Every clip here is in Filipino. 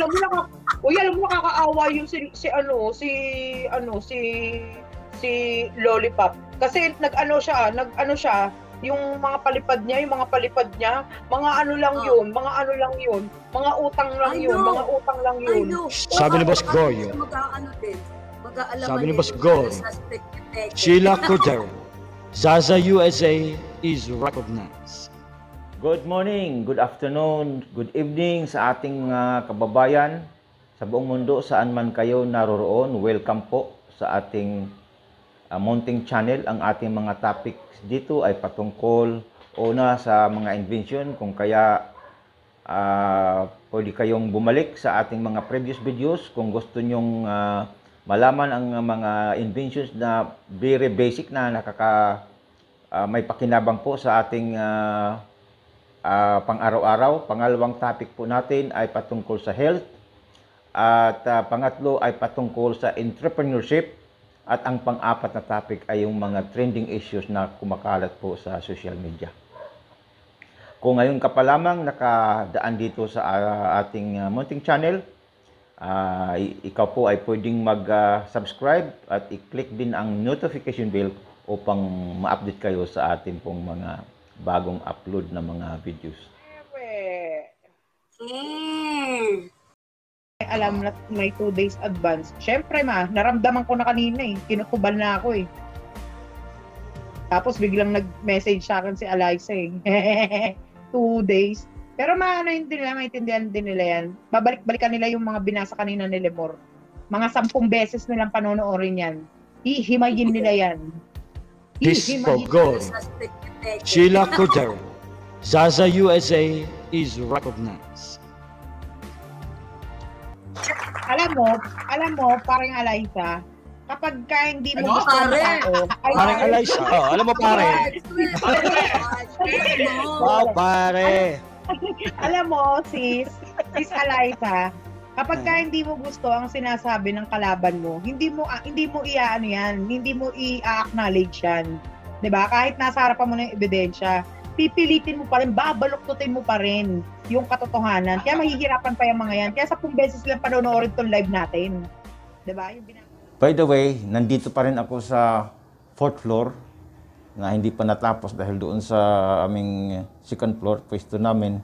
alam mo naka, uy, alam mo nakakaawa yung si, si ano, si ano, si si Lollipop. Kasi nag-ano siya, nag-ano siya, yung mga palipad niya, yung mga palipad niya, mga ano lang oh. yun, mga ano lang yun, mga utang lang I yun, know. mga utang lang yun. Sabi ni Boss Goy. Mag-aano din. Mag-aalaman Sabi ni Boss Goy. Sheila Cordero. Zaza USA is recognized. Good morning, good afternoon, good evening sa ating mga kababayan sa buong mundo saan man kayo naroroon. Welcome po sa ating uh, mounting channel. Ang ating mga topics dito ay patungkol una sa mga invention kung kaya uh, pwede kayong bumalik sa ating mga previous videos kung gusto nyong uh, malaman ang mga inventions na very basic na nakaka uh, may pakinabang po sa ating uh, uh, pang-araw-araw. Pangalawang topic po natin ay patungkol sa health. At uh, pangatlo ay patungkol sa entrepreneurship. At ang pang-apat na topic ay yung mga trending issues na kumakalat po sa social media. Kung ngayon ka pa lamang nakadaan dito sa uh, ating uh, mounting channel, uh, ikaw po ay pwedeng mag-subscribe uh, at i-click din ang notification bell upang ma-update kayo sa ating pong mga bagong upload ng mga videos. Mm. Alam na may two days advance. Siyempre ma, naramdaman ko na kanina eh. Kinutubal na ako eh. Tapos biglang nag-message sa akin si Eliza eh. two days. Pero maano yun din nila, maintindihan din nila yan. Babalik-balikan nila yung mga binasa kanina ni Lemor. Mga sampung beses nilang panonoorin yan. Ihimayin nila yan. This for God. Sheila Cordero, Zaza USA is recognized. Alam mo, alam mo, parang Alaysa, kapag ka hindi mo ano? gusto ang tao, ah, ay parang alay siya. Oh, alam mo pare. wow, pare. alam mo, sis, sis Alaysa, kapag ka hindi mo gusto ang sinasabi ng kalaban mo, hindi mo ah, hindi mo iaano yan, hindi mo i-acknowledge yan. 'Di ba? Kahit nasa harapan mo na yung ebidensya, pipilitin mo pa rin, babaluktutin mo pa rin yung katotohanan. Kaya mahihirapan pa yung mga yan. Kaya sa pong beses lang panonood tong live natin. 'Di ba? binag- By the way, nandito pa rin ako sa fourth floor na hindi pa natapos dahil doon sa aming second floor, pwesto namin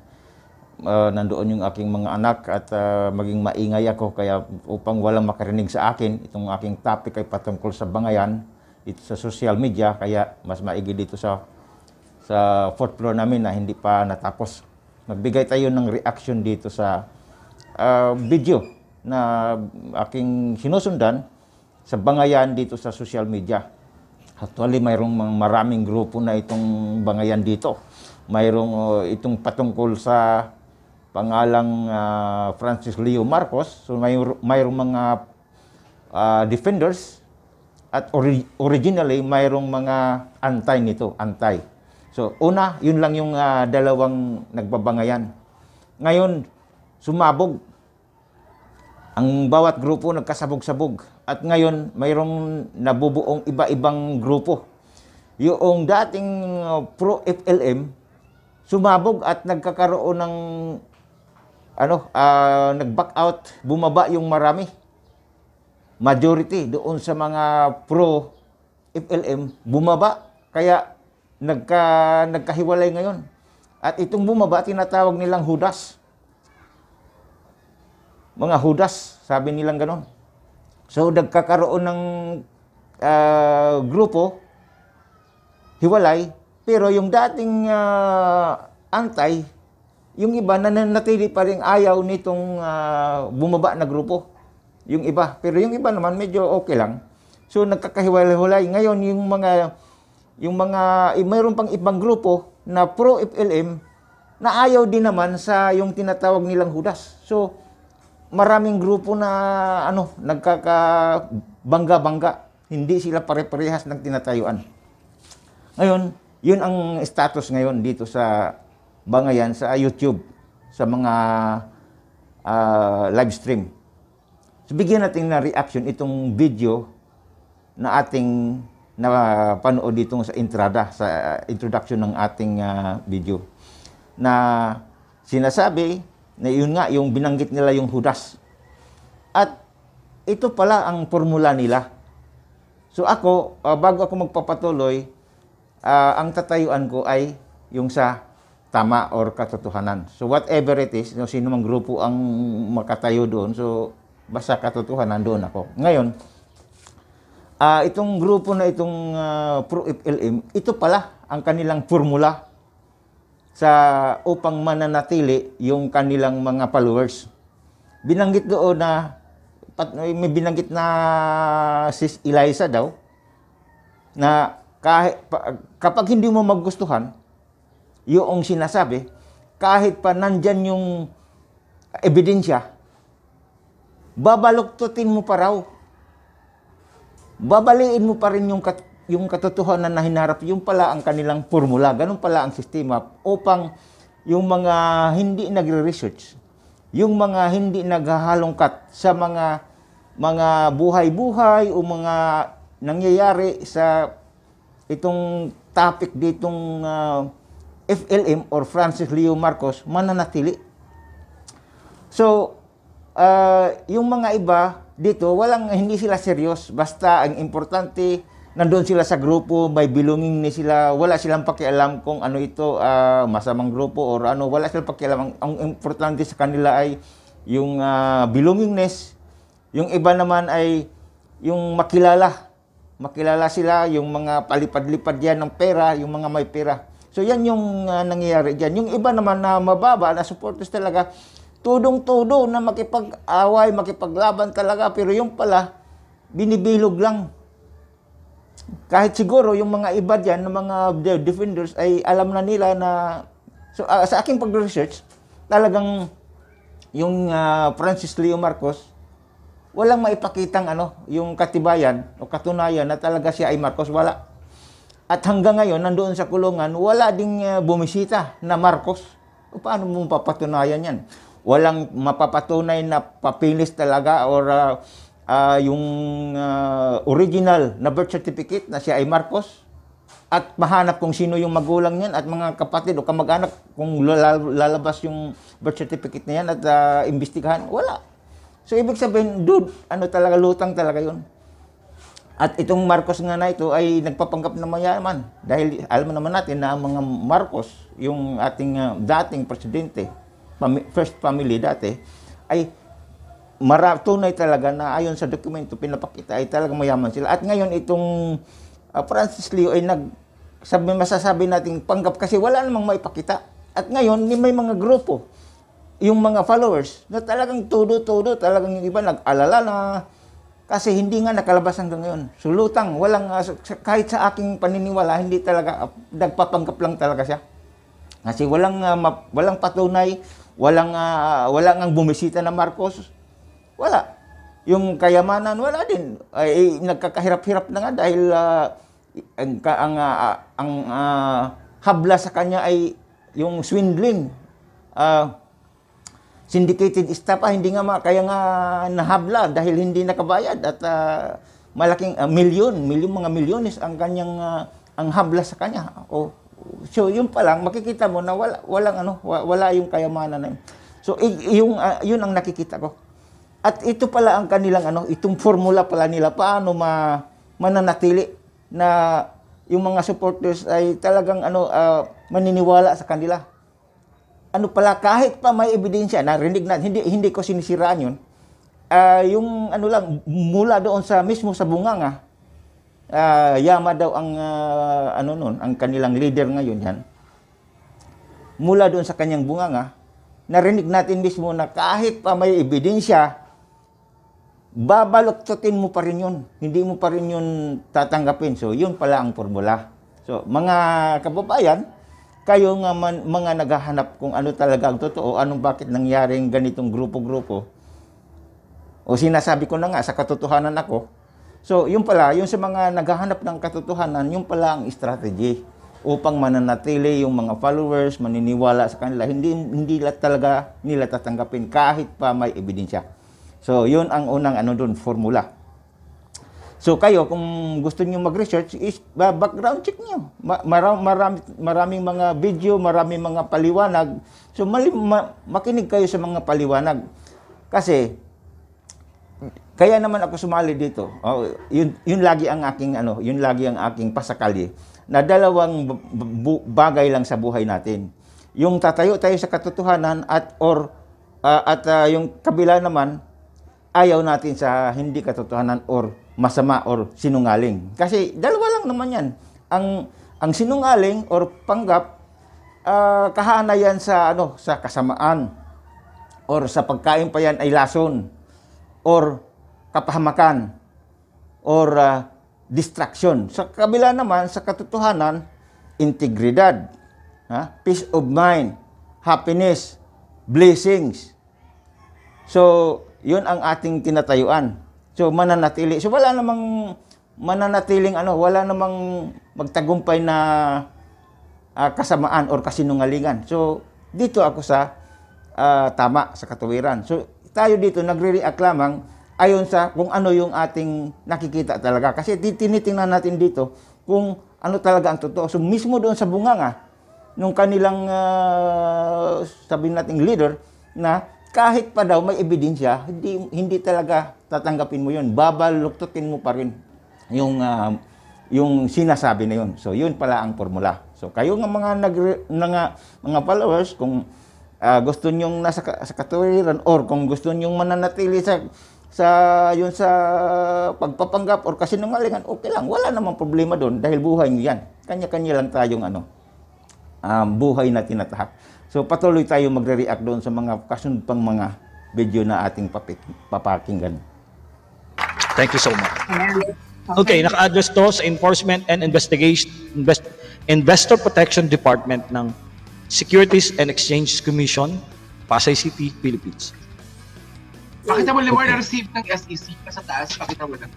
uh, nandoon yung aking mga anak at uh, maging maingay ako kaya upang walang makarinig sa akin itong aking topic ay patungkol sa bangayan it's sa social media kaya mas maigi dito sa sa fourth floor namin na hindi pa natapos. Magbigay tayo ng reaction dito sa uh, video na aking sinusundan sa bangayan dito sa social media. Actually, mayroong maraming grupo na itong bangayan dito. Mayroong uh, itong patungkol sa pangalang uh, Francis Leo Marcos. So may, mayroong mga uh, defenders at ori- originally, mayroong mga antay nito, antay. So, una, yun lang yung uh, dalawang nagbabangayan. Ngayon, sumabog. Ang bawat grupo nagkasabog-sabog. At ngayon, mayroong nabubuong iba-ibang grupo. Yung dating ah, pro-FLM, sumabog at nagkakaroon ng ano, uh, nag-back out, bumaba yung marami majority doon sa mga pro FLM bumaba kaya nagka nagkahiwalay ngayon. At itong bumaba tinatawag nilang hudas. Mga hudas, sabi nilang ganon. So nagkakaroon ng uh, grupo hiwalay pero yung dating uh, antay yung iba nananatili pa rin ayaw nitong uh, bumaba na grupo yung iba. Pero yung iba naman medyo okay lang. So nagkakahiwalay-hulay. Ngayon yung mga yung mga eh, mayroon pang ibang grupo na pro FLM na ayaw din naman sa yung tinatawag nilang Judas. So maraming grupo na ano nagkakabangga-bangga. Hindi sila pare-parehas ng tinatayuan. Ngayon, yun ang status ngayon dito sa bangayan sa YouTube sa mga uh, live stream. So, bigyan natin na reaction itong video na ating napanood dito sa entrada, sa uh, introduction ng ating uh, video na sinasabi na yun nga, yung binanggit nila yung Hudas. At ito pala ang formula nila. So ako, uh, bago ako magpapatuloy, uh, ang tatayuan ko ay yung sa tama or katotohanan. So whatever it is, no, sino mang grupo ang makatayo doon, so Basta katotohanan doon ako. Ngayon, uh, itong grupo na itong uh, ah, pro-FLM, ito pala ang kanilang formula sa upang mananatili yung kanilang mga followers. Binanggit doon na pat, may binanggit na sis Eliza daw na kahit, kapag hindi mo magustuhan yung sinasabi, kahit pa nandyan yung ebidensya, babaluktutin mo pa raw. Babaliin mo pa rin yung, kat, yung katotohanan na hinarap. Yung pala ang kanilang formula. Ganun pala ang sistema upang yung mga hindi nagre-research, yung mga hindi naghahalongkat sa mga mga buhay-buhay o mga nangyayari sa itong topic ditong uh, ah, FLM or Francis Leo Marcos mananatili. So, uh, yung mga iba dito, walang hindi sila serious. Basta ang importante, nandoon sila sa grupo, may belonging ni sila, wala silang pakialam kung ano ito, uh, masamang grupo or ano, wala silang pakialam. Ang, ang importante sa kanila ay yung uh, belongingness. Yung iba naman ay yung makilala. Makilala sila, yung mga palipad-lipad yan ng pera, yung mga may pera. So yan yung uh, nangyayari dyan. Yung iba naman na mababa, na supporters talaga, tudong-tudo na makipag-away, makipaglaban talaga, pero yung pala, binibilog lang. Kahit siguro yung mga iba dyan, ng mga defenders, ay alam na nila na, so, uh, sa aking pag-research, talagang yung uh, Francis Leo Marcos, walang maipakitang ano, yung katibayan o katunayan na talaga siya ay Marcos, wala. At hanggang ngayon, nandoon sa kulungan, wala ding uh, bumisita na Marcos. O paano mo papatunayan yan? walang mapapatunay na papilis talaga or uh, uh, yung uh, original na birth certificate na siya ay Marcos at mahanap kung sino yung magulang niyan at mga kapatid o kamag-anak kung lalabas yung birth certificate niyan at uh, imbestigahan, wala. So ibig sabihin, dude, ano talaga lutang talaga 'yon. At itong Marcos nga na ito ay nagpapanggap na mayaman dahil alam naman natin na ang mga Marcos, yung ating uh, dating presidente, fami- first family dati, ay mara, tunay talaga na ayon sa dokumento pinapakita ay talagang mayaman sila. At ngayon itong uh, Francis Leo ay nag sabi masasabi natin panggap kasi wala namang maipakita. At ngayon may mga grupo yung mga followers na talagang todo-todo, talagang yung iba nag-alala na kasi hindi nga nakalabas hanggang ngayon. Sulutang, walang, uh, kahit sa aking paniniwala, hindi talaga, uh, nagpapanggap lang talaga siya. Kasi walang, uh, ma- walang patunay, Walang, uh, wala ngang bumisita na Marcos. Wala. Yung kayamanan, wala din. Ay, nagkakahirap-hirap na nga dahil uh, ang, ang, uh, ang uh, habla sa kanya ay yung swindling. Uh, syndicated staff ah, hindi nga ma, kaya nga nahabla dahil hindi nakabayad at uh, malaking uh, milyon, milyon mga milyones ang kanyang uh, ang habla sa kanya. Oh. So, yun pa lang, makikita mo na wala, walang ano, wala yung kayamanan na yun. So, yung, uh, yun ang nakikita ko. At ito pala ang kanilang ano, itong formula pala nila, paano ma, mananatili na yung mga supporters ay talagang ano, uh, maniniwala sa kanila. Ano pala, kahit pa may ebidensya, narinig na, hindi, hindi ko sinisiraan yun. Uh, yung ano lang, mula doon sa mismo sa bunganga, uh, Yama daw ang uh, ano nun, ang kanilang leader ngayon yan. Mula doon sa kanyang bunganga, narinig natin mismo na kahit pa may ebidensya, babaluktutin mo pa rin yun. Hindi mo pa rin yun tatanggapin. So, yun pala ang formula. So, mga kababayan, kayo nga man, mga naghahanap kung ano talaga ang totoo, anong bakit nangyaring ganitong grupo-grupo. O sinasabi ko na nga, sa katotohanan ako, So, yung pala, yung sa mga naghahanap ng katotohanan, yung pala ang strategy upang mananatili yung mga followers, maniniwala sa kanila. Hindi, hindi talaga nila tatanggapin kahit pa may ebidensya. So, yun ang unang ano doon, formula. So, kayo, kung gusto niyo mag-research, is background check niyo. Marami, marami, maraming mga video, maraming mga paliwanag. So, mali, ma, makinig kayo sa mga paliwanag. Kasi, kaya naman ako sumali dito. Oh, yun, yun lagi ang aking ano, yun lagi ang aking pasakali na dalawang bagay lang sa buhay natin. Yung tatayo tayo sa katotohanan at or uh, at uh, yung kabila naman ayaw natin sa hindi katotohanan or masama or sinungaling. Kasi dalawa lang naman 'yan. Ang ang sinungaling or panggap uh, kahanayan sa ano sa kasamaan or sa pagkain pa yan ay lason or kapahamakan or uh, distraction. Sa kabila naman, sa katotohanan, integridad, ha? peace of mind, happiness, blessings. So, yun ang ating tinatayuan. So, mananatili. So, wala namang mananatiling ano, wala namang magtagumpay na uh, kasamaan or kasinungalingan. So, dito ako sa uh, tama, sa katuwiran. So, tayo dito nagre-react lamang ayon sa kung ano yung ating nakikita talaga. Kasi tinitingnan natin dito kung ano talaga ang totoo. So mismo doon sa bunganga, nung kanilang uh, sabihin nating leader na kahit pa daw may ebidensya, hindi, hindi talaga tatanggapin mo yun. Babaluktutin mo pa rin yung, uh, yung sinasabi na yun. So, yun pala ang formula. So, kayo ng mga, nag, mga, mga followers, kung uh, gusto nyong nasa sa katuwiran or kung gusto nyong mananatili sa sa yun sa pagpapanggap or kasi kasinungalingan, okay lang. Wala namang problema doon dahil buhay niyo yan. Kanya-kanya lang tayong ano, um, buhay na tinatahak. So patuloy tayo magre-react doon sa mga kasunod pang mga video na ating papik, papakinggan. Thank you so much. Okay, okay naka-address to sa Enforcement and Investigation Invest, Investor Protection Department ng Securities and Exchange Commission, Pasay City, Philippines. Pakita mo limor okay. na receive ng SEC. Nasa taas, pakita mo lang.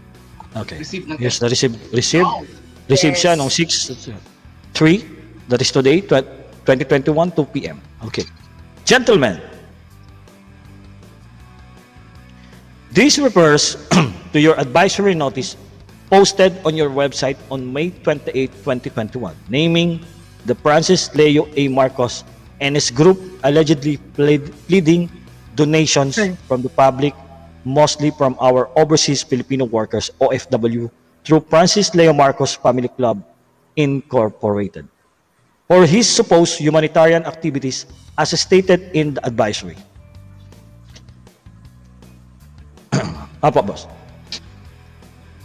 Okay. Receive ng yes, the receive. Receive. Oh. Receive yes. siya nung 6, 3, that is today, 2021, 2 p.m. Okay. Gentlemen, this refers to your advisory notice posted on your website on May 28, 2021, naming the Francis Leo A. Marcos and his group allegedly pleading donations okay. from the public, mostly from our overseas Filipino workers, OFW, through Francis Leo Marcos Family Club Incorporated for his supposed humanitarian activities as stated in the advisory. Apo, boss.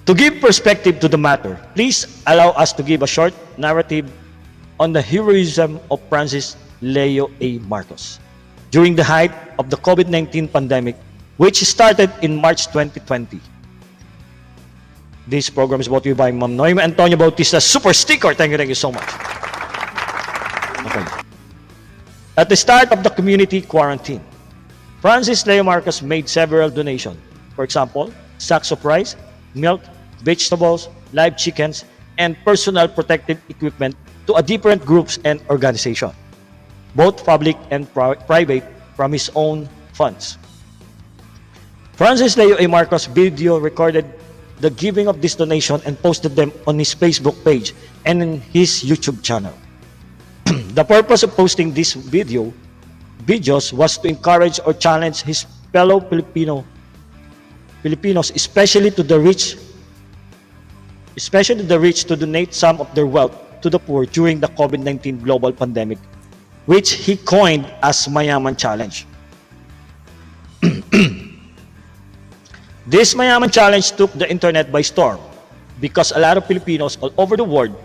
To give perspective to the matter, please allow us to give a short narrative on the heroism of Francis Leo A. Marcos during the height of the COVID 19 pandemic, which started in March 2020. This program is brought to you by Ma'am Noima Antonio Bautista, super sticker. Thank you, thank you so much. Okay. At the start of the community quarantine, Francis Leo Marcos made several donations. For example, sacks of rice, milk, vegetables, live chickens, and personal protective equipment to a different groups and organizations both public and pri private, from his own funds. Francis Leo A. Marcos video recorded the giving of this donation and posted them on his Facebook page and in his YouTube channel. the purpose of posting this video videos was to encourage or challenge his fellow Filipino Filipinos, especially to the rich, especially the rich to donate some of their wealth to the poor during the COVID-19 global pandemic which he coined as Mayaman Challenge. this Mayaman Challenge took the internet by storm because a lot of Filipinos all over the world,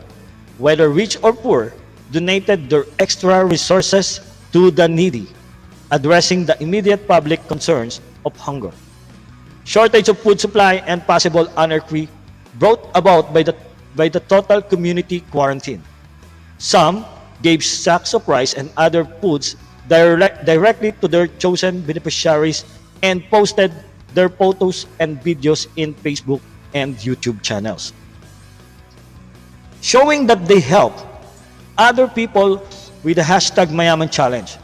whether rich or poor, donated their extra resources to the needy, addressing the immediate public concerns of hunger. Shortage of food supply and possible anarchy brought about by the, by the total community quarantine. Some gave sacks of rice and other foods direct, directly to their chosen beneficiaries and posted their photos and videos in Facebook and YouTube channels. Showing that they help other people with the hashtag Mayaman Challenge.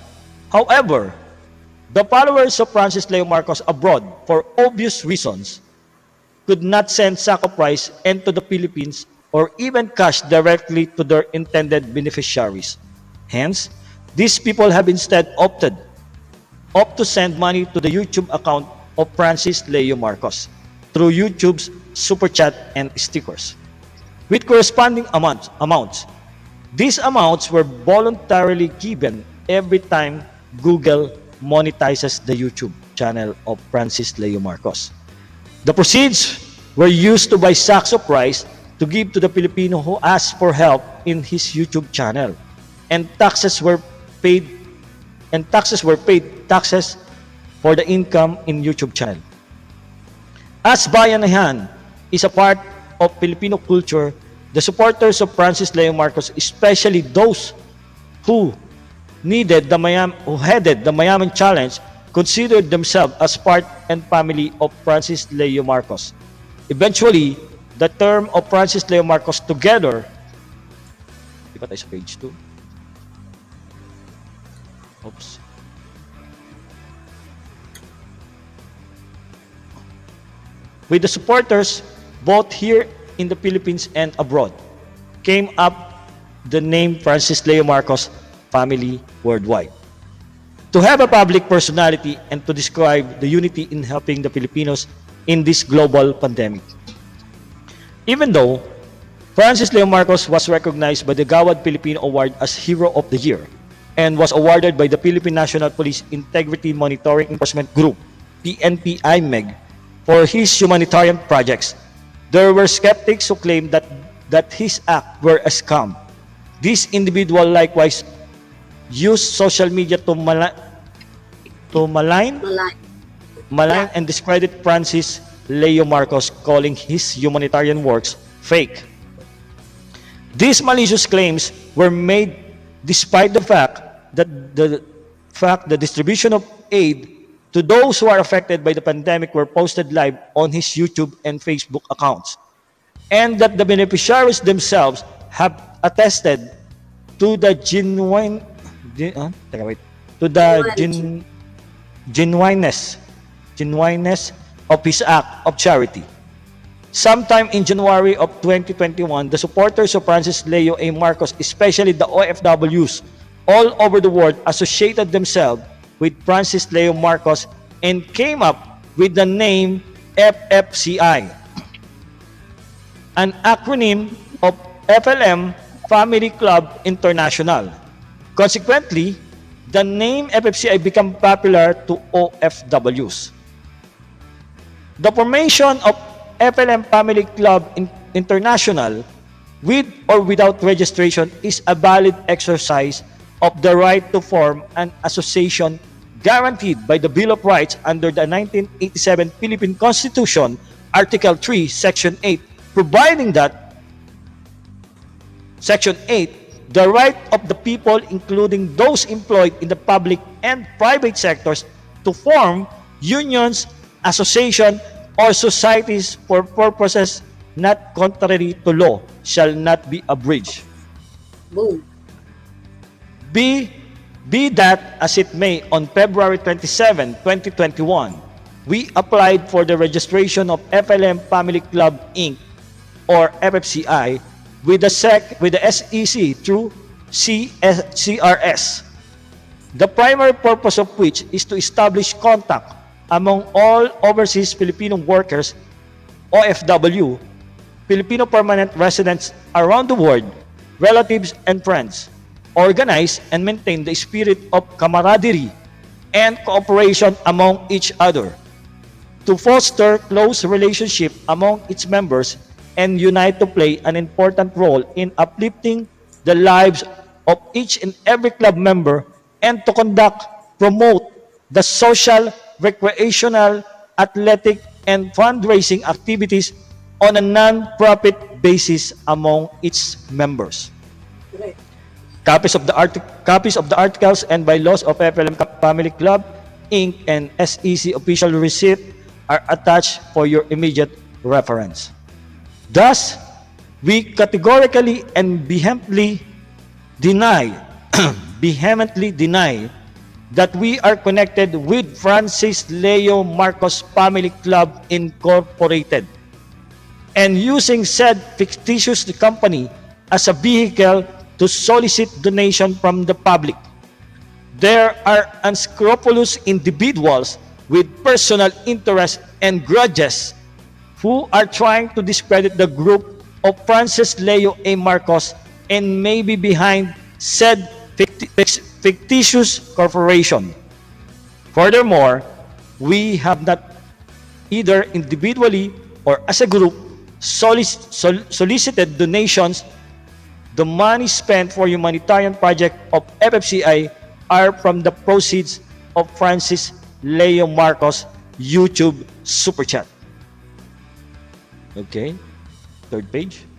However, the followers of Francis Leo Marcos abroad, for obvious reasons, could not send sack of rice and to the Philippines or even cash directly to their intended beneficiaries. Hence, these people have instead opted opt to send money to the YouTube account of Francis Leo Marcos through YouTube's super chat and stickers with corresponding amounts amounts. These amounts were voluntarily given every time Google monetizes the YouTube channel of Francis Leo Marcos. The proceeds were used to buy sacks of rice to give to the Filipino who asked for help in his YouTube channel. And taxes were paid and taxes were paid taxes for the income in YouTube channel. As Bayanihan is a part of Filipino culture, the supporters of Francis Leo Marcos, especially those who needed the who headed the Mayaman Challenge, considered themselves as part and family of Francis Leo Marcos. Eventually, the term of Francis Leo Marcos together Iba tayo sa page 2. Oops. With the supporters, both here in the Philippines and abroad, came up the name Francis Leo Marcos Family Worldwide. To have a public personality and to describe the unity in helping the Filipinos in this global pandemic. Even though Francis Leo Marcos was recognized by the Gawad Philippine Award as Hero of the Year and was awarded by the Philippine National Police Integrity Monitoring Enforcement Group, PNPIMEG, for his humanitarian projects. There were skeptics who claimed that, that his acts were a scam. This individual likewise used social media to, mali- to malign, malign, malign and discredit Francis Leo Marcos calling his humanitarian works fake. These malicious claims were made despite the fact that the fact the distribution of aid to those who are affected by the pandemic were posted live on his YouTube and Facebook accounts, and that the beneficiaries themselves have attested to the genuine to the genuineness genuineness of his act of charity. Sometime in January of 2021, the supporters of Francis Leo A. Marcos, especially the OFWs all over the world, associated themselves with Francis Leo Marcos and came up with the name FFCI, an acronym of FLM Family Club International. Consequently, the name FFCI became popular to OFWs. The formation of FLM Family Club in International with or without registration is a valid exercise of the right to form an association guaranteed by the Bill of Rights under the 1987 Philippine Constitution, Article 3, Section 8, providing that Section 8, the right of the people, including those employed in the public and private sectors, to form unions association or societies for purposes not contrary to law shall not be abridged. Boom. B. Be that as it may, on February 27, 2021, we applied for the registration of FLM Family Club Inc. or FFCI with the SEC with the SEC through CRS. The primary purpose of which is to establish contact among all overseas Filipino workers, OFW, Filipino permanent residents around the world, relatives and friends, organize and maintain the spirit of camaraderie and cooperation among each other to foster close relationship among its members and unite to play an important role in uplifting the lives of each and every club member and to conduct, promote the social recreational, athletic, and fundraising activities on a non-profit basis among its members. Copies of the copies of the articles and bylaws of FLM Family Club Inc. and SEC official receipt are attached for your immediate reference. Thus, we categorically and vehemently deny vehemently deny that we are connected with Francis Leo Marcos Family Club Incorporated and using said fictitious company as a vehicle to solicit donation from the public. There are unscrupulous individuals with personal interests and grudges who are trying to discredit the group of Francis Leo A. Marcos and maybe behind said fictitious fictitious corporation. Furthermore, we have not either individually or as a group solic- sol- solicited donations. The money spent for humanitarian project of FFCI are from the proceeds of Francis Leo Marcos YouTube Super Chat. Okay. Third page.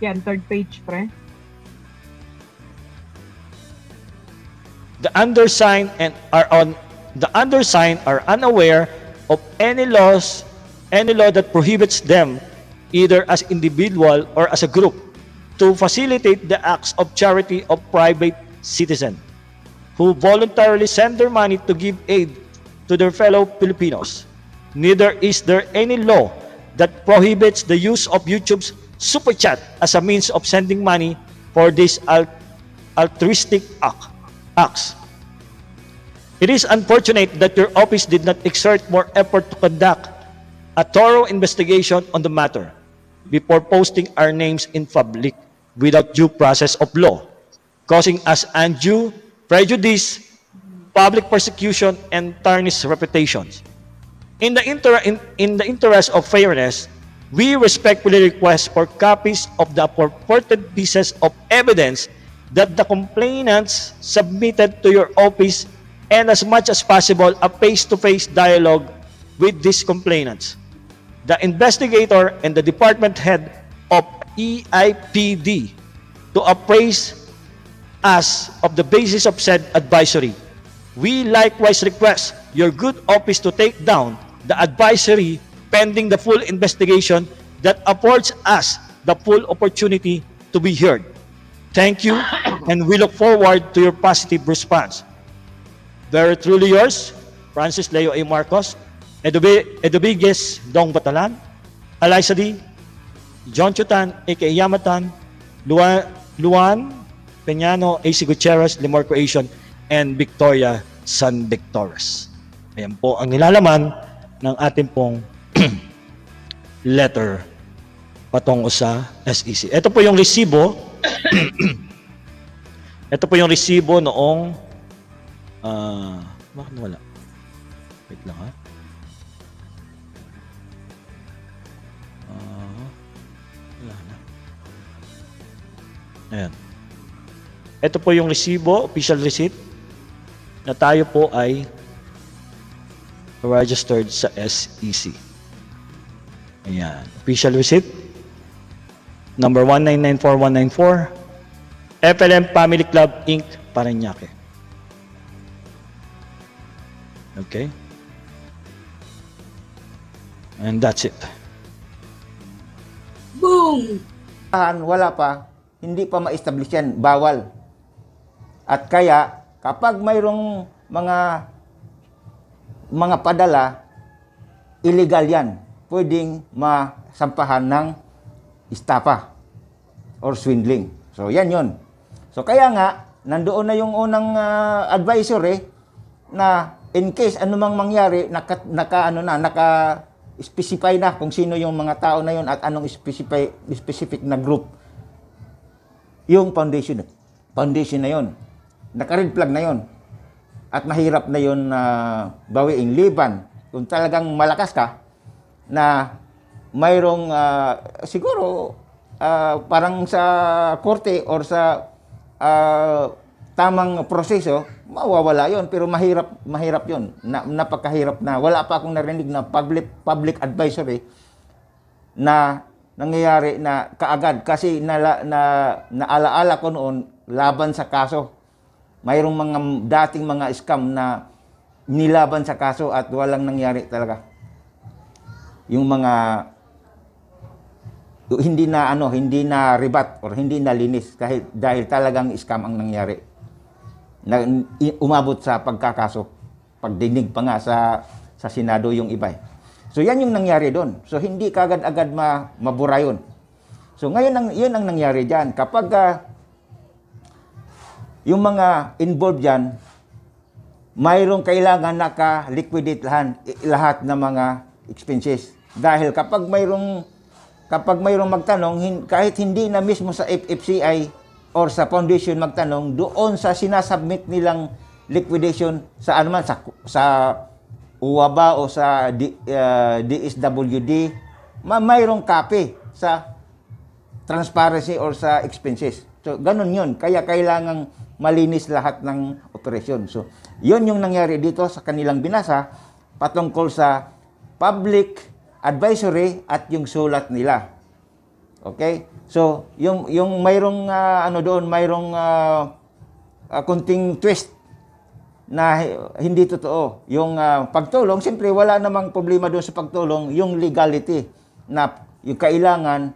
Yeah, third page, friend. The undersigned and are on the undersigned are unaware of any laws, any law that prohibits them, either as individual or as a group, to facilitate the acts of charity of private citizens who voluntarily send their money to give aid to their fellow Filipinos. Neither is there any law that prohibits the use of YouTube's super chat as a means of sending money for this altruistic act acts. It is unfortunate that your office did not exert more effort to conduct a thorough investigation on the matter before posting our names in public without due process of law, causing us undue prejudice, public persecution, and tarnished reputations. In the, inter in, in the interest of fairness, we respectfully request for copies of the purported pieces of evidence that the complainants submitted to your office and as much as possible a face-to-face -face to face dialog with these complainants. The investigator and the department head of EIPD to appraise us of the basis of said advisory. We likewise request your good office to take down the advisory pending the full investigation that affords us the full opportunity to be heard. Thank you, and we look forward to your positive response. Very truly yours, Francis Leo A. Marcos, Edubiges Dong Batalan, Eliza D., John Chutan, a.k.a. Yamatan, Luan, Luan Peñano, A.C. Gutierrez, Limor Creation, and Victoria San Victores. Ayan po ang nilalaman ng ating pong letter patungo sa SEC. Ito po yung resibo Ito po yung resibo noong uh, bakit wala? Wait lang ha. Uh, wala na. Ayan. Ito po yung resibo, official receipt na tayo po ay registered sa SEC. Ayan. Official receipt number 1994194, FLM Family Club Inc. Parañaque. Okay? And that's it. Boom! Wala pa, hindi pa ma-establish yan, bawal. At kaya, kapag mayroong mga mga padala, illegal yan. Pwedeng masampahan ng istapa or swindling. So, yan yon. So, kaya nga, nandoon na yung unang uh, ah, advisor eh, na in case anumang mangyari, naka, naka, ano na, naka specify na kung sino yung mga tao na yon at anong specify, specific na group. Yung foundation, foundation na yon. Naka-red flag na yon. At mahirap na yon na uh, bawiin liban. Kung talagang malakas ka na mayroong uh, siguro uh, parang sa korte or sa uh, tamang proseso, mawawala yon pero mahirap mahirap yon na, napakahirap na wala pa akong narinig na public public advisory na nangyayari na kaagad kasi na, na naalaala ko noon laban sa kaso mayroong mga dating mga scam na nilaban sa kaso at walang nangyari talaga yung mga hindi na ano, hindi na ribat or hindi na linis kahit dahil talagang scam ang nangyari. Na, umabot sa pagkakaso, pagdinig pa nga sa sa Senado yung iba. Eh. So yan yung nangyari doon. So hindi kagad-agad ma, mabura yun. So ngayon ang yun ang nangyari diyan kapag uh, yung mga involved diyan mayroong kailangan naka-liquidate lahat, eh, lahat ng mga expenses. Dahil kapag mayroong kapag mayroong magtanong, kahit hindi na mismo sa FFCI or sa foundation magtanong, doon sa sinasubmit nilang liquidation sa ano man, sa, sa UWA ba o sa D, uh, DSWD, ma mayroong copy sa transparency or sa expenses. So, ganun yun. Kaya kailangan malinis lahat ng operasyon. So, yun yung nangyari dito sa kanilang binasa patungkol sa public advisory at yung sulat nila. Okay? So, yung yung mayroong uh, ano doon, mayroong uh, uh, kunting twist na hindi totoo. Yung uh, pagtulong, siyempre wala namang problema doon sa pagtulong, yung legality na yung kailangan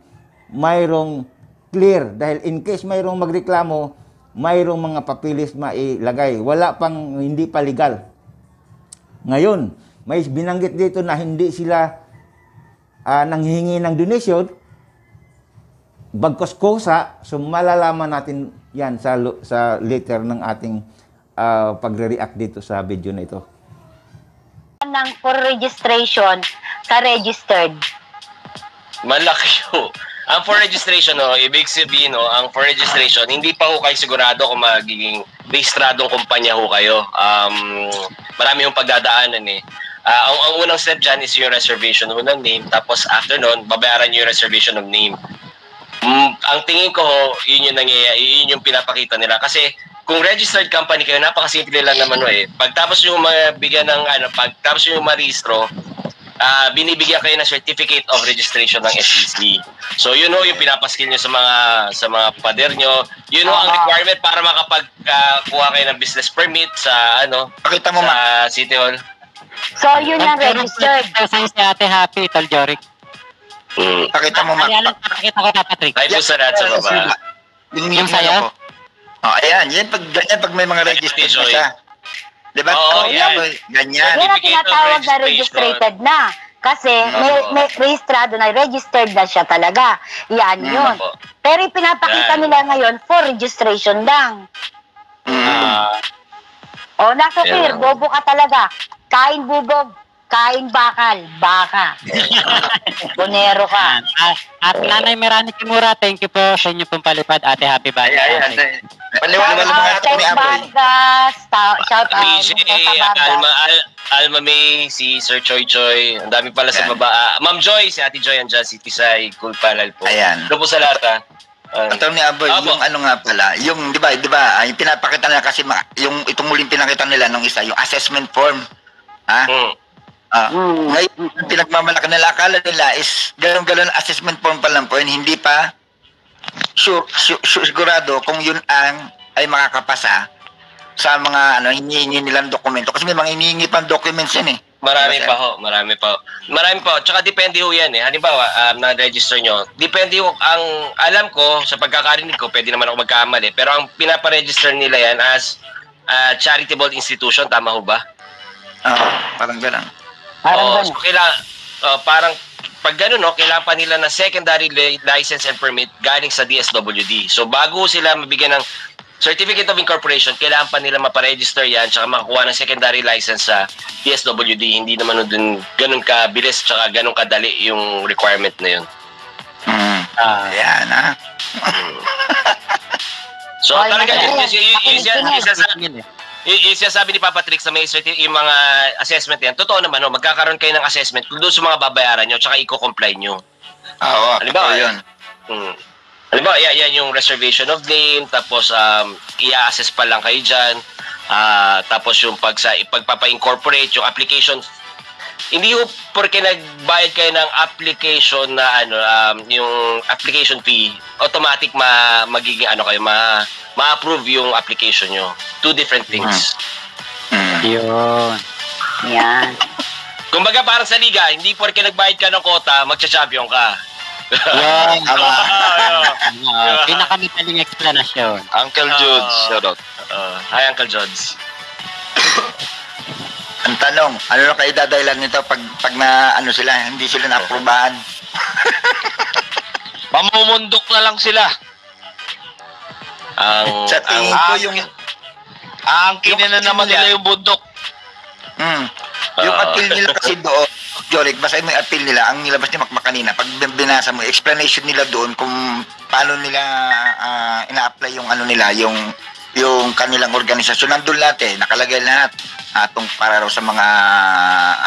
mayroong clear dahil in case mayroong magreklamo, mayroong mga papilis mailagay. Wala pang hindi pa legal. Ngayon, may binanggit dito na hindi sila uh, nanghihingi ng donation, bagkos kosa, so malalaman natin yan sa, sa later ng ating uh, pagre-react dito sa video na ito. Ng for registration, ka-registered. Malaki ho. Ang for registration, no, oh, ibig sabihin, no, oh, ang for registration, hindi pa ho kayo sigurado kung magiging registradong kumpanya ho kayo. Um, marami yung pagdadaanan eh. Uh, ang, ang unang step dyan is yung reservation ng name. Tapos after nun, babayaran yung reservation ng name. Mm, ang tingin ko, yun yung, nangyayari, yun yung pinapakita nila. Kasi kung registered company kayo, napakasimple lang naman o eh. Pagtapos yung mabigyan ng, ano, pagtapos yung maristro, uh, ah, binibigyan kayo ng certificate of registration ng SEC. So yun know, yung pinapaskil nyo sa mga sa mga pader nyo. Yun know, uh, ang requirement para makapagkuha ah, uh, kayo ng business permit sa ano, pakita mo sa City Hall. So, yun ang registered. Ang si Ate Happy, Tol Joric. Mm. Pakita mo, Mac. Ayan, pakita ko na, Patrick. May puso na sa baba. Yung, yung ano sa'yo? Oh, ayan, yan pag, ganyan, pag may mga registered na siya. Diba? Oo, oh, yan. Ganyan. Yan ang tinatawag na registered na. Kasi no. may, may registrado na, registered na siya talaga. Yan mm, yun. Ako. Pero pinapakita yan. nila ngayon for registration lang. Mm. Uh, ah. o, oh, nasa yeah. bobo ka talaga. Kain bubog, kain bakal, baka. Bonero ka. At, at Nanay Merani Kimura, thank you po sa inyo pong palipad. Ate, happy birthday. Ay, ay, ate. Paliwala mo mga ni Apoy. Shout out. Shout out. Alma, Al, Alma May, si Sir Choi Choi. Ang dami pala sa baba. Ah, Ma'am Joy, si Ate Joy, andyan, si Tisay, Cool Palal po. Ayan. Doon po sa Larta. Ah. Uh, ni Aboy, Abo. yung ano nga pala, yung 'di ba, 'di ba, ah, yung pinapakita nila kasi yung itong muling pinakita nila nung isa, yung assessment form. Ha? Mm. Uh, mm. Ngayon, pinagmamalaki nila, akala nila is ganun-ganun assessment form pa lang po and hindi pa sure, sure, sure, sigurado kung yun ang ay makakapasa sa mga ano hinihingi nilang dokumento kasi may mga hinihingi pang documents yan eh Marami ano, pa ho, marami pa. Marami pa. Ho. Tsaka depende ho 'yan eh. Halimbawa, um, na-register nyo. Depende ho ang alam ko sa pagkakarinig ko, pwede naman ako magkamali, pero ang pinaparegister nila 'yan as uh, charitable institution, tama ho ba? Ah, parang ganun. Parang Oo, so kailangan, uh, parang pag ganun, no, kailangan pa nila ng secondary license and permit galing sa DSWD. So bago sila mabigyan ng Certificate of Incorporation, kailangan pa nila maparegister yan tsaka makakuha ng secondary license sa DSWD. Hindi naman dun ganun kabilis tsaka ganun kadali yung requirement na yun. Mm. Uh, yan ah. so Ay, talaga yun, yun, yun, yun, yun, yun, yun, yun, yun, yun, yun, yun, yun, yun, yun, yun, Y- siya sinasabi ni Papa Trick sa may certi- yung mga assessment yan, totoo naman, no? magkakaroon kayo ng assessment kung doon sa mga babayaran nyo, tsaka i-comply nyo. Ah, oo, halimbawa, totoo yun. Mm, halimbawa, yan, yan yung reservation of name, tapos um, i-assess pa lang kayo dyan, ah, tapos yung pag sa, pagpapa-incorporate, yung application hindi ho porque nagbayad kayo ng application na ano um, yung application fee automatic ma magiging ano kayo ma ma-approve yung application nyo. Two different things. Mm. Mm. Yun. Yan. Kumbaga parang sa liga, hindi porque nagbayad ka ng kota, magcha-champion ka. Yan. Tama. Pinakamitaling explanation. Uncle Jods, uh, shout out. Uh, hi Uncle Jods. Ang tanong, ano na kayo dadaylan nito pag, pag na ano sila, hindi sila naaprubahan? aprobahan Mamumundok na lang sila. Ang, Sa ang, ko yung... Ang kinina naman nila yung bundok. Mm. Yung appeal ah. nila kasi doon, Jorik, basahin mo yung appeal nila, ang nilabas ni Makmak kanina, pag binasa mo, explanation nila doon kung paano nila uh, ina-apply yung ano nila, yung yung kanilang organisasyon. Nandun lahat eh, nakalagay lahat atong para raw sa mga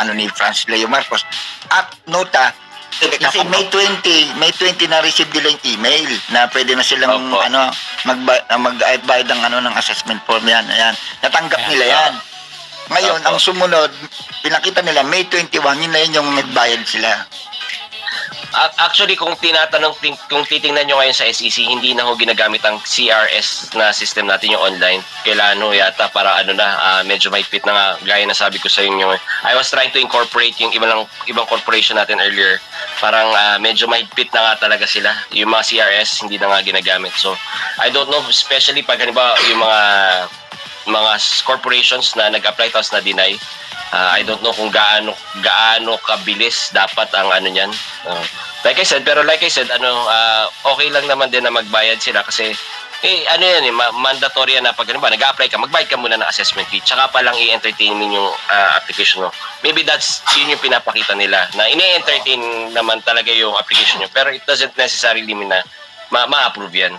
ano ni Francis Leo Marcos. At nota, kasi May 20, May 20 na receive nila yung email na pwede na silang Opo. ano mag mag-bayad ah, ng ano ng assessment form yan. Ayan. Natanggap nila yan. Ngayon, Opo. ang sumunod, pinakita nila May 21, yun na yun yung nagbayad sila. Actually, kung tinatanong, kung titingnan niyo ngayon sa SEC, hindi na ho ginagamit ang CRS na system natin yung online. Kailan ho yata para ano na, uh, medyo mahigpit na nga, gaya na sabi ko sa inyo. I was trying to incorporate yung ibang, ibang corporation natin earlier. Parang uh, medyo mahigpit na nga talaga sila. Yung mga CRS, hindi na nga ginagamit. So, I don't know, especially pag halimbawa yung mga mga corporations na nag-apply tapos na-deny, Uh, I don't know kung gaano gaano kabilis dapat ang ano niyan. Uh, like I said, pero like I said, ano uh, okay lang naman din na magbayad sila kasi eh ano yan eh mandatory yan na pag ano ba nag-apply ka, magbayad ka muna ng assessment fee. Tsaka pa lang i-entertain yung uh, application mo. Maybe that's yun yung pinapakita nila na ini-entertain naman talaga yung application nyo. Pero it doesn't necessarily mean na ma-approve yan.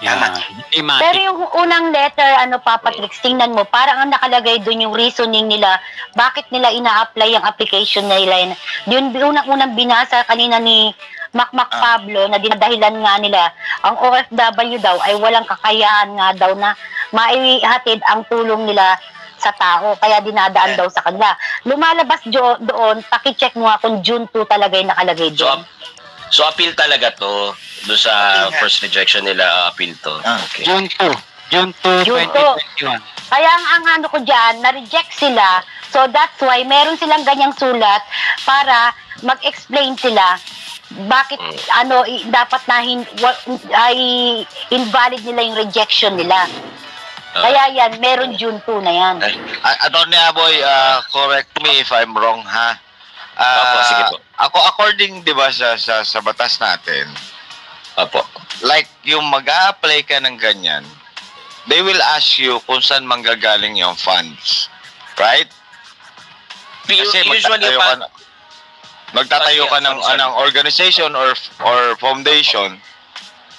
Yeah. Tama. Thematic. Pero yung unang letter, ano pa, Patrick, tingnan mo, parang ang nakalagay doon yung reasoning nila, bakit nila ina-apply yung application nila. Yun, unang-unang binasa kanina ni Makmak ah. Pablo na dinadahilan nga nila, ang OFW daw ay walang kakayahan nga daw na maihatid ang tulong nila sa tao, kaya dinadaan daw sa kanila. Lumalabas jo, doon, paki-check mo nga kung June 2 talaga yung nakalagay doon. So, So appeal talaga to do sa first rejection nila ah, appeal to. Ah, okay. June 2. June 2, 2021. Kaya ang, ang ano ko diyan, na-reject sila. So that's why meron silang ganyang sulat para mag-explain sila bakit mm. ano dapat na hin, ay invalid nila yung rejection nila. Uh, Kaya yan, meron June 2 na yan. Uh, Attorney Aboy, uh, correct me if I'm wrong, ha? Uh, Opo, sige po. Ako according 'di ba sa, sa sa batas natin. Apo. Like yung mag-a-apply ka ng ganyan, they will ask you kung saan manggagaling yung funds. Right? Kasi usually magtatayo ka, magtatayo ka ng anong organization or or foundation.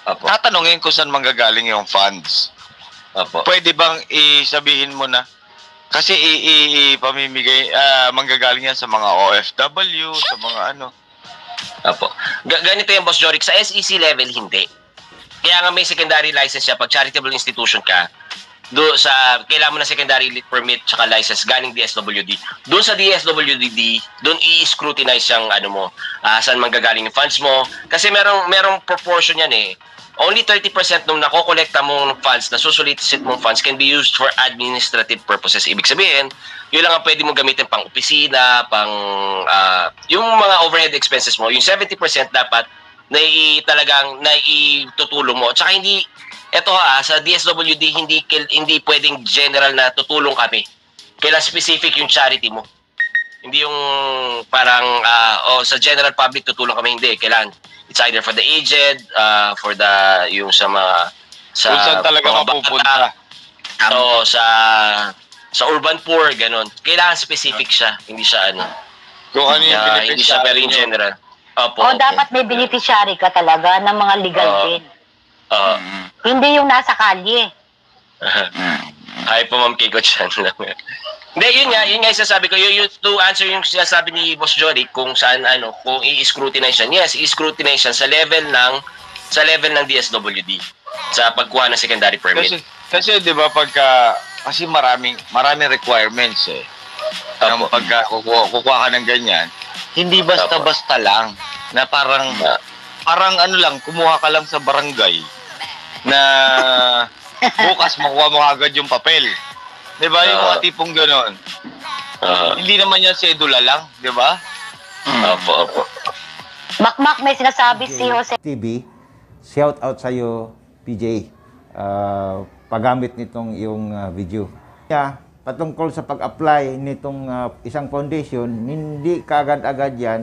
Apo. Tatanungin kung saan manggagaling yung funds. Apo. Pwede bang isabihin mo na kasi ipamimigay, uh, ah, manggagaling yan sa mga OFW, sa mga ano. Apo. G- ganito yung Boss Jorik, sa SEC level, hindi. Kaya nga may secondary license siya. Pag charitable institution ka, do sa kailangan mo na secondary permit tsaka license galing DSWD. Doon sa DSWD, doon i-scrutinize yung ano mo, uh, saan manggagaling yung funds mo. Kasi merong merong proportion yan eh only 30% ng nakokolekta mong funds, na susulisit mong funds, can be used for administrative purposes. Ibig sabihin, yun lang ang pwede mong gamitin pang opisina, pang uh, yung mga overhead expenses mo. Yung 70% dapat na i, talagang naitutulong mo. At saka hindi, eto ha, sa DSWD, hindi, hindi pwedeng general na tutulong kami. Kailan specific yung charity mo. Hindi yung parang, uh, oh, sa general public tutulong kami, hindi. Kailan it's either for the aged, uh, for the yung sa mga sa Kung talaga mga mapupunta. Bata, so, sa sa urban poor ganun. Kailangan specific siya, hindi siya ano. Kung ano yung uh, hindi siya very general. Opo. Oh, dapat may beneficiary ka talaga ng mga legal uh, din. Uh, Hindi yung nasa kalye. Ay po, Ma'am Kiko Chan lang. Hindi, yun nga, yun nga sasabi ko. You, yun, to answer yung sinasabi ni Boss Jory kung saan, ano, kung i-scrutinize siya. Yes, i-scrutinize siya sa level ng, sa level ng DSWD sa pagkuha ng secondary permit. Kasi, kasi di ba, pagka, kasi maraming, maraming requirements eh. Apo. Ng pagka kukuha, kukuha ka ng ganyan, hindi basta-basta lang na parang, na, parang ano lang, kumuha ka lang sa barangay na bukas makuha mo agad yung papel. Di ba? Yung mga tipong gano'n. Uh, Hindi naman yan sedula lang, di ba? Hmm. Opo, opo. Makmak, may sinasabi si Jose. TV, shout out sa iyo, PJ. Uh, ah, pagamit nitong iyong uh, video. Yeah, patungkol sa pag-apply nitong uh, isang foundation, hindi kaagad-agad yan,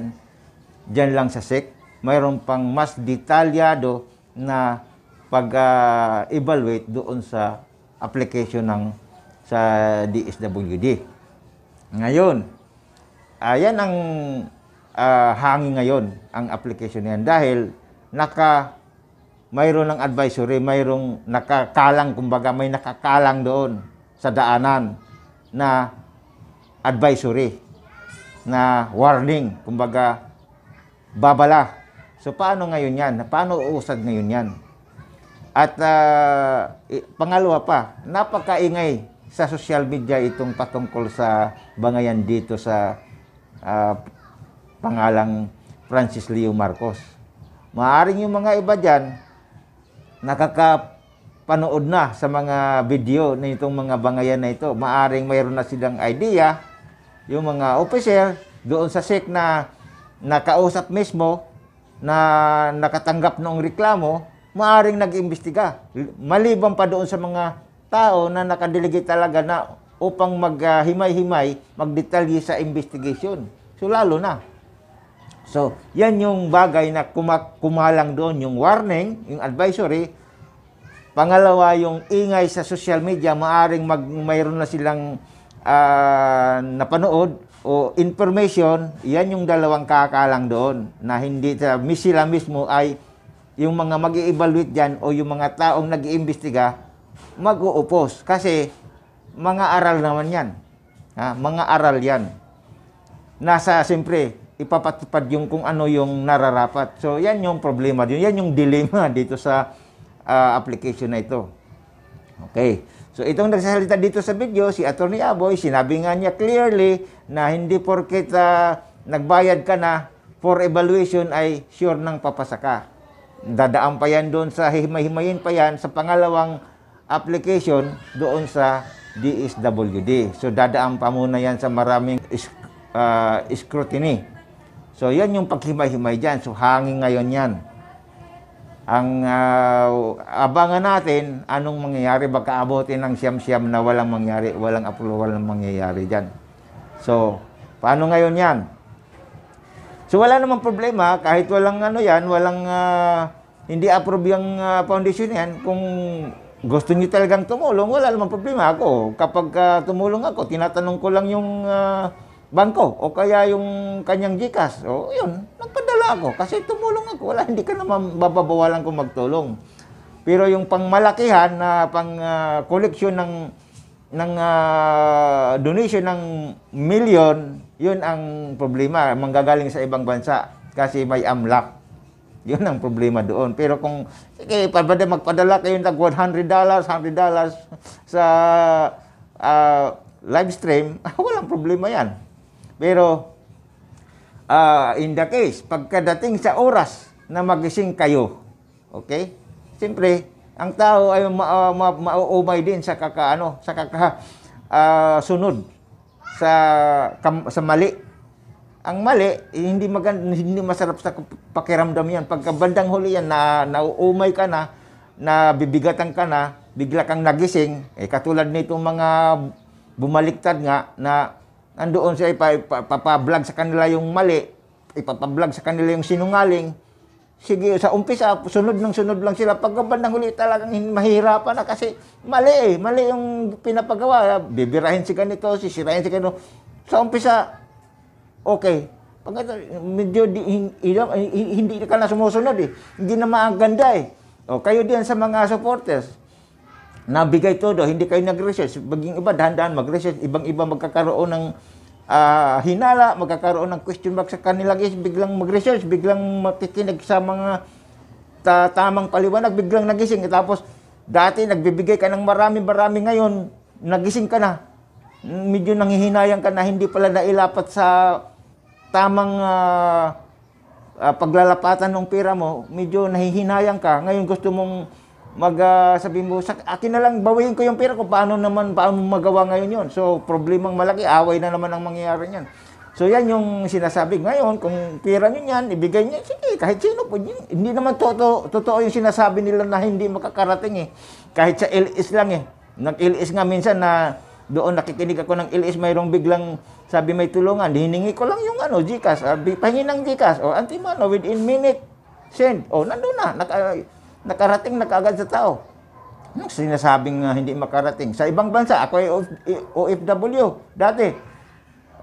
dyan lang sa SEC. Mayroon pang mas detalyado na pag-evaluate uh, doon sa application ng sa DSWD. Ngayon, ayan ah, ang uh, ah, hangi ngayon, ang application niyan dahil naka mayroon ng advisory, mayroong nakakalang, kumbaga may nakakalang doon sa daanan na advisory, na warning, kumbaga babala. So paano ngayon yan? Paano uusad ngayon yan? At uh, pangalawa pa, napakaingay sa social media itong patungkol sa bangayan dito sa uh, pangalang Francis Leo Marcos. Maaring yung mga iba dyan, nakakapanood na sa mga video na itong mga bangayan na ito. Maaring mayroon na silang idea, yung mga officer doon sa SEC na nakausap mismo na nakatanggap ng reklamo, maaring nag-imbestiga. Maliban pa doon sa mga tao na nakadelegate talaga na upang maghimay-himay, uh, magdetalye sa investigation. So, lalo na. So, yan yung bagay na kumalang doon, yung warning, yung advisory. Pangalawa, yung ingay sa social media, maaring mag, mayroon na silang uh, napanood o information, yan yung dalawang kakalang doon na hindi uh, sila mismo ay yung mga mag-evaluate dyan o yung mga taong nag-iimbestiga mag-uupos kasi mga aral naman yan. Ha? Mga aral yan. Nasa, siyempre, ipapatupad yung kung ano yung nararapat. So, yan yung problema. Yan yung dilemma dito sa uh, application na ito. Okay. So, itong nagsasalita dito sa video, si Attorney Aboy, sinabi nga niya clearly na hindi porket uh, nagbayad ka na for evaluation ay sure nang papasa ka. Dadaan pa yan doon sa himay-himayin pa yan sa pangalawang application doon sa DSWD. So dadaan pa muna yan sa maraming uh, scrutiny. So yan yung paghimay-himay dyan. So hangin ngayon yan. Ang uh, abangan natin, anong mangyayari, baka abutin ng siyam-siyam na walang mangyari, walang approval ng mangyayari dyan. So, paano ngayon yan? So wala namang problema, kahit walang ano yan, walang uh, hindi approve yung uh, foundation yan, kung gusto niyo talagang tumulong, wala namang problema ako. Kapag uh, tumulong ako, tinatanong ko lang yung uh, bangko o kaya yung kanyang GCash. O yun, nagpadala ako kasi tumulong ako. Wala, hindi ka naman bababawalan kung magtulong. Pero yung pangmalakihan na uh, pang uh, collection ng ng uh, donation ng milyon, yun ang problema, manggagaling sa ibang bansa kasi may amlak. Yun ang problema doon. Pero kung, sige, eh, pabada magpadala kayo ng $100, $100 sa uh, live stream, walang problema yan. Pero, uh, in the case, pagkadating sa oras na magising kayo, okay? Siyempre, ang tao ay ma- ah, ma- din sa kaka, ano, sa kaka, uh, sunod sa, kam- sa mali ang mali, eh, hindi maganda, hindi masarap sa pakiramdam yan. Pagka bandang huli yan, na, nauumay ka na, na bibigatan ka na, bigla kang nagising, eh katulad nito mga bumaliktad nga na nandoon siya ipapablog sa kanila yung mali, ipapablog sa kanila yung sinungaling. Sige, sa umpisa, sunod ng sunod lang sila. Pagkaban ng huli, talagang mahirapan na kasi mali eh. Mali yung pinapagawa. Bibirahin si ganito, sisirahin si ganito. Sa umpisa, Okay. Pagkat medyo di, ilaw, eh, hindi ka na sumusunod eh. Hindi na maaganda eh. O, oh, kayo diyan sa mga supporters, nabigay todo, hindi kayo nag-research. Baging iba, dahan-dahan mag-research. Ibang-iba magkakaroon ng uh, hinala, magkakaroon ng question back sa kanila. is, biglang mag-research, biglang makikinig sa mga ta- tamang paliwanag, biglang nagising. Tapos, dati nagbibigay ka ng marami-marami ngayon, nagising ka na. Medyo nanghihinayang ka na hindi pala nailapat sa tamang uh, uh, paglalapatan ng pera mo, medyo nahihinayang ka. Ngayon gusto mong mag uh, sabihin mo, sa akin na lang, bawihin ko yung pera ko. Paano naman, paano magawa ngayon yon So, problemang malaki, away na naman ang mangyayari niyan. So, yan yung sinasabi. Ngayon, kung pera nyo yan, ibigay nyo, sige, kahit sino po. Hindi naman totoo, totoo yung sinasabi nila na hindi makakarating eh. Kahit sa LS lang eh. Nag-LS nga minsan na doon nakikinig ako ng LS, mayroong biglang sabi may tulungan, hiningi ko lang yung ano, Gcash, sabi, pahingi ng Gcash, o antimano, within minute, send. O, nandun na, naka, nakarating na kaagad sa tao. Anong hmm, sinasabing uh, hindi makarating? Sa ibang bansa, ako ay OFW, eh, dati,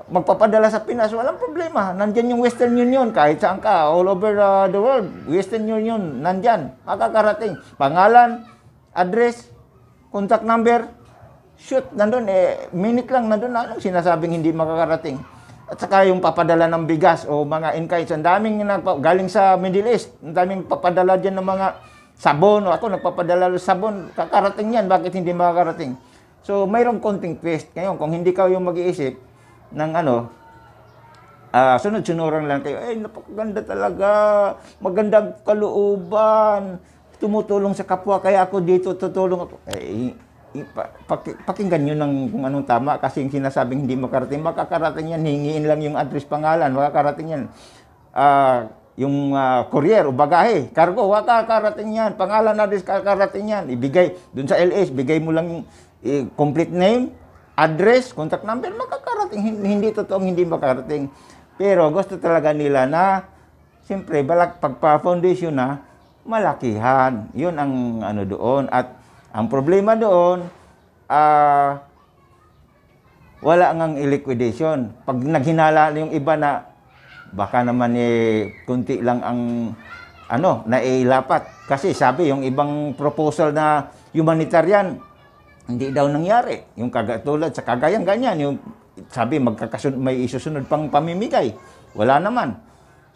magpapadala sa Pinas, walang problema. Nandyan yung Western Union, kahit saan ka, all over uh, the world, Western Union, nandyan, makakarating. Pangalan, address, contact number, shoot, nandun, eh, minute lang nandun, anong sinasabing hindi makakarating? At saka yung papadala ng bigas o mga inkites, ang daming nagpa- galing sa Middle East, ang daming papadala dyan ng mga sabon, o ako nagpapadala ng sabon, kakarating yan, bakit hindi makakarating? So, mayroong konting twist. Ngayon, kung hindi ka yung mag-iisip ng ano, uh, sunod-sunuran lang kayo, ay, napakaganda talaga, magandang kalooban, tumutulong sa kapwa, kaya ako dito tutulong ako. Eh, pakinggan nyo ng kung anong tama kasi yung sinasabing hindi makarating, makakarating yan, hingiin lang yung address pangalan, makakarating yan. Uh, yung uh, courier o bagahe, cargo, makakarating yan, pangalan address, kakarating yan. Ibigay, dun sa LS, bigay mo lang yung eh, complete name, address, contact number, makakarating. Hindi, hindi totoong hindi makarating. Pero gusto talaga nila na, siyempre, balak, pagpa-foundation na, malakihan. Yun ang ano doon. At ang problema doon, uh, wala ngang liquidation. Pag naghinala yung iba na baka naman eh kunti lang ang ano, nailapat. Kasi sabi yung ibang proposal na humanitarian, hindi daw nangyari. Yung kagatulad sa kagayang ganyan, yung sabi magkakasunod, may isusunod pang pamimigay. Wala naman.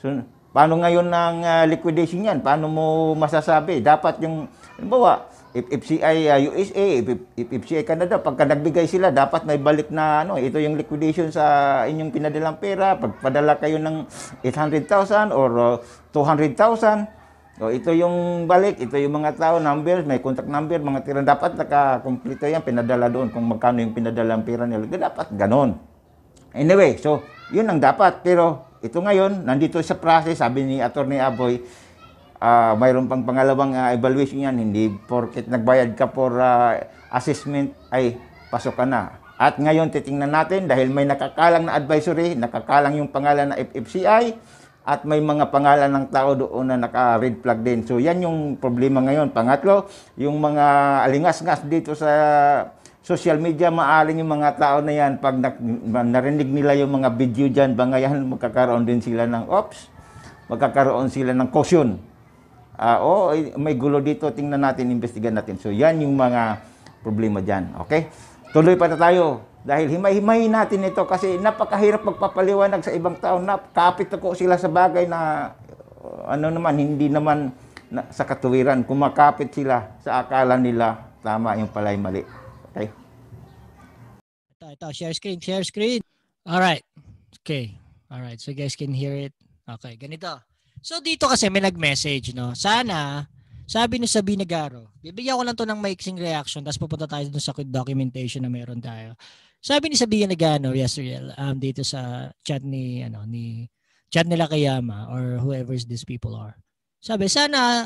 So, paano ngayon ng uh, ah, liquidation yan? Paano mo masasabi? Dapat yung, halimbawa, if, if si uh, USA, if, if, if si Canada, pagka nagbigay sila, dapat may balik na ano, ito yung liquidation sa inyong pinadalang pera. Pagpadala kayo ng 800,000 or uh, 200,000, So, ito yung balik, ito yung mga tao, numbers, may contact number, mga tira. Dapat nakakompleto yan, pinadala doon kung magkano yung pinadalang pera nila. Dapat ganon. Anyway, so, yun ang dapat. Pero, ito ngayon, nandito sa process, sabi ni Attorney Aboy, uh, mayroon pang pangalawang uh, evaluation yan. Hindi porket nagbayad ka for uh, assessment ay pasok ka na. At ngayon titingnan natin dahil may nakakalang na advisory, nakakalang yung pangalan na FFCI at may mga pangalan ng tao doon na naka-red flag din. So yan yung problema ngayon. Pangatlo, yung mga alingas-ngas dito sa social media, maaring yung mga tao na yan pag narinig nila yung mga video dyan, bangayan, magkakaroon din sila ng ops, magkakaroon sila ng caution uh, oh, may gulo dito, tingnan natin, investigan natin. So, yan yung mga problema dyan. Okay? Tuloy pa tayo. Dahil himay-himay natin ito kasi napakahirap magpapaliwanag sa ibang tao na kapit ko sila sa bagay na uh, ano naman, hindi naman na, sa katuwiran. Kumakapit sila sa akala nila tama yung palay mali. Okay? Ito, ito. Share screen, share screen. All right. Okay. All right. So you guys can hear it. Okay. Ganito. So dito kasi may nag-message, no? Sana, sabi ni Sabi Nagaro, bibigyan ko lang to ng maiksing reaction tapos pupunta tayo dun sa documentation na meron tayo. Sabi ni Sabi Nagano yesterday um, dito sa chat ni, ano, ni chat nila Kayama or whoever these people are. Sabi, sana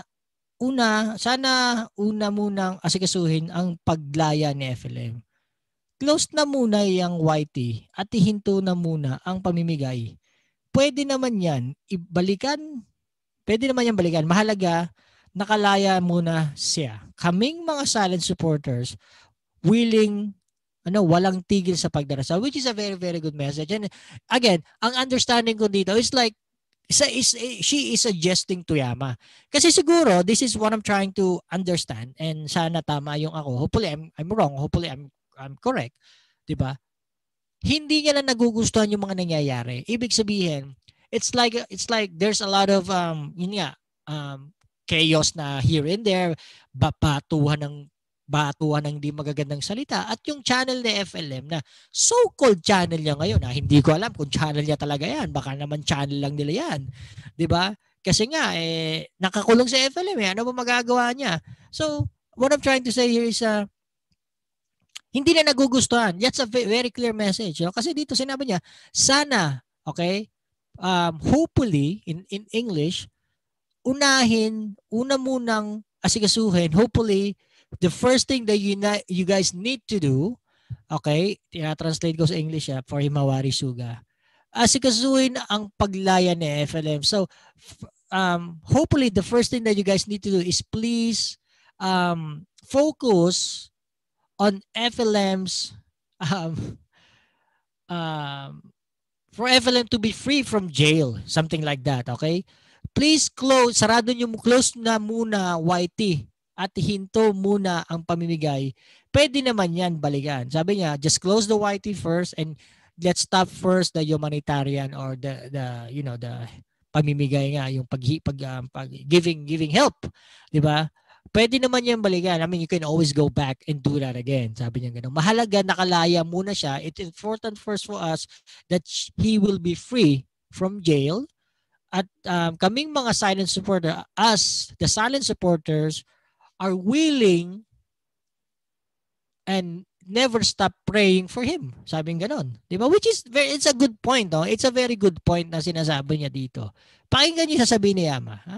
una, sana una munang asikasuhin ang paglaya ni FLM. Close na muna yung YT at ihinto na muna ang pamimigay pwede naman yan ibalikan. Pwede naman yan balikan. Mahalaga, nakalaya muna siya. Kaming mga silent supporters, willing ano, walang tigil sa pagdarasal, which is a very, very good message. And again, ang understanding ko dito is like, sa is she is suggesting to Yama. Kasi siguro this is what I'm trying to understand and sana tama yung ako. Hopefully I'm I'm wrong. Hopefully I'm I'm correct. 'Di ba? hindi niya lang nagugustuhan yung mga nangyayari. Ibig sabihin, it's like it's like there's a lot of um yun nga um chaos na here and there, batuhan ng batuhan ng hindi magagandang salita at yung channel ni FLM na so-called channel niya ngayon na hindi ko alam kung channel niya talaga yan baka naman channel lang nila yan 'di ba kasi nga eh nakakulong sa FLM eh ano ba magagawa niya so what I'm trying to say here is uh, hindi na nagugustuhan. That's a very clear message. No? Kasi dito sinabi niya, sana, okay, um, hopefully, in, in English, unahin, una munang asigasuhin, hopefully, the first thing that you, na, you guys need to do, okay, tina-translate ko sa English ya, ah, for Himawari Suga, asikasuhin ang paglaya ni FLM. So, um, hopefully, the first thing that you guys need to do is please um, focus on FLM's um, um, for FLM to be free from jail, something like that, okay? Please close, sarado nyo, close na muna YT at hinto muna ang pamimigay. Pwede naman yan balikan. Sabi niya, just close the YT first and let's stop first the humanitarian or the, the you know, the pamimigay nga, yung pag, pag, um, pag giving, giving help. Di ba? pwede naman yan balikan. I mean, you can always go back and do that again. Sabi niya ganun. Mahalaga, nakalaya muna siya. It's important first for us that he will be free from jail. At um, kaming mga silent supporter, us, the silent supporters, are willing and never stop praying for him. Sabi niya ganun. Di ba? Which is, very, it's a good point. No? Oh. It's a very good point na sinasabi niya dito. Pakinggan niyo sasabihin ni Yama. Ha?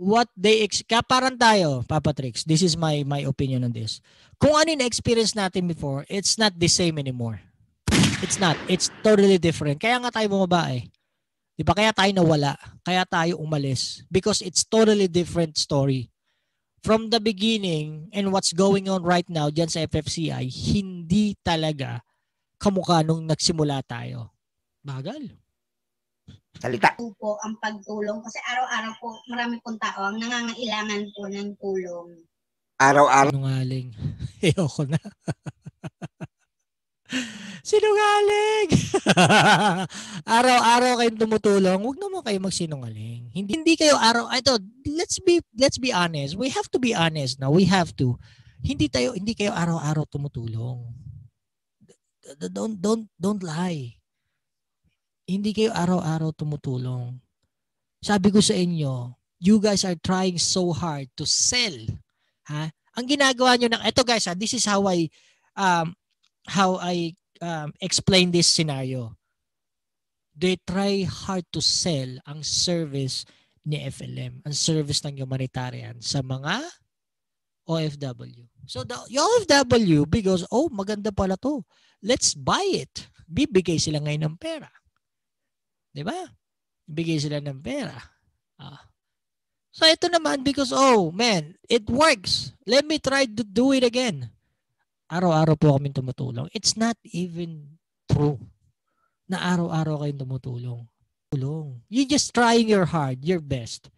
what they ex- kaya parang tayo Papa Trix this is my my opinion on this kung ano yung experience natin before it's not the same anymore it's not it's totally different kaya nga tayo bumaba eh di ba kaya tayo nawala kaya tayo umalis because it's totally different story from the beginning and what's going on right now diyan sa FFCI hindi talaga kamukha nung nagsimula tayo bagal Salita. Po ang pagtulong kasi araw-araw po marami pong tao ang nangangailangan po ng tulong. Araw-araw. Sinungaling. Ayoko na. Sinungaling! araw-araw kayong tumutulong, huwag na mo kayo magsinungaling. Hindi, hindi kayo araw, ito, let's be, let's be honest. We have to be honest now. We have to. Hindi tayo, hindi kayo araw-araw tumutulong. Don't, don't, don't lie hindi kayo araw-araw tumutulong. Sabi ko sa inyo, you guys are trying so hard to sell. Ha? Ang ginagawa nyo ng, eto guys ha, this is how I, um, how I um, explain this scenario. They try hard to sell ang service ni FLM, ang service ng humanitarian sa mga OFW. So the, the OFW, because, oh, maganda pala to. Let's buy it. Bibigay sila ngayon ng pera. 'Di ba? Bigay sila ng pera. Ah. So ito naman because oh man, it works. Let me try to do it again. Araw-araw po kami tumutulong. It's not even true na araw-araw kayong tumutulong. Tulong. You're just trying your hard, your best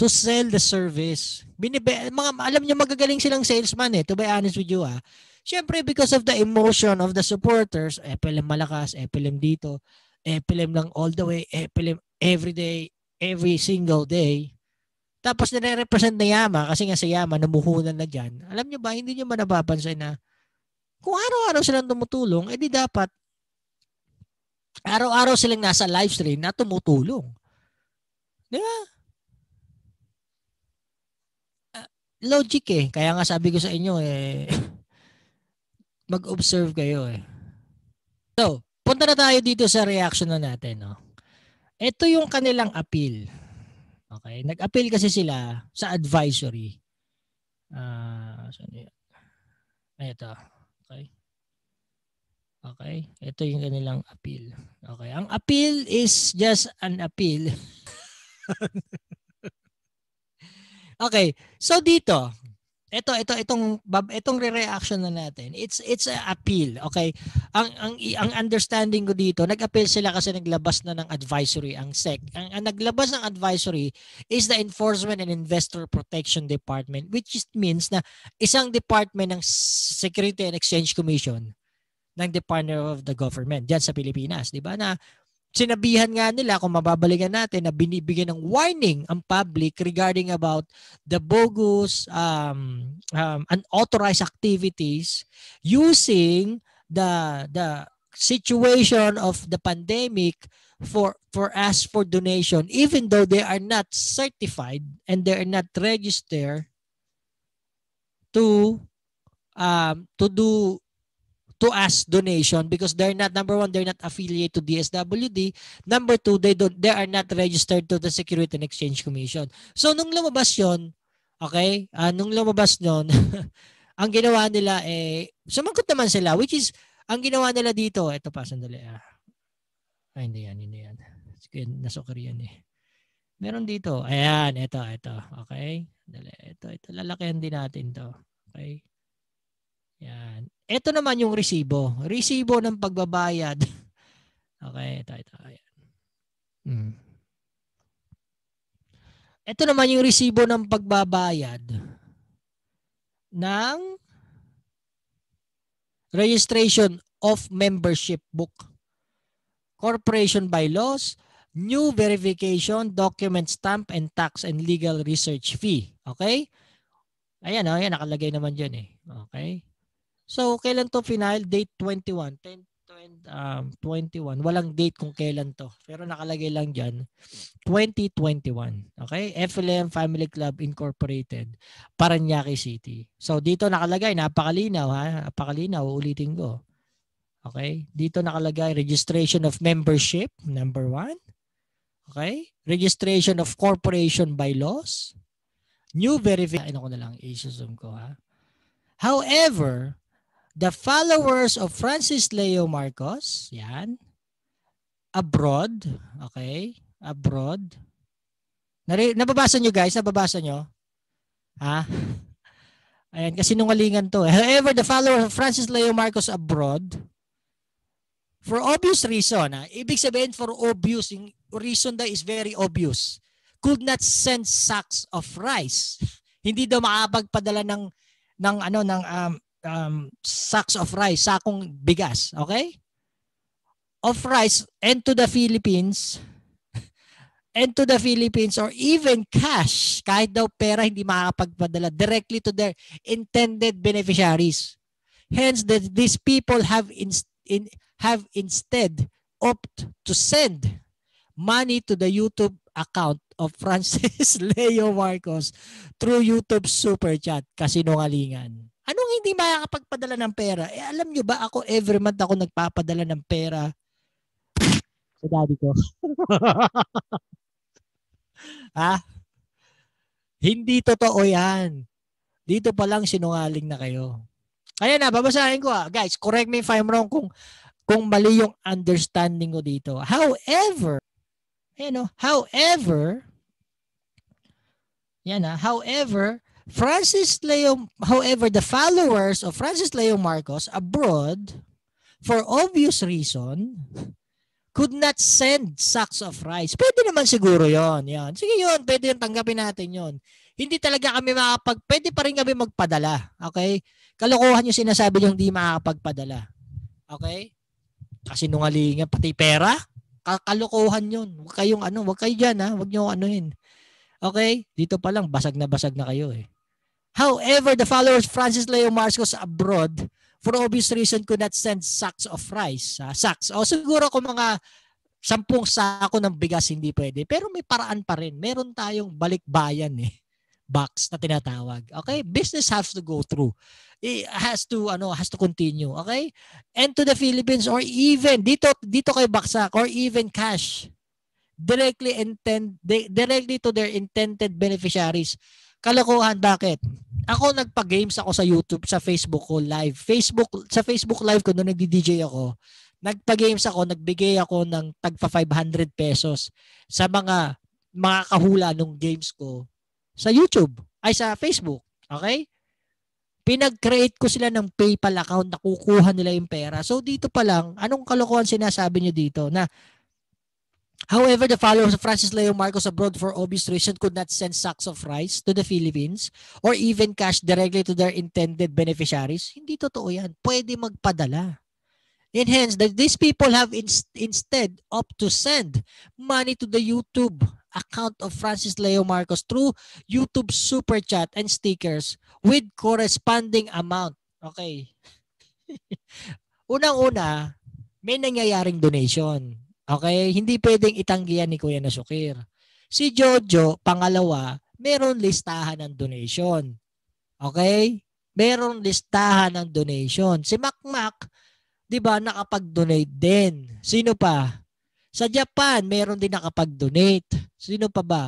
to sell the service. Binibe, mga, alam niyo magagaling silang salesman eh, to be honest with you ah. Siyempre because of the emotion of the supporters, FLM eh, malakas, FLM eh, dito, FLM lang all the way, FLM every day, every single day. Tapos nire-represent na Yama kasi nga sa Yama namuhunan na dyan. Alam nyo ba, hindi nyo ba na kung araw-araw silang tumutulong, eh di dapat araw-araw silang nasa live stream na tumutulong. Di ba? Uh, logic eh. Kaya nga sabi ko sa inyo eh, mag-observe kayo eh. So, Punta na tayo dito sa reaction na natin. No? Ito yung kanilang appeal. Okay, nag-appeal kasi sila sa advisory. Ah, uh, saan ah, Ito. Okay. Okay, ito yung kanilang appeal. Okay, ang appeal is just an appeal. okay, so dito, ito ito itong itong re-reaction na natin. It's it's a appeal, okay? Ang ang ang understanding ko dito, nag-appeal sila kasi naglabas na ng advisory ang SEC. Ang, ang naglabas ng advisory is the Enforcement and Investor Protection Department which just means na isang department ng Security and Exchange Commission ng Department of the Government diyan sa Pilipinas, di ba? Na sinabihan nga nila, kung mababalikan natin, na binibigyan ng warning ang public regarding about the bogus um, um, unauthorized activities using the the situation of the pandemic for for us for donation even though they are not certified and they are not registered to um, to do to us donation because they're not number one they're not affiliated to DSWD number two they don't they are not registered to the Security and Exchange Commission so nung lumabas yon okay uh, nung lumabas yon ang ginawa nila eh sumangkot naman sila which is ang ginawa nila dito ito pa sandali ah ay hindi yan hindi yan nasuka yan eh meron dito ayan ito ito okay dali ito ito lalakihan din natin to okay yan. Ito naman yung resibo. Resibo ng pagbabayad. okay, ito, ito. Ayan. Hmm. Ito naman yung resibo ng pagbabayad ng registration of membership book, corporation bylaws, new verification, document stamp, and tax and legal research fee. Okay? Ayan, oh, ayan nakalagay naman dyan eh. Okay? So, kailan to final? Date 21. 10, 20, um, 21. Walang date kung kailan to. Pero nakalagay lang dyan. 2021. Okay? FLM Family Club Incorporated. Paranaque City. So, dito nakalagay. Napakalinaw ha. Napakalinaw. Ulitin ko. Okay? Dito nakalagay registration of membership. Number one. Okay? Registration of corporation by laws. New verification. Ano ko na lang. I-zoom ko ha. However, the followers of Francis Leo Marcos, yan, abroad, okay, abroad. Nari, nababasa nyo guys, nababasa nyo? Ha? Ayan, kasi nungalingan to. Eh. However, the followers of Francis Leo Marcos abroad, for obvious reason, ha? ibig sabihin for obvious, yung reason that is very obvious, could not send sacks of rice. Hindi daw makapagpadala ng ng ano ng um, um, sacks of rice, sakong bigas, okay? Of rice and to the Philippines, and to the Philippines or even cash, kahit daw pera hindi makakapagpadala directly to their intended beneficiaries. Hence, that these people have in, in, have instead opt to send money to the YouTube account of Francis Leo Marcos through YouTube Super Chat, kasinungalingan. Anong hindi makakapagpadala ng pera? Eh, alam nyo ba, ako every month ako nagpapadala ng pera sa daddy ko. ha? Hindi totoo yan. Dito pa lang sinungaling na kayo. Ayan na, babasahin ko ah. Guys, correct me if I'm wrong kung kung mali yung understanding ko dito. However, ayan oh, however, yan ah, however, Francis Leo, however, the followers of Francis Leo Marcos abroad, for obvious reason, could not send sacks of rice. Pwede naman siguro yon, yon. Sige yon, pwede yun, tanggapin natin yon. Hindi talaga kami makapag, pwede pa rin kami magpadala. Okay? Kalokohan yung sinasabi yung di makapagpadala. Okay? Kasi nungalingan, pati pera, kalokohan yun. Huwag kayong ano, huwag kayo dyan ha, huwag nyo anuhin. Okay? Dito pa lang, basag na basag na kayo eh. However, the followers Francis Leo Marcos abroad for obvious reason could not send sacks of rice. Uh, sacks. O siguro kung mga sampung sako ng bigas hindi pwede. Pero may paraan pa rin. Meron tayong balikbayan eh box na tinatawag. Okay? Business has to go through. It has to ano, has to continue, okay? And to the Philippines or even dito dito kay Baksak or even cash directly intend directly to their intended beneficiaries Kalokohan bakit? Ako nagpa-games ako sa YouTube, sa Facebook ko live. Facebook sa Facebook live ko nung nagdi-DJ ako, nagpa-games ako, nagbigay ako ng tagpa 500 pesos sa mga mga kahula nung games ko sa YouTube ay sa Facebook. Okay? Pinag-create ko sila ng PayPal account, nakukuha nila yung pera. So dito pa lang, anong kalokohan sinasabi niyo dito na However, the followers of Francis Leo Marcos abroad for obvious reason could not send sacks of rice to the Philippines or even cash directly to their intended beneficiaries. Hindi totoo yan. Pwede magpadala. And hence, that these people have in- instead opt to send money to the YouTube account of Francis Leo Marcos through YouTube super chat and stickers with corresponding amount. Okay. Unang-una, may nangyayaring donation Okay? Hindi pwedeng itanggihan ni Kuya na Nasukir. Si Jojo, pangalawa, meron listahan ng donation. Okay? Meron listahan ng donation. Si Makmak, 'di ba, nakapag-donate din. Sino pa? Sa Japan, meron din nakapag-donate. Sino pa ba?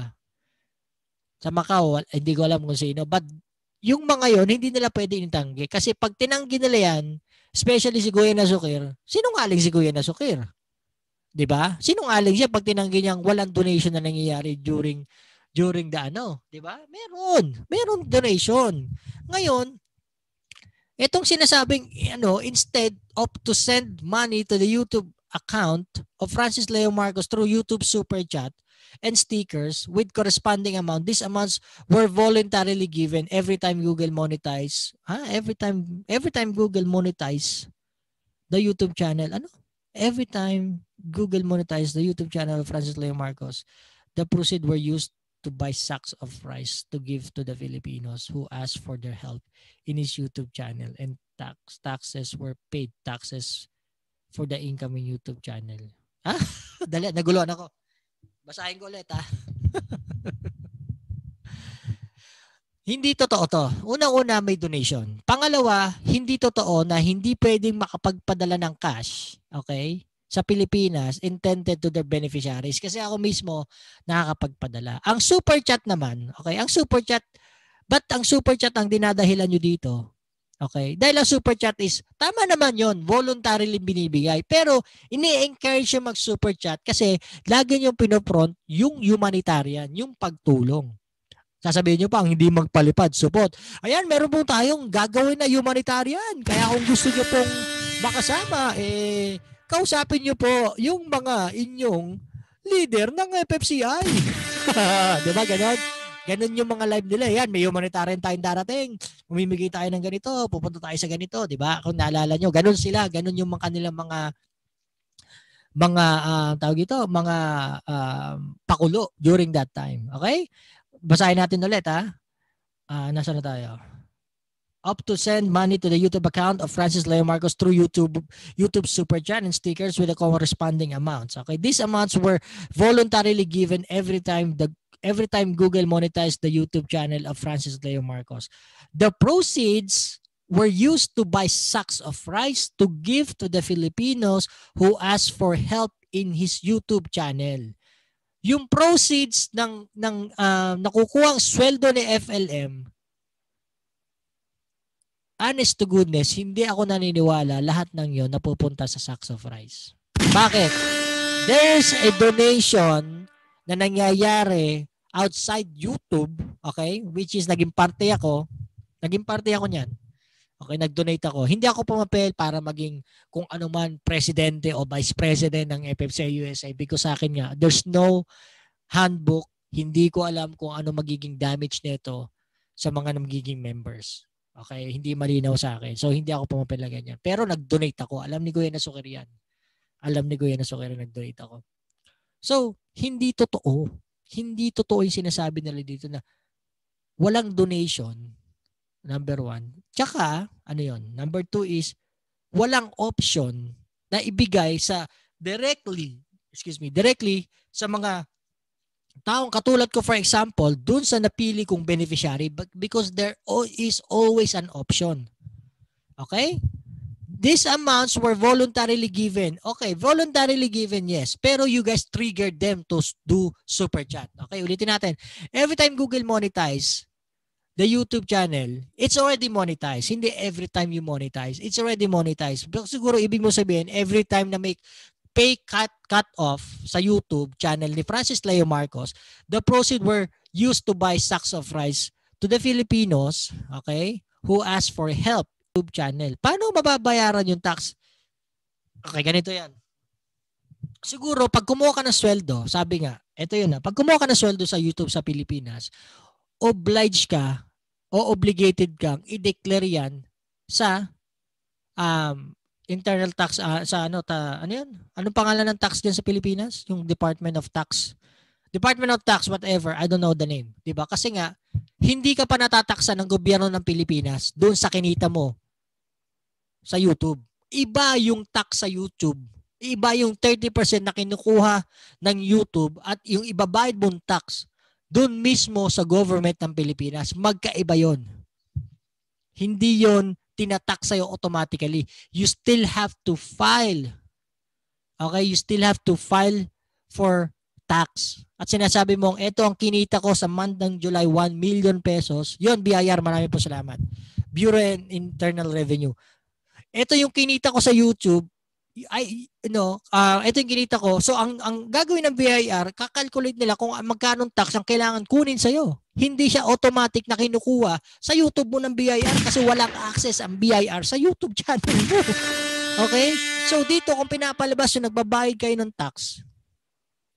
Sa Macau, eh, hindi ko alam kung sino. But yung mga yon hindi nila pwede initanggi. Kasi pag tinanggi nila yan, especially si Guya Nasukir, sinungaling si Guya Nasukir? 'Di ba? Sino Sinungaling siya pag tinanggi niyang walang donation na nangyayari during during the ano, 'di ba? Meron, meron donation. Ngayon, itong sinasabing ano, instead of to send money to the YouTube account of Francis Leo Marcos through YouTube super chat and stickers with corresponding amount. These amounts were voluntarily given every time Google monetize. Ha? Every time every time Google monetize the YouTube channel. Ano? Every time Google monetized the YouTube channel of Francis Leo Marcos. The proceeds were used to buy sacks of rice to give to the Filipinos who asked for their help in his YouTube channel and tax taxes were paid taxes for the incoming YouTube channel. Ah, dali, naguluhan ako. Basahin ko ulit ha. Ah. hindi totoo to. Unang-una may donation. Pangalawa, hindi totoo na hindi pwedeng makapagpadala ng cash. Okay? sa Pilipinas intended to their beneficiaries kasi ako mismo nakakapagpadala. Ang super chat naman, okay, ang super chat, but ang super chat ang dinadahilan nyo dito? Okay, dahil ang super chat is, tama naman yon voluntarily binibigay. Pero ini-encourage yung mag-super chat kasi lagi nyo pinopront yung humanitarian, yung pagtulong. Sasabihin nyo pa, ang hindi magpalipad, support. Ayan, meron pong tayong gagawin na humanitarian. Kaya kung gusto nyo pong makasama, eh, kausapin niyo po yung mga inyong leader ng FFCI. 'Di ba ganon? Ganun yung mga live nila. Yan, may humanitarian tayong darating. Umimigay tayo ng ganito, pupunta tayo sa ganito, 'di ba? Kung naalala niyo, ganun sila, ganun yung mga kanilang mga mga uh, tawag dito, mga uh, pakulo during that time. Okay? Basahin natin ulit ha. Uh, nasa na tayo? up to send money to the YouTube account of Francis Leo Marcos through YouTube YouTube Super Chat and stickers with the corresponding amounts. Okay, these amounts were voluntarily given every time the every time Google monetized the YouTube channel of Francis Leo Marcos. The proceeds were used to buy sacks of rice to give to the Filipinos who asked for help in his YouTube channel. Yung proceeds ng ng uh, ah, nakukuhang sweldo ni FLM honest to goodness, hindi ako naniniwala lahat ng yon napupunta sa sacks of rice. Bakit? There's a donation na nangyayari outside YouTube, okay? Which is naging parte ako. Naging parte ako niyan. Okay, nag-donate ako. Hindi ako pumapel para maging kung ano man presidente o vice president ng FFCA USA because sa akin nga, there's no handbook. Hindi ko alam kung ano magiging damage nito sa mga magiging members. Okay, hindi malinaw sa akin. So hindi ako pumapalagan yan. Pero nag-donate ako. Alam ni Kuya na sukerian. Alam ni Kuya na sukerian nag-donate ako. So, hindi totoo. Hindi totoo yung sinasabi nila dito na walang donation, number one. Tsaka, ano yon Number two is, walang option na ibigay sa directly, excuse me, directly sa mga taong katulad ko for example dun sa napili kong beneficiary because there is always an option. Okay? These amounts were voluntarily given. Okay, voluntarily given, yes. Pero you guys triggered them to do super chat. Okay, ulitin natin. Every time Google monetize the YouTube channel, it's already monetized. Hindi every time you monetize. It's already monetized. Pero siguro ibig mo sabihin, every time na may pay cut cut off sa YouTube channel ni Francis Leo Marcos, the proceeds were used to buy sacks of rice to the Filipinos, okay, who asked for help YouTube channel. Paano mababayaran yung tax? Okay, ganito yan. Siguro, pag kumuha ka ng sweldo, sabi nga, ito yun na, pag kumuha ka ng sweldo sa YouTube sa Pilipinas, obliged ka o obligated kang i-declare yan sa um, internal tax uh, sa ano ta ano yan? Anong pangalan ng tax diyan sa Pilipinas? Yung Department of Tax. Department of Tax whatever, I don't know the name, 'di ba? Kasi nga hindi ka pa natataksan ng gobyerno ng Pilipinas doon sa kinita mo sa YouTube. Iba yung tax sa YouTube. Iba yung 30% na kinukuha ng YouTube at yung ibabayad mong tax doon mismo sa government ng Pilipinas. Magkaiba yon. Hindi yon tinatak sa'yo automatically. You still have to file. Okay? You still have to file for tax. At sinasabi mong, ito ang kinita ko sa month ng July, 1 million pesos. Yun, BIR, marami po salamat. Bureau and Internal Revenue. Ito yung kinita ko sa YouTube. I, you know, uh, ah, ito yung kinita ko. So, ang, ang gagawin ng BIR, kakalculate nila kung magkano tax ang kailangan kunin sa'yo hindi siya automatic na kinukuha sa YouTube mo ng BIR kasi walang access ang BIR sa YouTube channel mo. Okay? So dito, kung pinapalabas yung nagbabayad kayo ng tax,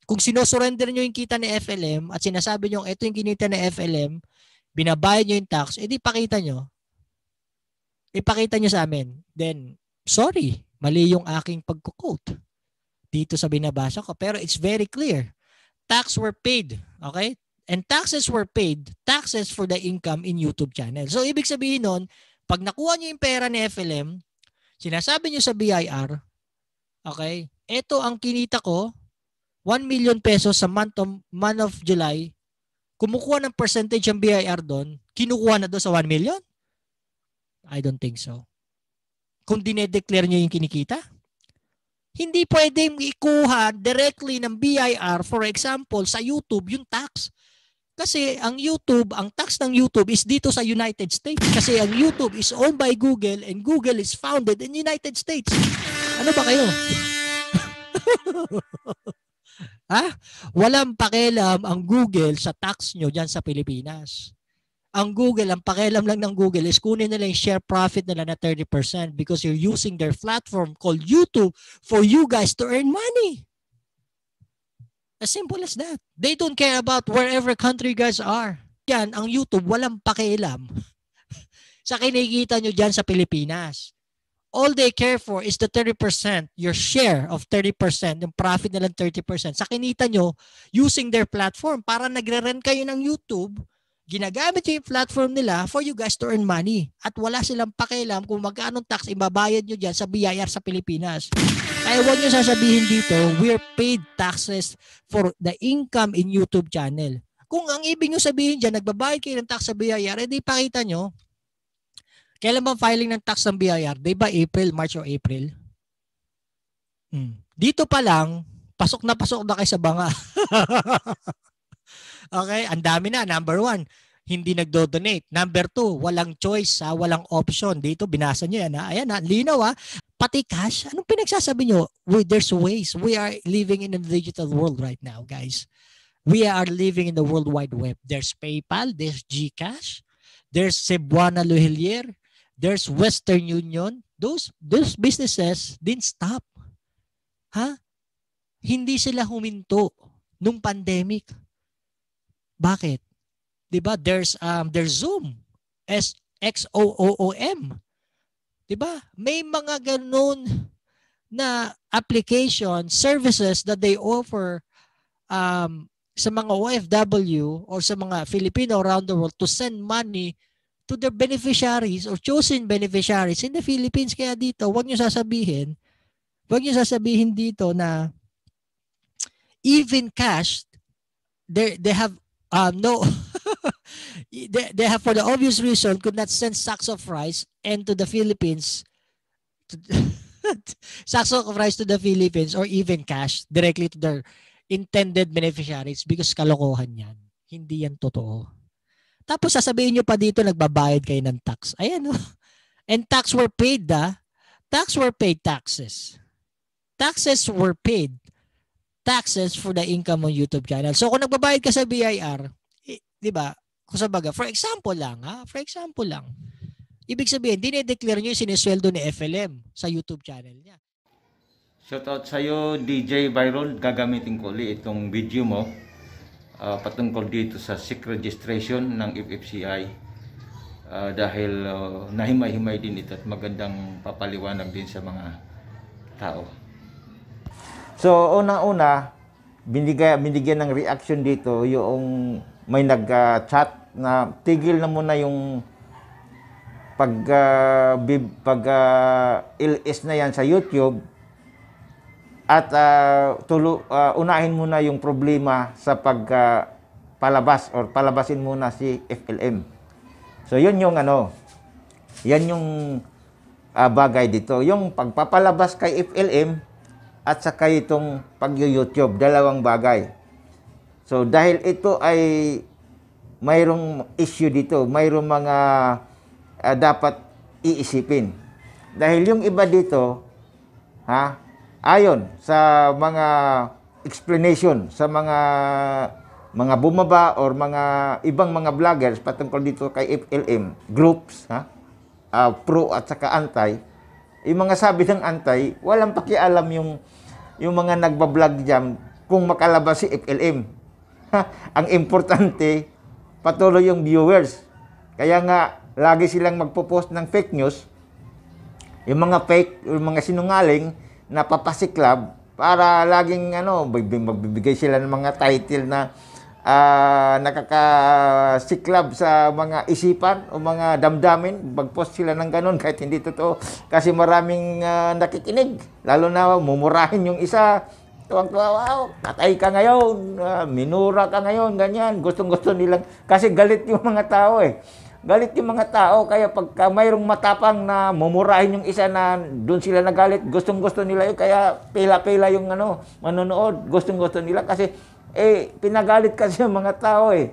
kung sinosurrender nyo yung kita ni FLM at sinasabi nyo, ito yung kinita ni FLM, binabayad nyo yung tax, edi eh, pakita nyo. Ipakita nyo sa amin. Then, sorry, mali yung aking pagkukote dito sa binabasa ko. Pero it's very clear. Tax were paid. Okay? and taxes were paid, taxes for the income in YouTube channel. So ibig sabihin nun, pag nakuha niyo yung pera ni FLM, sinasabi niyo sa BIR, okay, ito ang kinita ko, 1 million pesos sa month of, month of July, kumukuha ng percentage ang BIR doon, kinukuha na doon sa 1 million? I don't think so. Kung dinedeclare niyo yung kinikita, hindi pwedeng ikuha directly ng BIR, for example, sa YouTube, yung tax. Kasi ang YouTube, ang tax ng YouTube is dito sa United States. Kasi ang YouTube is owned by Google and Google is founded in United States. Ano ba kayo? ha? Walang pakialam ang Google sa tax nyo dyan sa Pilipinas. Ang Google, ang pakialam lang ng Google is kunin nila yung share profit nila na 30% because you're using their platform called YouTube for you guys to earn money. As simple as that. They don't care about wherever country guys are. Yan, ang YouTube, walang pakialam sa kinikita nyo dyan sa Pilipinas. All they care for is the 30%, your share of 30%, yung profit nila 30%. Sa kinita nyo, using their platform, para nagre-rent kayo ng YouTube, ginagamit yung platform nila for you guys to earn money. At wala silang pakialam kung magkano tax ibabayad nyo dyan sa BIR sa Pilipinas. I want nyo sasabihin dito, we're paid taxes for the income in YouTube channel. Kung ang ibig niyo sabihin dyan, nagbabayad kayo ng tax sa BIR, edi pakita niyo, kailan ba filing ng tax ng BIR? Di ba April, March or April? Hmm. Dito pa lang, pasok na pasok na kayo sa banga. okay, ang dami na. Number one, hindi nagdo-donate. Number two, walang choice, ha? walang option. Dito, binasa nyo yan. Ha? Ayan, ha? linaw ha pati cash, anong pinagsasabi nyo? We, there's ways. We are living in a digital world right now, guys. We are living in the World Wide Web. There's PayPal, there's GCash, there's Cebuana Lohelier, there's Western Union. Those, those businesses didn't stop. Ha? Huh? Hindi sila huminto nung pandemic. Bakit? Diba? There's um there's Zoom. S X O O O M. 'Di ba? May mga ganun na application services that they offer um, sa mga OFW or sa mga Filipino around the world to send money to their beneficiaries or chosen beneficiaries in the Philippines. Kaya dito, wag niyo sasabihin, wag niyo sasabihin dito na even cash, they, they have uh, no they, they have, for the obvious reason, could not send sacks of rice and to the Philippines, to, sacks of rice to the Philippines or even cash directly to their intended beneficiaries because kalokohan yan. Hindi yan totoo. Tapos sasabihin nyo pa dito, nagbabayad kayo ng tax. Ayan o. Oh. And tax were paid, da. Ah. Tax were paid taxes. Taxes were paid taxes for the income on YouTube channel. So kung nagbabayad ka sa BIR, 'di ba? Kusabaga, for example lang ha, for example lang. Ibig sabihin, dinedeclare niyo yung sinesweldo ni FLM sa YouTube channel niya. Shoutout sa'yo, DJ Viral. Gagamitin ko ulit itong video mo uh, patungkol dito sa SIC registration ng FFCI uh, ah, dahil uh, nahimay-himay din ito at magandang papaliwanag din sa mga tao. So, una-una, binigay, binigyan ng reaction dito yung may nag-chat uh, na tigil na muna yung pag uh, pag uh, ilis na yan sa YouTube at uh, tulo, uh, unahin muna yung problema sa pag uh, palabas or palabasin muna si FLM. So yun yung ano, yan yung uh, bagay dito. Yung pagpapalabas kay FLM at saka itong pag-YouTube, dalawang bagay. So dahil ito ay mayroong issue dito, mayroong mga uh, dapat iisipin. Dahil yung iba dito, ha, ayon sa mga explanation sa mga mga bumaba or mga ibang mga vloggers patungkol dito kay FLM groups ha uh, pro at saka anti yung mga sabi ng anti walang pakialam yung yung mga nagba-vlog diyan kung makalabas si FLM ang importante, patuloy yung viewers. Kaya nga, lagi silang magpo-post ng fake news, yung mga fake, yung mga sinungaling na papasiklab para laging ano, magbibigay sila ng mga title na uh, nakakasiklab sa mga isipan o mga damdamin. Magpost sila ng ganun kahit hindi totoo kasi maraming uh, nakikinig. Lalo na mumurahin yung isa, Tuwang tuwa, katay ka ngayon, uh, minura ka ngayon, ganyan. Gustong-gusto nilang, kasi galit yung mga tao eh. Galit yung mga tao, kaya pagka mayroong matapang na mumurahin yung isa na doon sila nagalit, gustong-gusto nila yun, kaya pila-pila yung ano, manonood, gustong-gusto nila kasi eh, pinagalit kasi yung mga tao eh.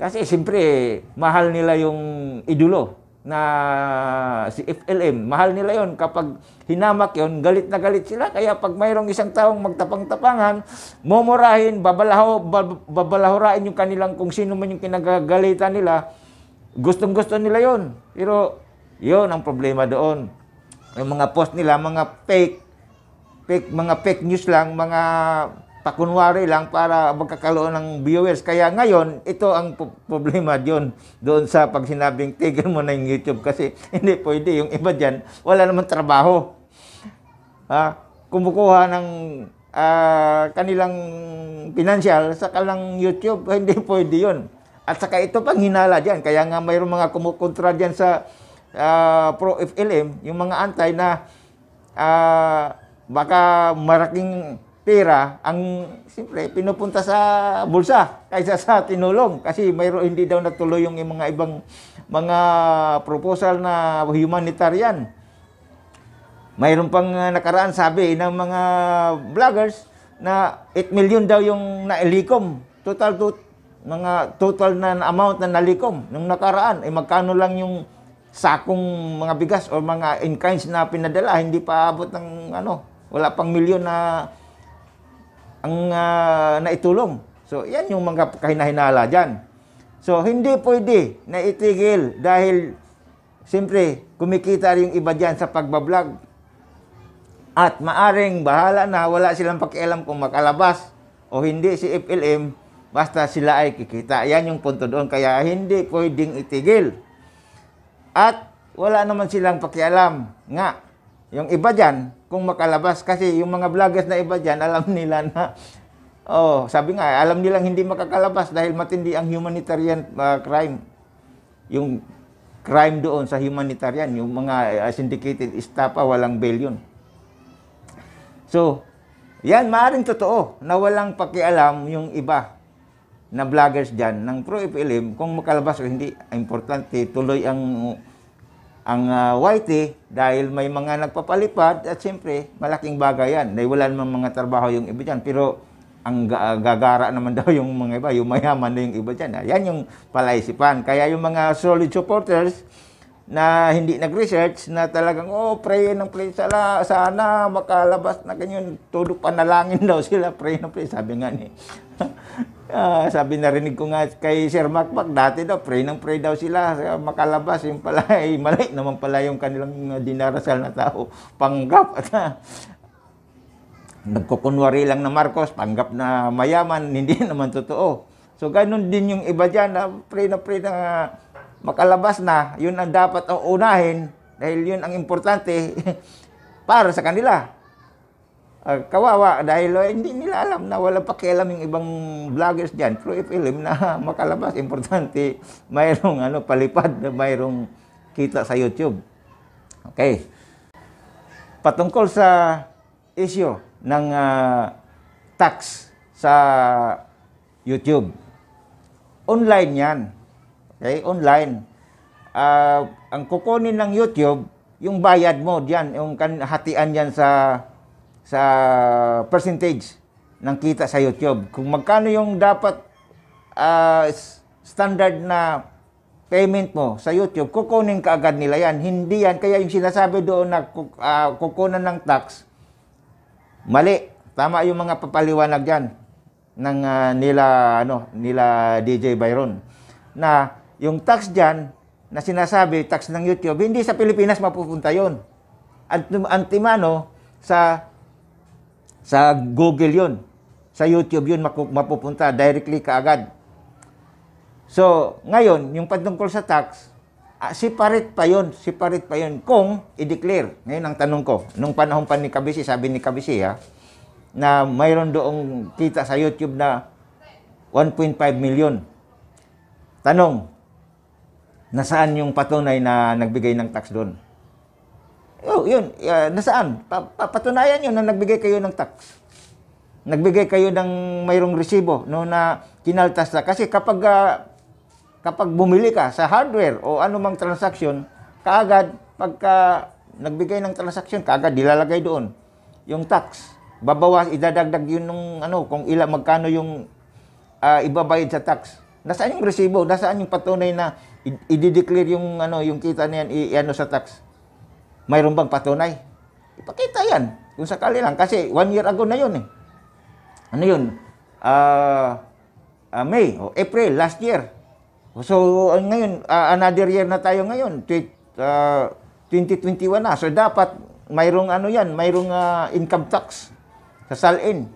Kasi siyempre, eh, mahal nila yung idolo na si FLM. Mahal nila yon Kapag hinamak yon galit na galit sila. Kaya pag mayroong isang taong magtapang-tapangan, momorahin, babalaho, bab, yung kanilang kung sino man yung kinagagalitan nila. Gustong-gusto nila yon Pero yon ang problema doon. Yung mga post nila, mga fake, fake mga fake news lang, mga pakunwari lang para magkakaroon ng viewers. Kaya ngayon, ito ang problema diyon doon sa pag sinabing tigil mo na yung YouTube kasi hindi pwede. Yung iba dyan, wala naman trabaho. Ha? Kumukuha ng uh, kanilang financial sa kalang YouTube, hindi pwede yun. At saka ito pang hinala dyan. Kaya nga mayroong mga kumukontra dyan sa uh, ah, pro-FLM, yung mga antay na uh, baka maraking pera ang siyempre pinupunta sa bulsa kaysa sa tinulong kasi mayroon hindi daw natuloy yung mga ibang mga proposal na humanitarian. Mayroon pang ah, nakaraan sabi ng mga vloggers na 8 million daw yung nailikom. Total to, mga total na amount na nalikom nung nakaraan ay eh, magkano lang yung sakong mga bigas o mga in na pinadala hindi pa abot ng ano wala pang milyon na ang uh, naitulong. So, yan yung mga kahinahinala dyan. So, hindi pwede na itigil dahil, siyempre, kumikita rin yung iba dyan sa pagbablog. At maaring bahala na wala silang pakialam kung makalabas o hindi si FLM, basta sila ay kikita. Yan yung punto doon. Kaya hindi pwedeng itigil. At wala naman silang pakialam. Nga, yung iba dyan, kung makalabas. Kasi yung mga vloggers na iba dyan, alam nila na, oh, sabi nga, alam nilang hindi makakalabas dahil matindi ang humanitarian uh, crime. Yung crime doon sa humanitarian, yung mga uh, syndicated estafa, walang bail yun. So, yan, maaaring totoo na walang pakialam yung iba na vloggers dyan ng pro-FLM kung makalabas o hindi, importante tuloy ang ang uh, ah, YT dahil may mga nagpapalipad at siyempre malaking bagay yan. Dahil wala namang mga trabaho yung iba dyan. Pero ang ah, gagara naman daw yung mga iba, yung mayaman na yung iba dyan. Ah, yan yung palaisipan. Kaya yung mga solid supporters na hindi nag-research na talagang, oh, pray ng pray sala, sana makalabas na ganyan. Todo panalangin daw sila, pray ng pray. Sabi nga ni Uh, sabi narinig ko nga kay Sir Macpac, dati daw, pray ng pray daw sila, makalabas, yung pala, ay eh, malay naman pala yung kanilang ah, dinarasal na tao, panggap. At, uh, nagkukunwari lang na Marcos, panggap na mayaman, hindi naman totoo. So, ganun din yung iba dyan, na pray na pray na makalabas na, yun ang dapat ang unahin, dahil yun ang importante para sa kanila. Uh, kawawa dahil uh, hindi nila alam na wala pa pakialam yung ibang vloggers dyan. True film na makalabas. Importante, mayroong ano, palipad na mayroong kita sa YouTube. Okay. Patungkol sa issue ng uh, tax sa YouTube. Online yan. Okay, online. Uh, ang kukunin ng YouTube, yung bayad mo diyan, yung hatian diyan sa sa percentage ng kita sa YouTube. Kung magkano yung dapat uh, standard na payment mo sa YouTube, kukunin ka agad nila yan. Hindi yan. Kaya yung sinasabi doon na uh, kukunan ng tax, mali. Tama yung mga papaliwanag yan ng uh, nila ano nila DJ Byron na yung tax diyan na sinasabi tax ng YouTube hindi sa Pilipinas mapupunta yon at antimano sa sa Google yun. Sa YouTube yun mapupunta directly kaagad. So, ngayon, yung patungkol sa tax, ah, separate pa yun, separate pa yun kung i-declare. Ngayon ang tanong ko, nung panahon pa ni Kabisi, sabi ni Kabisi ha, ah, na mayroon doong kita sa YouTube na 1.5 million. Tanong, nasaan yung patunay na nagbigay ng tax doon? Oh, yun. Uh, nasaan? papatunayan yun na nagbigay kayo ng tax. Nagbigay kayo ng mayroong resibo no, na kinaltas na. Kasi kapag, uh, kapag bumili ka sa hardware o anumang transaction, kaagad, pagka nagbigay ng transaction, kaagad dilalagay doon yung tax. Babawas, idadagdag yun nung ano, kung ila, magkano yung uh, ibabayad sa tax. Nasaan yung resibo? Nasaan yung patunay na i- declare yung ano yung kita niyan i-ano sa tax? Mayroon bang patunay? Ipakita yan. Kung sakali lang. Kasi one year ago na yun eh. Ano yun? Uh, uh, May o April last year. So uh, ngayon, uh, another year na tayo ngayon. Uh, 2021 na. So dapat mayroong ano yan, mayroong uh, income tax sa salin.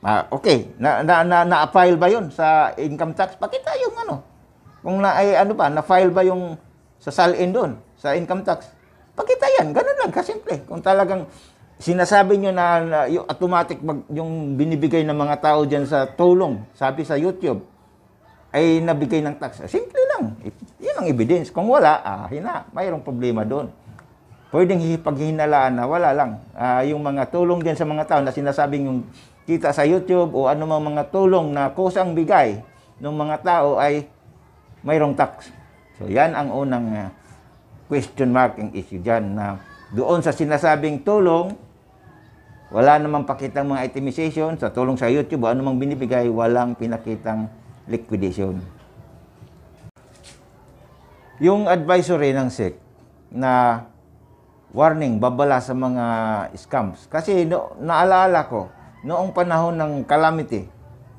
Ah, okay, na na na, na file ba 'yon sa income tax? Pakita yung ano. Kung na ay, ano ba, na file ba yung sa salin doon sa income tax? Pakita yan. Ganun lang, kasimple. Kung talagang sinasabi nyo na, na yung automatic mag, yung binibigay ng mga tao dyan sa tulong, sabi sa YouTube, ay nabigay ng tax. Simple lang. Yun ang evidence. Kung wala, ah, hina, mayroong problema doon. Pwedeng paghinalaan na wala lang. Ah, yung mga tulong dyan sa mga tao na sinasabi yung kita sa YouTube o anumang mga tulong na kusang bigay ng mga tao ay mayroong tax. So yan ang unang uh, question mark ang issue dyan na doon sa sinasabing tulong, wala namang pakitang mga itemization sa tulong sa YouTube, ano mang binibigay, walang pinakitang liquidation. Yung advisory ng SEC na warning, babala sa mga scams. Kasi no, naalala ko, noong panahon ng calamity,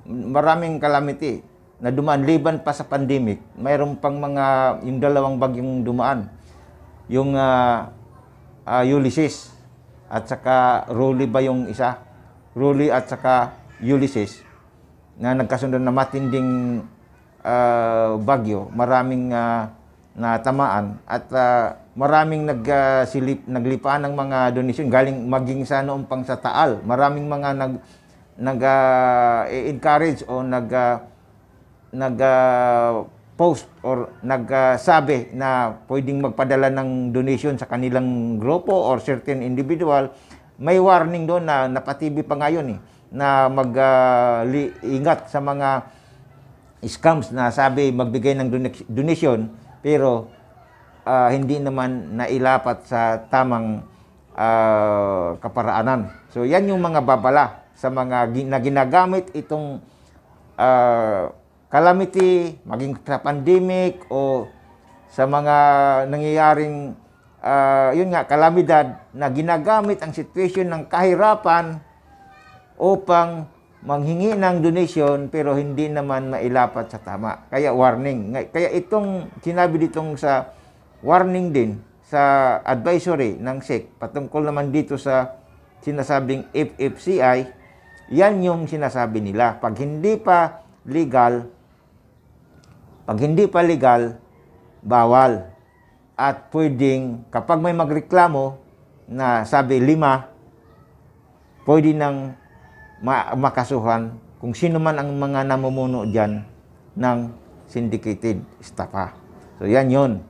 maraming calamity na dumaan, liban pa sa pandemic, mayroon pang mga, yung dalawang bagyong dumaan yung uh, uh, Ulysses at saka Rowley ba yung isa? Rowley at saka Ulysses na nagkasundo na matinding uh, bagyo, maraming uh, natamaan at uh, maraming nagsilip naglipaan ng mga donation galing maging sa noong pang sa Taal. Maraming mga nag nag uh, encourage o nag uh, nag uh, nag-post or nagsabi na pwedeng magpadala ng donation sa kanilang grupo or certain individual, may warning doon na napatibi pa ngayon eh, na mag-ingat ah, uh, sa mga scams na sabi magbigay ng donation pero uh, hindi naman nailapat sa tamang uh, kaparaanan. So yan yung mga babala sa mga na ginagamit itong uh, calamity, maging sa pandemic o sa mga nangyayaring uh, yun nga kalamidad na ginagamit ang situation ng kahirapan upang manghingi ng donation pero hindi naman mailapat sa tama. Kaya warning. Kaya itong sinabi ditong sa warning din sa advisory ng SEC patungkol naman dito sa sinasabing FFCI, yan yung sinasabi nila. Pag hindi pa legal, pag hindi pa legal, bawal. At pwedeng, kapag may magreklamo na sabi lima, pwede nang makasuhan kung sino man ang mga namumuno dyan ng syndicated estafa. Ah. So, yan yun.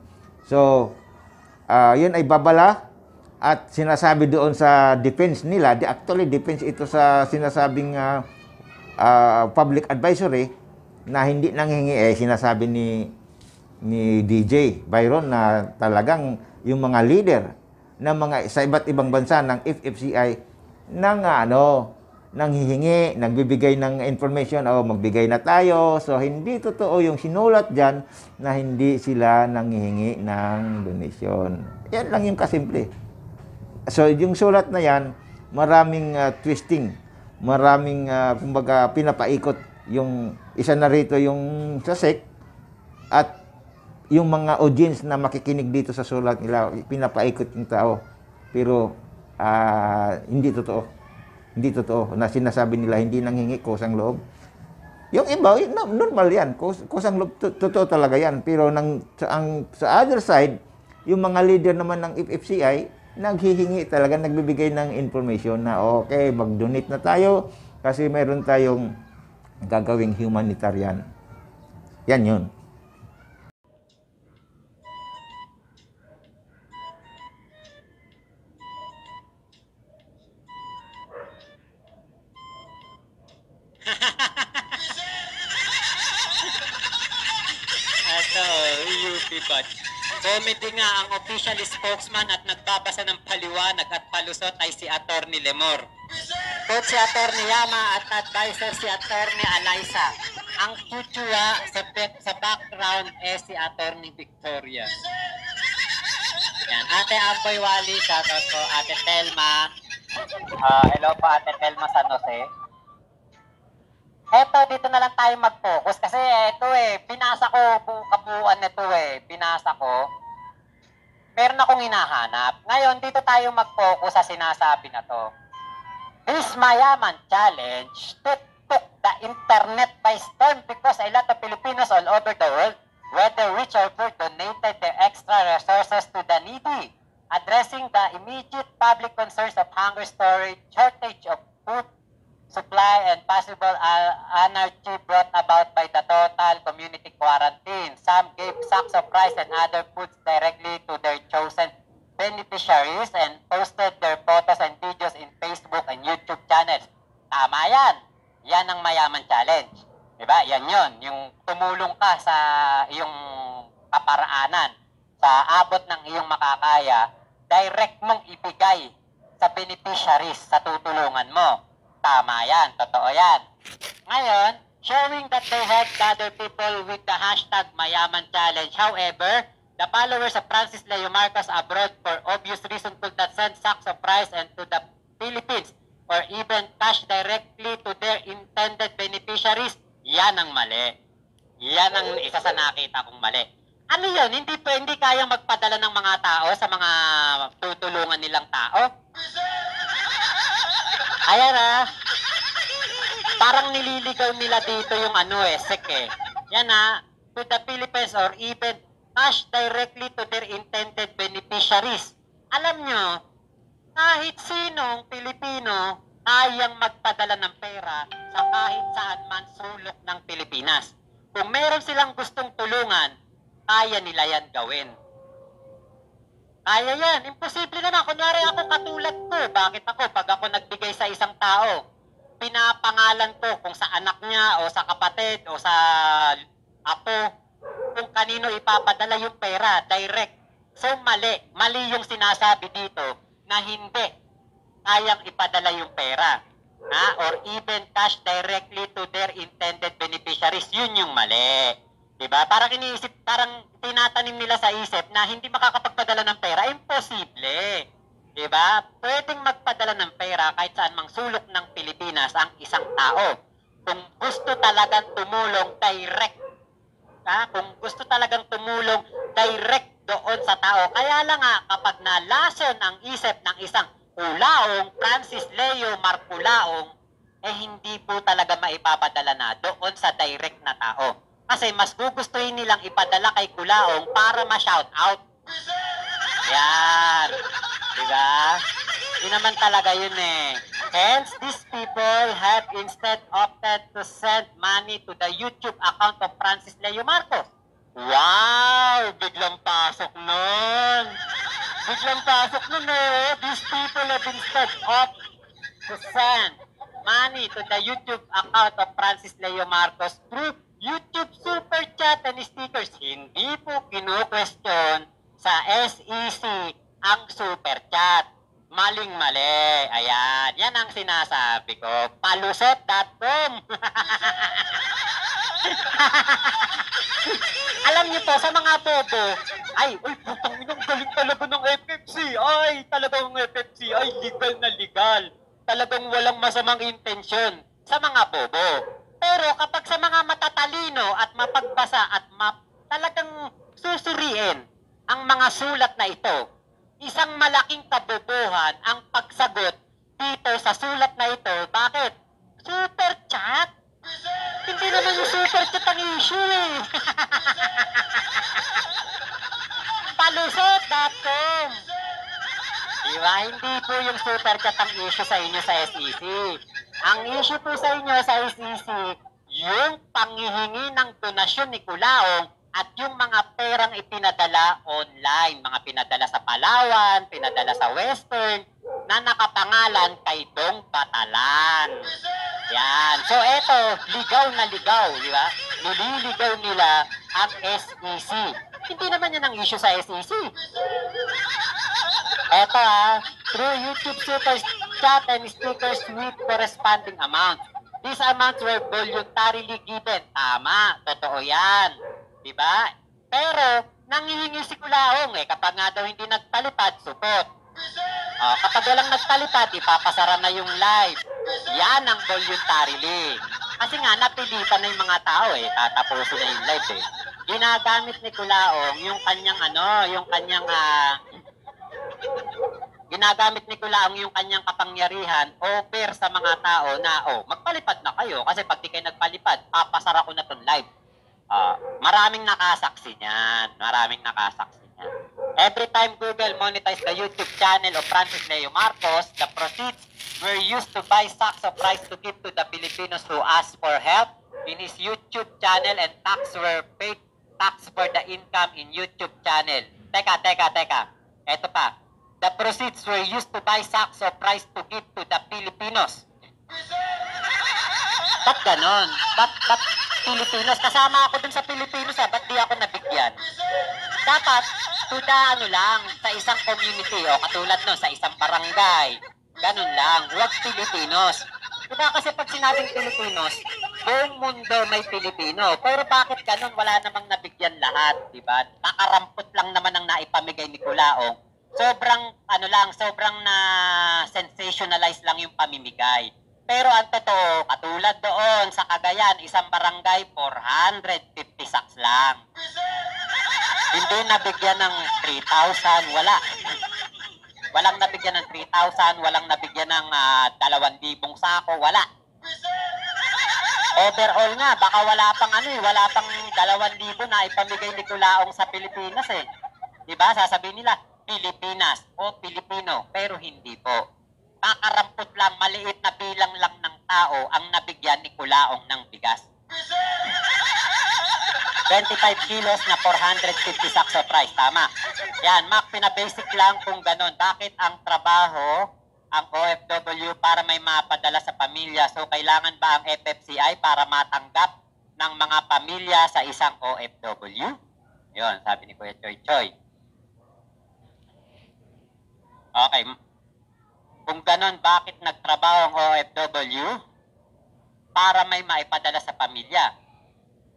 So, uh, yun ay babala at sinasabi doon sa defense nila, actually defense ito sa sinasabing uh, uh, public advisory, na hindi nanghingi eh sinasabi ni ni DJ Byron na talagang yung mga leader ng mga sa iba't ibang bansa ng FFCI nang ano nanghihingi, nagbibigay ng information, oh, magbigay na tayo. So, hindi totoo yung sinulat diyan na hindi sila nanghihingi ng donation. Yan lang yung kasimple. So, yung sulat na yan, maraming uh, twisting, maraming, uh, kumbaga, pinapaikot yung isa na rito yung sa SEC at yung mga audience na makikinig dito sa sulat nila, pinapaikot yung tao. Pero uh, hindi totoo. Hindi totoo na sinasabi nila hindi nanghingi kusang loob. Yung iba, eh, normal yan. Kus, kusang loob, totoo talaga yan. Pero nang, sa, ang, sa other side, yung mga leader naman ng FFCI, naghihingi talaga, nagbibigay ng information na okay, mag-donate na tayo kasi meron tayong gagawing humanitarian. Yan yun. Ato, UP Pod. Comedy nga ang official spokesman at nagbabasa ng paliwanag at palusot ay si Attorney Lemor. Coach si Atty. Yama at advisor si Atty. Alaysa. Ang kutsura sa, sa background eh si Atty. Victoria. Yan. Ate Amboy Wali, shoutout po. Ate Telma. Uh, hello po Ate Telma San Jose. Eto, dito na lang tayo mag-focus kasi eto eh, pinasa ko buong kabuuan nito eh. Pinasa ko. Meron akong hinahanap. Ngayon, dito tayo mag-focus sa sinasabi na to. This Mayaman Challenge took, took the internet by storm because a lot of Filipinos all over the world, whether rich or poor, donated their extra resources to the needy, addressing the immediate public concerns of hunger storage, shortage of food supply, and possible uh, anarchy brought about by the total community quarantine. Some gave sacks of rice and other foods directly to their chosen beneficiaries and posted their photos and videos in Facebook and YouTube channels. Tama yan. Yan ang mayaman challenge. Diba? Yan yon Yung tumulong ka sa iyong kaparaanan, sa abot ng iyong makakaya, direct mong ibigay sa beneficiaries sa tutulungan mo. Tama yan. Totoo yan. Ngayon, showing that they helped other people with the hashtag Mayaman Challenge. However, The followers of Francis Leo Marcos abroad for obvious reason could not send sacks of rice and to the Philippines or even cash directly to their intended beneficiaries. Yan ang mali. Yan ang isa sa nakita kong mali. Ano yun? Hindi, pa, hindi kayang magpadala ng mga tao sa mga tutulungan nilang tao? Ayan ah. Parang nililigaw nila dito yung ano eh, sek eh. Yan ah. To the Philippines or even cash directly to their intended beneficiaries. Alam nyo, kahit sinong Pilipino kayang magpadala ng pera sa kahit saan man sulok ng Pilipinas. Kung meron silang gustong tulungan, kaya nila yan gawin. Kaya yan. Imposible naman. Kunwari ako katulad ko. Bakit ako? Pag ako nagbigay sa isang tao, pinapangalan ko kung sa anak niya o sa kapatid o sa apo, kung kanino ipapadala yung pera, direct. So mali, mali yung sinasabi dito na hindi kayang ipadala yung pera. Ha? Or even cash directly to their intended beneficiaries. Yun yung mali. Diba? Parang iniisip, parang tinatanim nila sa isip na hindi makakapagpadala ng pera. Imposible. Diba? Pwedeng magpadala ng pera kahit saan mang sulok ng Pilipinas ang isang tao. Kung gusto talagang tumulong direct ka kung gusto talagang tumulong direct doon sa tao. Kaya lang nga, kapag nalason ang isip ng isang Ulaong, Francis Leo Marculaong, eh hindi po talaga maipapadala na doon sa direct na tao. Kasi mas gugustuhin nilang ipadala kay Kulaong para ma-shout out. Yan. Diba? Yun naman talaga yun eh. Hence, these people have instead opted to send money to the YouTube account of Francis Leo Marcos. Wow! Biglang pasok nun! Biglang pasok nun, eh! These people have instead opted to send money to the YouTube account of Francis Leo Marcos through YouTube Super Chat and stickers. Hindi po kinu-question sa SEC ang Super Chat maling-mali. Ayan, yan ang sinasabi ko. Palusot.com Alam niyo po, sa mga bobo, ay, ay, putang inang galing talaga ng FFC. Ay, talagang FFC, ay, legal na legal. Talagang walang masamang intensyon sa mga bobo. Pero kapag sa mga matatalino at mapagbasa at map, talagang susuriin ang mga sulat na ito isang malaking kabobohan ang pagsagot dito sa sulat na ito. Bakit? Super chat? Hindi naman yung super chat ang issue eh. Palusot.com Diba? Hindi po yung super chat ang issue sa inyo sa SEC. Ang issue po sa inyo sa SEC, yung panghihingi ng donasyon ni Kulaong at yung mga perang ipinadala online, mga pinadala sa Palawan, pinadala sa Western, na nakapangalan kay Dong Batalan. Yan. So, eto, ligaw na ligaw, di ba? Nililigaw nila ang SEC. Hindi naman yan ang issue sa SEC. Eto ha, through YouTube Super Chat and stickers with corresponding amount. These amounts were voluntarily given. Tama, totoo yan. 'Di ba? Pero nangihingi si Kulaong eh kapag nga daw hindi nagpalipad, supot. Oh, kapag walang nagpalipad, ipapasara na yung live. Yan ang voluntarily. Kasi nga, napilitan na yung mga tao eh. Tatapusin na yung live eh. Ginagamit ni Kulaong yung kanyang ano, yung kanyang uh, ginagamit ni Kulaong yung kanyang kapangyarihan offer sa mga tao na, oh, magpalipad na kayo kasi pag di kayo nagpalipad, papasara ko na tong live. Uh, maraming nakasaksi niyan. Maraming nakasaksi niyan. Every time Google monetized the YouTube channel of Francis Leo Marcos, the proceeds were used to buy sacks of rice to give to the Filipinos who asked for help in his YouTube channel and tax were paid tax for the income in YouTube channel. Teka, teka, teka. Ito pa. The proceeds were used to buy sacks of rice to give to the Filipinos. Ba't ganon? Ba't, ba't, Pilipinos. Kasama ako dun sa Pilipinos ha, ah. ba't di ako nabigyan? Dapat, tuda, ano lang, sa isang community o katulad no, sa isang barangay. Ganun lang, huwag Pilipinos. Diba kasi pag sinabing Pilipinos, buong mundo may Pilipino. Pero bakit ganun? Wala namang nabigyan lahat, di ba? Nakarampot lang naman ang naipamigay ni Kulaong. Sobrang, ano lang, sobrang na sensationalize lang yung pamimigay. Pero ang totoo, katulad doon sa Cagayan, isang barangay, 450 sacks lang. Hindi nabigyan ng 3,000, wala. Walang nabigyan ng 3,000, walang nabigyan ng uh, ah, 2,000 sako, wala. Overall nga, baka wala pang ano eh, wala pang 2,000 na ipamigay ni Kulaong sa Pilipinas eh. Diba? Sasabihin nila, Pilipinas o Pilipino, pero hindi po makarampot lang, maliit na bilang lang ng tao ang nabigyan ni Kulaong ng bigas. 25 kilos na 450 sakso price. Tama. Yan, Mac, pinabasic lang kung ganun. Bakit ang trabaho, ang OFW, para may mapadala sa pamilya? So, kailangan ba ang FFCI para matanggap ng mga pamilya sa isang OFW? Yon, sabi ni Kuya Choy Choy. Okay, kung ganon, bakit nagtrabaho ang OFW? Para may maipadala sa pamilya.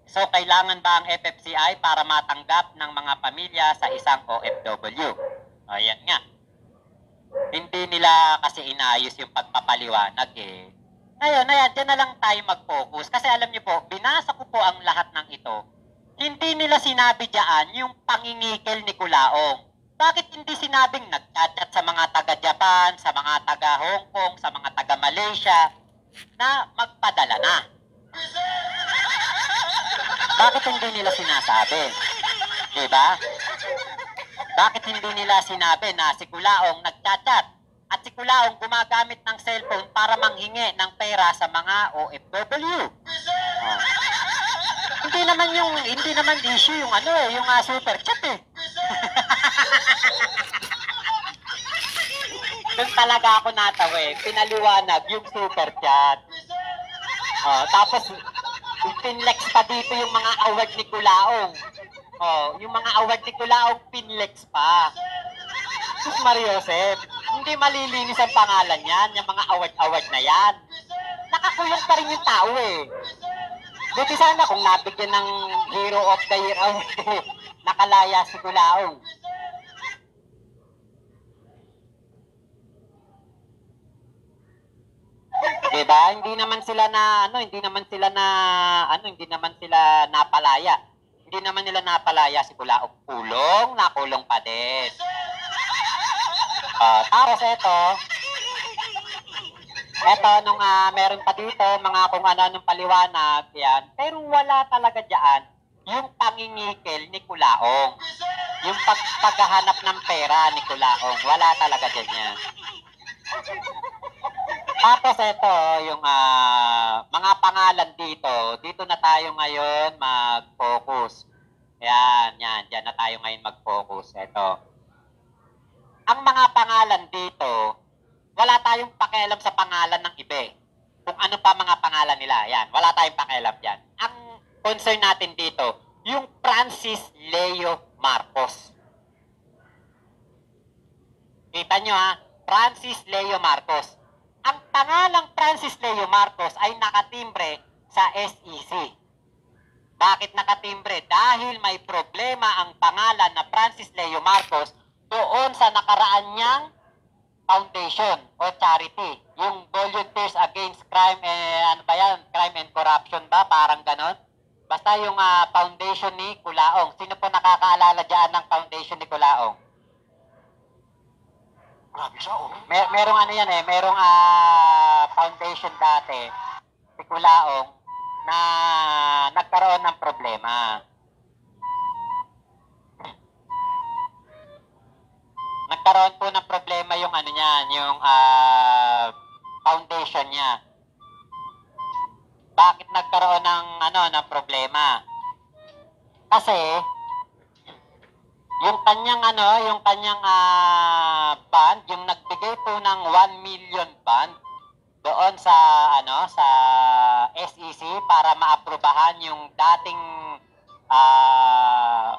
So, kailangan ba ang FFCI para matanggap ng mga pamilya sa isang OFW? O, nga. Hindi nila kasi inaayos yung pagpapaliwanag eh. Ngayon, ayan, dyan na lang tayo mag-focus. Kasi alam niyo po, binasa ko po ang lahat ng ito. Hindi nila sinabi dyan yung pangingikil ni Kulaong bakit hindi sinabing nagchat-chat sa mga taga-Japan, sa mga taga-Hong Kong, sa mga taga-Malaysia na magpadala na? Bakit hindi nila sinasabi? Diba? Bakit hindi nila sinabi na si Kulaong nagchat-chat at si Kulaong gumagamit ng cellphone para manghingi ng pera sa mga OFW? Oh. Hindi naman yung hindi naman issue yung ano yung uh, super chat eh. Doon talaga ako natawa eh. Pinaliwanag yung super chat. Oh, tapos, pinlex pa dito yung mga award ni Kulaong. Oh, yung mga award ni Kulaong, pinlex pa. Sus Mariosep, hindi malilinis ang pangalan yan, yung mga award-award na yan. Nakakuyong pa rin yung tao eh. Buti sana kung nabigyan ng Hero of the Year award, oh, nakalaya si Kulaong. diba? Hindi naman sila na ano, hindi naman sila na ano, hindi naman sila napalaya. Hindi naman nila napalaya si Bulaok Pulong, nakulong pa din. Uh, tapos ito, ito, nung uh, meron pa dito, mga kung ano-anong paliwanag, yan. Pero wala talaga diyan yung pangingikil ni Kulaong. Yung pag paghahanap ng pera ni Kulaong. Wala talaga dyan yan. Ah, tapos ito, yung uh, mga pangalan dito. Dito na tayo ngayon mag-focus. Yan, yan. Diyan na tayo ngayon mag-focus. Ito. Ang mga pangalan dito, wala tayong pakialam sa pangalan ng iba. Eh. Kung ano pa mga pangalan nila. Yan, wala tayong pakialam dyan. Ang concern natin dito, yung Francis Leo Marcos. Kita nyo ha, Francis Leo Marcos ang pangalang Francis Leo Marcos ay nakatimbre sa SEC. Bakit nakatimbre? Dahil may problema ang pangalan na Francis Leo Marcos doon sa nakaraan niyang foundation o charity. Yung Volunteers Against Crime, eh, ano ba yan? Crime and Corruption ba? Parang ganon. Basta yung uh, foundation ni Kulaong. Sino po nakakaalala dyan ng foundation ni Kulaong? Grabe siya, oh. May, merong ano yan eh, merong uh, foundation dati, Tikulaong, na nagkaroon ng problema. Nagkaroon po ng problema yung ano niyan, yung uh, foundation niya. Bakit nagkaroon ng ano ng problema? Kasi yung kanyang ano, yung kanyang uh, ah, band, yung nagbigay po ng 1 million band doon sa ano sa SEC para maaprubahan yung dating uh,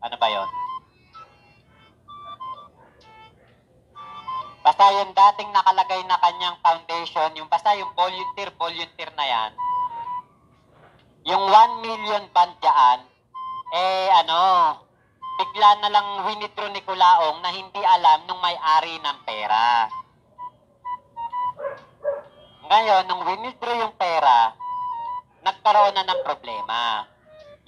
ano ba 'yon? Basta yung dating nakalagay na kanyang foundation, yung basta yung volunteer, volunteer na 'yan. Yung 1 million band diyan, eh ano, bigla na lang winitro ni Kulaong na hindi alam nung may-ari ng pera. Ngayon, nung winitro yung pera, nagkaroon na ng problema.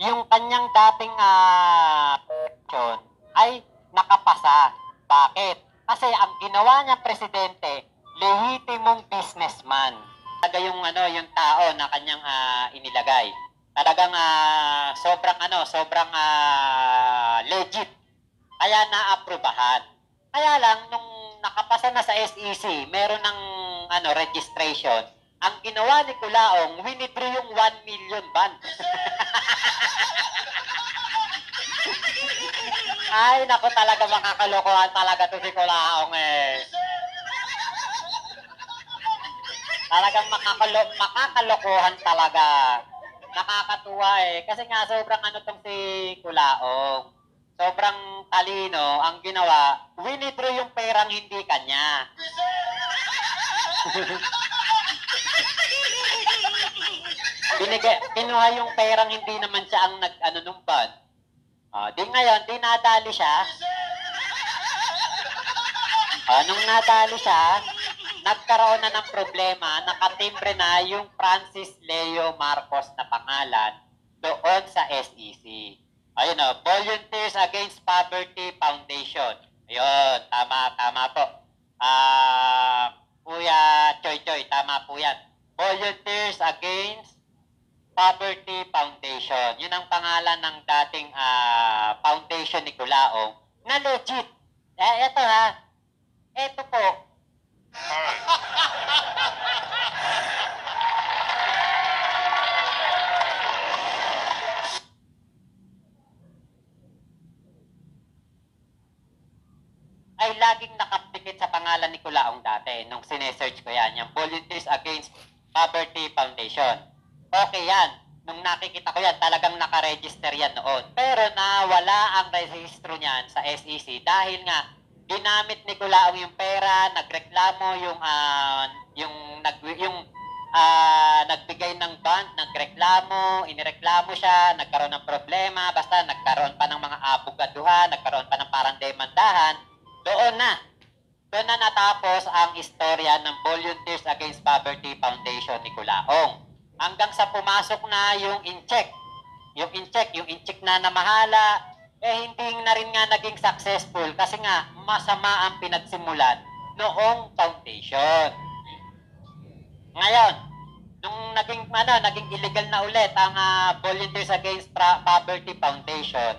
Yung kanyang dating uh, ah, pension ay nakapasa. Bakit? Kasi ang ginawa niya presidente, lehitimong businessman. Taga yung ano, yung tao na kanyang uh, inilagay. Talagang uh, sobrang ano, sobrang uh, legit. Kaya naaprubahan. Kaya lang nung nakapasa na sa SEC, meron ng ano registration. Ang ginawa ni Kulaong, winidrew yung 1 million ban. Ay, nako talaga makakalokohan talaga to si Kulaong eh. Talagang makakalo makakalokohan talaga nakakatuwa eh. Kasi nga sobrang ano tong si Kulaong. Sobrang talino ang ginawa. Winidrew yung perang hindi kanya. Binigay, kinuha yung perang hindi naman siya ang nag ano nung ban. Oh, di ngayon, di nadali siya. Oh, nung nadali siya, nagkaroon na ng problema, nakatimbre na yung Francis Leo Marcos na pangalan doon sa SEC. Ayun o, Volunteers Against Poverty Foundation. Ayun, tama, tama po. Ah, uh, Kuya Choy Choy, tama po yan. Volunteers Against Poverty Foundation. Yun ang pangalan ng dating uh, foundation ni Kulaong na legit. Eh, ito ha, ito po, ay laging nakapikit sa pangalan ni Kulaong dati nung sinesearch ko yan, yung Volunteers Against Poverty Foundation. Okay yan. Nung nakikita ko yan, talagang nakaregister yan noon. Pero nawala ang registro niyan sa SEC dahil nga ginamit ni Gulao yung pera, nagreklamo yung uh, yung nag yung uh, nagbigay ng bond, nagreklamo, inireklamo siya, nagkaroon ng problema, basta nagkaroon pa ng mga abogaduhan, nagkaroon pa ng parang demandahan, doon na. Doon na natapos ang istorya ng Volunteers Against Poverty Foundation ni Gulaong. Hanggang sa pumasok na yung incheck. Yung incheck, yung incheck na namahala, eh hindi na rin nga naging successful kasi nga masama ang pinagsimulan noong foundation. Ngayon, nung naging ano, naging illegal na ulit ang uh, Volunteers Against Poverty Foundation,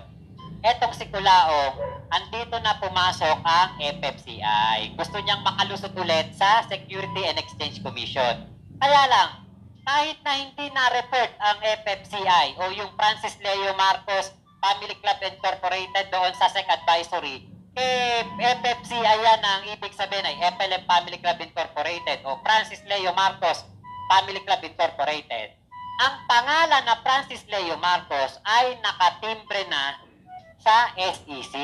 etong si Kulao, andito na pumasok ang FFCI. Gusto niyang makalusot ulit sa Security and Exchange Commission. Kaya lang, kahit na hindi na-report ang FFCI o yung Francis Leo Marcos Family Club Incorporated doon sa SEC Advisory, eh, FFC ayan ang ibig sabihin ay FLM Family Club Incorporated o Francis Leo Marcos Family Club Incorporated. Ang pangalan na Francis Leo Marcos ay nakatimbre na sa SEC.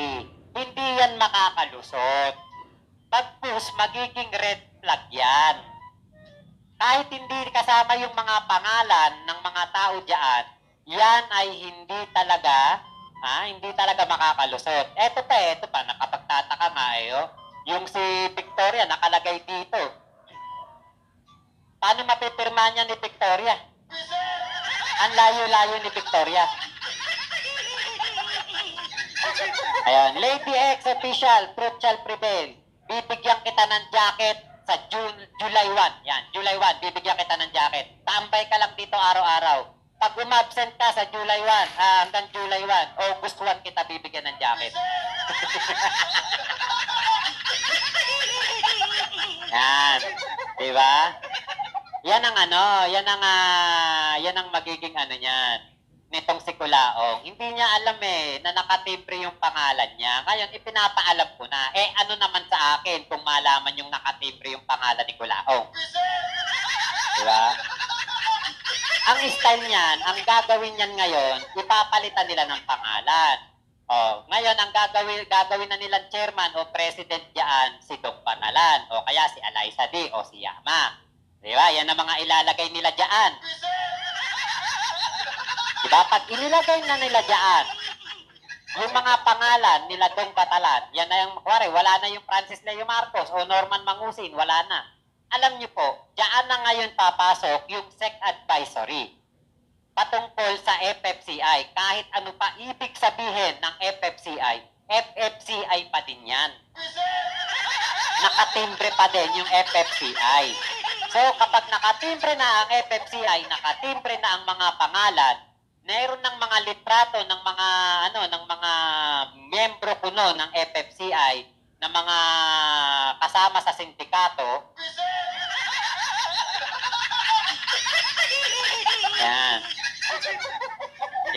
Hindi yan makakalusot. Bagkus, magiging red flag yan. Kahit hindi kasama yung mga pangalan ng mga tao dyan, yan ay hindi talaga, ha, hindi talaga makakalusot. Eto pa, eto pa, nakapagtataka nga eh, oh. Yung si Victoria nakalagay dito. Paano mapipirma niya ni Victoria? Ang layo-layo ni Victoria. Ayan, Lady X official, proof shall prevail. Bibigyan kita ng jacket sa June, July 1. Yan, July 1, bibigyan kita ng jacket. Tambay ka lang dito araw-araw. Pag umabsent ka sa July 1, ah, hanggang July 1, August 1 kita bibigyan ng jacket. Yan. Di ba? Yan ang ano, yan ang, ah, yan ang magiging ano niyan nitong si Kulaong. Hindi niya alam eh, na nakatimbre yung pangalan niya. Ngayon, ipinapaalam ko na, eh ano naman sa akin kung malaman yung nakatimbre yung pangalan ni Kulaong? Di ba? Ang style niyan, ang gagawin niyan ngayon, ipapalitan nila ng pangalan. Oh, ngayon ang gagawin gagawin na nila chairman o president diyan si Dong Panalan o kaya si Alisa D o si Yama. Di ba? Yan ang mga ilalagay nila diyan. Di ba? Pag inilagay na nila diyan, yung mga pangalan nila Dong Patalan, yan na yung, kuwari, wala na yung Francis Leo Marcos o Norman Mangusin, wala na. Alam niyo po, diyan na ngayon papasok yung SEC advisory patungkol sa FFCI. Kahit ano pa ibig sabihin ng FFCI, FFCI pa din yan. Nakatimbre pa din yung FFCI. So kapag nakatimbre na ang FFCI, nakatimbre na ang mga pangalan, meron ng mga litrato ng mga ano ng mga miyembro kuno ng FFCI ng mga kasama sa sindikato. Yan.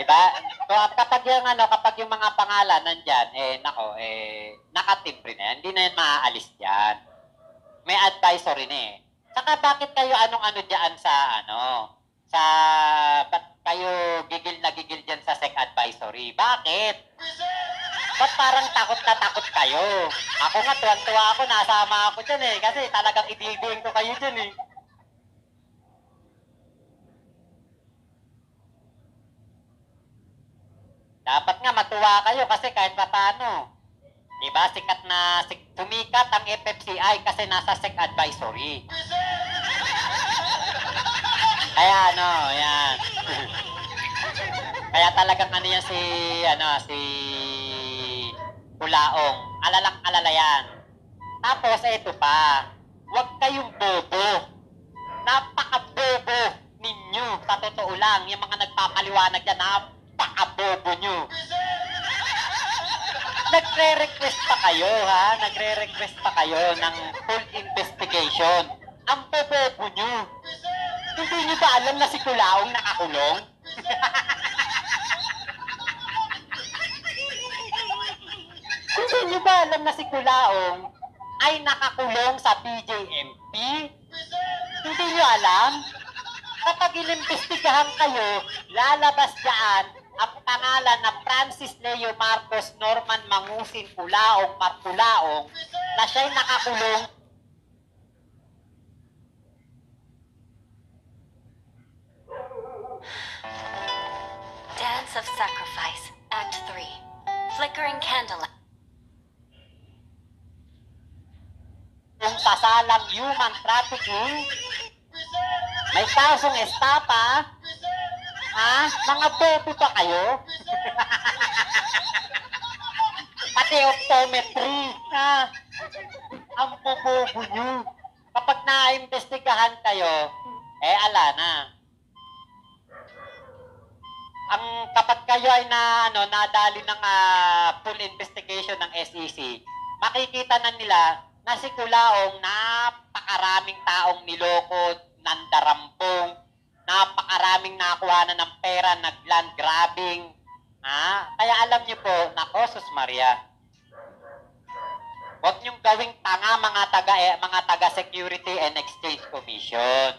Diba? So, kapag yung, ano, kapag yung mga pangalan nandyan, eh, nako, eh, nakatimbre na yan. Hindi na yan maaalis yan. May advisory na eh. Saka bakit kayo anong-ano dyan sa, ano, sa, ba't kayo gigil na gigil dyan sa SEC advisory? Bakit? Ba't parang takot na takot kayo? Ako nga, tuwang-tuwa ako, nasama ako dyan eh. Kasi talagang ibibihin ko kayo dyan eh. Dapat nga matuwa kayo kasi kahit paano. Diba, sikat na, sik, tumikat ang FFCI kasi nasa SEC advisory. Kaya ano, yan. Kaya talagang ano yan si, ano, si Bulaong. Alalak-alala yan. Tapos, ito pa. Huwag kayong bobo. Napaka-bobo ninyo. Sa totoo lang, yung mga nagpapaliwanag yan, napaka-bobo nyo. Nagre-request pa kayo, ha? Nagre-request pa kayo ng full investigation. Ang bobo nyo. Hindi nyo ba alam na si Kulaong nakakulong? Hindi niyo ba alam na si Kulaong ay nakakulong sa PJMP? Hindi niyo alam? Kapag inimbestigahan kayo, lalabas dyan ang pangalan na Francis Leo Marcos Norman Mangusin Kulaong Markulaong na siya'y nakakulong Dance of Sacrifice, Act 3. Flickering Candlelight. ng kasalang human trafficking, may kasong estapa, ha? Mga bobo pa kayo? Pati optometry, ha? Ang bobo nyo. Kapag naimbestigahan kayo, eh ala na. Ang kapag kayo ay na ano nadali ng uh, full investigation ng SEC, makikita na nila kasi Kulaong, napakaraming taong niloko, nandarampong, napakaraming nakuha na ng pera, nag-land grabbing. Ha? Kaya alam niyo po, nako, Sus Maria, huwag niyong gawing tanga mga taga, eh, mga taga Security and Exchange Commission.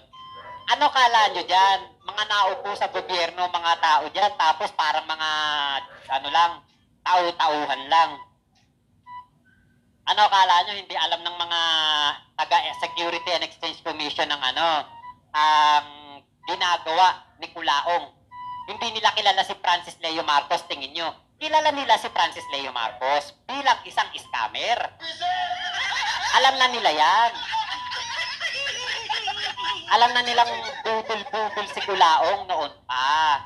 Ano kala niyo diyan? Mga naupo sa gobyerno, mga tao diyan, tapos parang mga, ano lang, tao-tauhan lang ano akala nyo, hindi alam ng mga taga eh, Security and Exchange Commission ng ano, ang um, ginagawa ni Kulaong. Hindi nila kilala si Francis Leo Marcos, tingin nyo. Kilala nila si Francis Leo Marcos bilang isang scammer. Alam na nila yan. Alam na nilang budol-budol si Kulaong noon pa.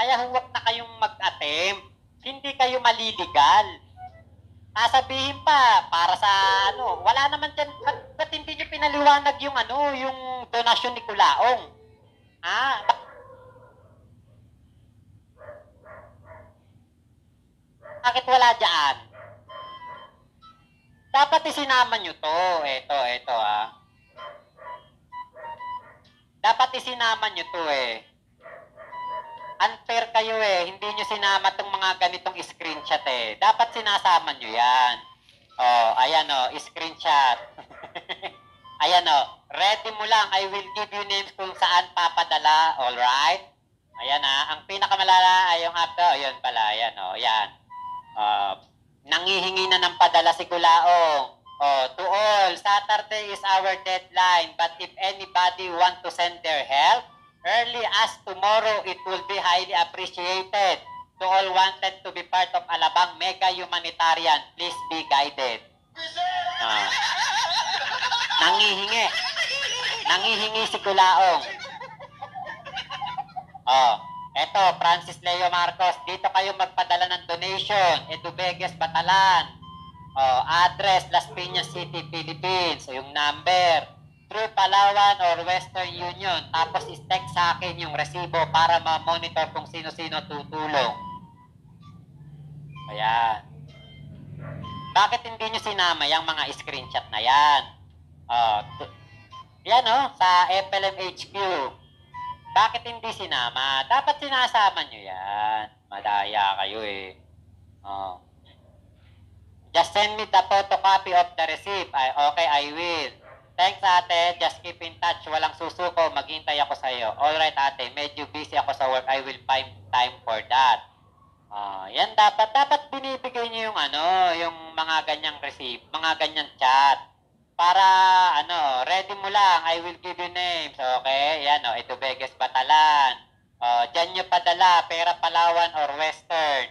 Kaya huwag na kayong mag-attempt. Hindi kayo maliligal sasabihin pa para sa ano, wala naman dyan, ba't, ba't hindi nyo pinaliwanag yung ano, yung donasyon ni Kulaong? Ah, bakit wala diyan? Dapat isinama niyo to. Ito, ito ah. Dapat isinama niyo to eh unfair kayo eh. Hindi nyo sinama tong mga ganitong screenshot eh. Dapat sinasama nyo yan. Oh, ayan oh, screenshot. ayan oh, ready mo lang. I will give you names kung saan papadala. Alright? Ayan ah, ang pinakamalala ay yung after. Ayan pala, ayan oh, ayan. Uh, nangihingi na ng padala si Kulaong. Oh, to all, Saturday is our deadline. But if anybody want to send their help, early as tomorrow, it will be highly appreciated to all wanted to be part of Alabang Mega Humanitarian. Please be guided. Uh, nangihingi. Nangihingi si Kulaong. Oh, eto, Francis Leo Marcos, dito kayo magpadala ng donation. Edubeges, Batalan. Oh, address, Las Piñas City, Philippines. So, yung number, through Palawan or Western Union. Tapos i-text sa akin yung resibo para ma-monitor kung sino-sino tutulong. Ayan. Bakit hindi nyo sinama yung mga screenshot na yan? Uh, yan o, oh, sa FLMHQ. Bakit hindi sinama? Dapat sinasama nyo yan. Madaya kayo eh. Oh. Just send me the photocopy of the receipt. I, okay, I will. Thanks ate, just keep in touch. Walang susuko, maghintay ako sa iyo. All right ate, medyo busy ako sa work. I will find time for that. Uh, yan dapat, dapat binibigay niyo yung ano, yung mga ganyang receive, mga ganyang chat. Para ano, ready mo lang, I will give you names, okay? Yan oh, ito Vegas Batalan. Uh, oh, Diyan nyo padala, pera Palawan or Western.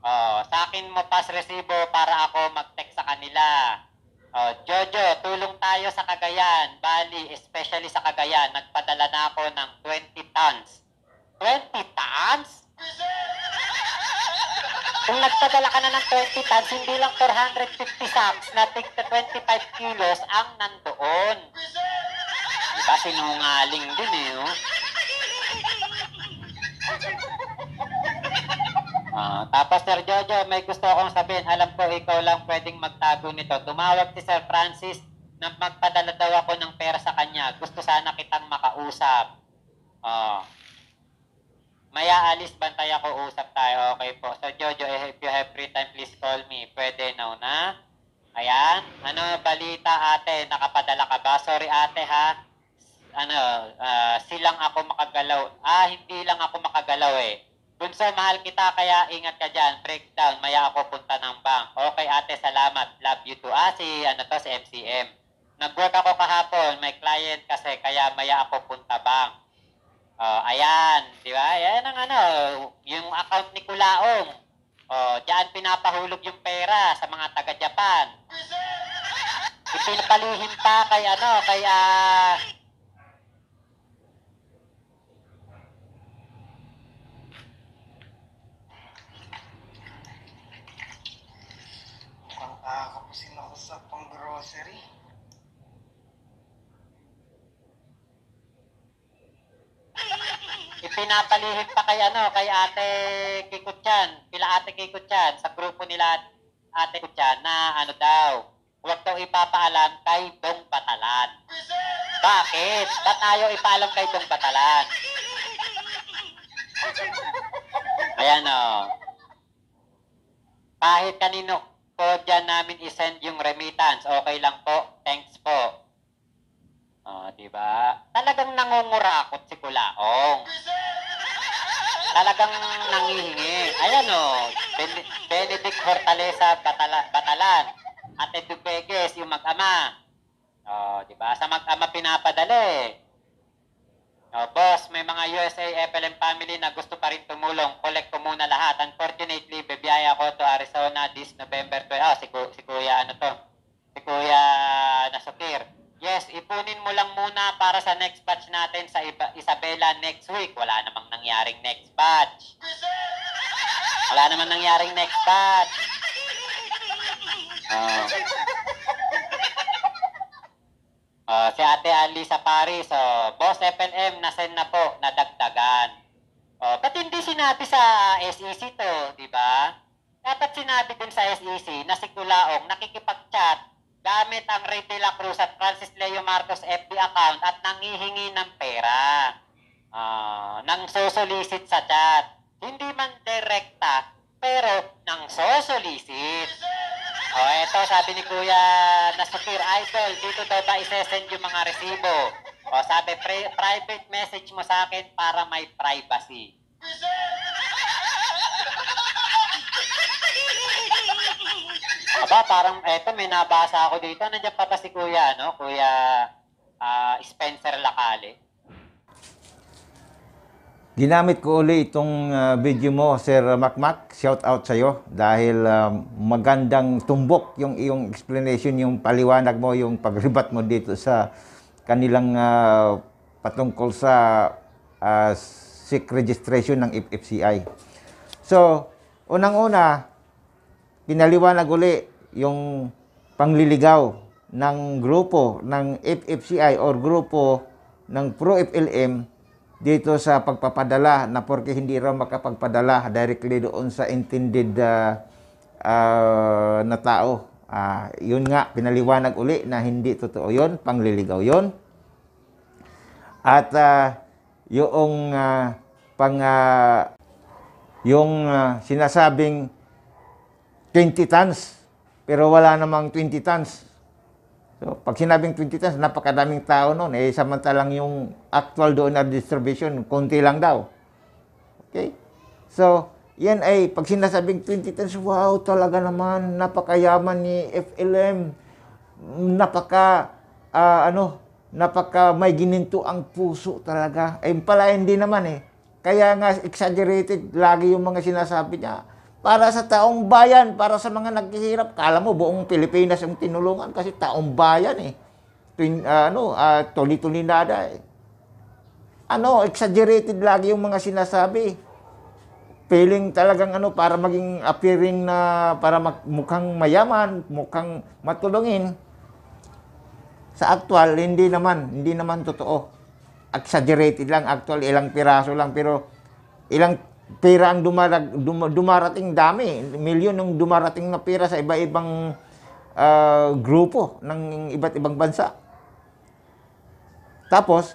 Uh, sa akin mo pass resibo para ako mag-text sa kanila. Oh, Jojo, tulong tayo sa Cagayan, Bali, especially sa Cagayan. Nagpadala na ako ng 20 tons. 20 tons? Kung nagpadala ka na ng 20 tons, hindi lang 450 sacks na tig 25 kilos ang nandoon. Diba, sinungaling din eh, oh. Uh, tapos Sir Jojo, may gusto akong sabihin, alam ko ikaw lang pwedeng magtago nito. Tumawag si Sir Francis na magpadala daw ako ng pera sa kanya. Gusto sana kitang makausap. Uh, ah. maya alis, bantay ako, usap tayo. Okay po. So Jojo, eh, if you have free time, please call me. Pwede now na. Ayan. Ano, balita ate, nakapadala ka ba? Sorry ate ha. Ano, uh, silang ako makagalaw. Ah, hindi lang ako makagalaw eh Bunso, mahal kita kaya ingat ka dyan. Breakdown, maya ako punta ng bank. Okay ate, salamat. Love you to ah, si, ano to, si MCM. Nag-work ako kahapon, may client kasi kaya maya ako punta bank. Oh, ayan, di ba? Ayan ang ano, yung account ni Kulaong. Oh, diyan pinapahulog yung pera sa mga taga-Japan. Ipinapalihim pa kay ano, kay uh, Nakakapusin ako sa pang-grocery. Ipinapalihim pa kay ano, kay Ate Kikutyan, kila Ate Kikutyan, sa grupo nila Ate Kikutyan na ano daw, huwag daw ipapaalam kay Dong Batalan. Bakit? Ba't ayaw ipaalam kay Dong Batalan? Ayan o. Oh. Kahit kanino, po dyan namin isend yung remittance. Okay lang po. Thanks po. Oh, di ba? Talagang nangungurakot si Kulaong. Talagang nangihingi. Ayan o. Oh, Benedict Hortaleza Batala, Batalan. Ate Dupeges, yung mag-ama. Oh, di ba? Sa mag-ama pinapadali. Uh, boss, may mga USA FLM family na gusto pa rin tumulong. Collect ko muna lahat. Unfortunately, bibiyaya ko to Arizona this November 12. Oh, ah, si, si Kuya, ano to? Si Kuya Nasukir. Yes, ipunin mo lang muna para sa next batch natin sa Isabela next week. Wala namang nangyaring next batch. Wala namang nangyaring next batch. Oh. Uh, si Ate Ali sa Paris, uh, Boss FNM, nasend na po, nadagdagan. Uh, ba't hindi sinabi sa SEC to, di ba? Dapat sinabi din sa SEC na si Kulaong nakikipag-chat gamit ang Ray de la Cruz at Francis Leo Marcos FB account at nangihingi ng pera uh, nang sosolicit sa chat. Hindi man direkta, pero nang sosolicit. Yes, o, oh, eto, sabi ni Kuya Nasakir Idol, dito daw ba isesend yung mga resibo? O, oh, sabi, private message mo sa akin para may privacy. Aba, parang eto, may nabasa ako dito. Nandiyan pa ba si Kuya, no? Kuya uh, Spencer Lacale. Ginamit ko uli itong uh, video mo, Sir Macmac. Shout out sa iyo dahil uh, magandang tumbok yung iyong explanation, yung paliwanag mo, yung pagribat mo dito sa kanilang uh, patungkol sa uh, SIC registration ng FFCI. So, unang-una, pinaliwanag uli yung pangliligaw ng grupo ng FFCI or grupo ng Pro-FLM dito sa pagpapadala na porke hindi raw makapagpadala directly doon sa intended uh, uh, na tao. Uh, yun nga, pinaliwanag uli na hindi totoo yun, pangliligaw yun. At uh, yung uh, pang uh, yung uh, sinasabing 20 tons pero wala namang 20 tons So, pag sinabing 20 tons, napakadaming tao noon. Eh, samantalang yung actual donor distribution, konti lang daw. Okay? So, yan ay, pag sinasabing 20 tons, wow, talaga naman, napakayaman ni FLM. Napaka, uh, ano, napaka may gininto ang puso talaga. Eh, pala hindi naman eh. Kaya nga, exaggerated lagi yung mga sinasabi niya para sa taong bayan, para sa mga naghihirap. Kala mo buong Pilipinas yung tinulungan kasi taong bayan eh. Twin, uh, ano, uh, tuli-tuli nada eh. Ano, exaggerated lagi yung mga sinasabi. Feeling talagang ano, para maging appearing na, para mag, mukhang mayaman, mukhang matulungin. Sa actual, hindi naman, hindi naman totoo. Exaggerated lang, actual, ilang piraso lang, pero ilang pera ang dumarag, dum, dumarating dami. Milyon ng dumarating na pera sa iba-ibang uh, grupo ng iba't ibang bansa. Tapos,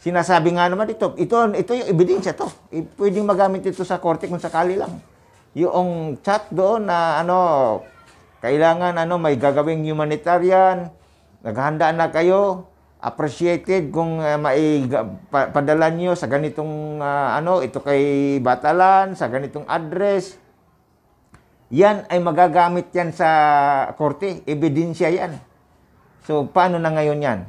sinasabi nga naman dito, ito, ito yung ebidensya to. Pwedeng magamit ito sa korte kung sakali lang. Yung chat doon na ano, kailangan ano, may gagawing humanitarian, naghahanda na kayo, appreciated kung uh, eh, mai padala niyo sa ganitong uh, ano ito kay Batalan sa ganitong address yan ay magagamit yan sa korte ebidensya yan so paano na ngayon yan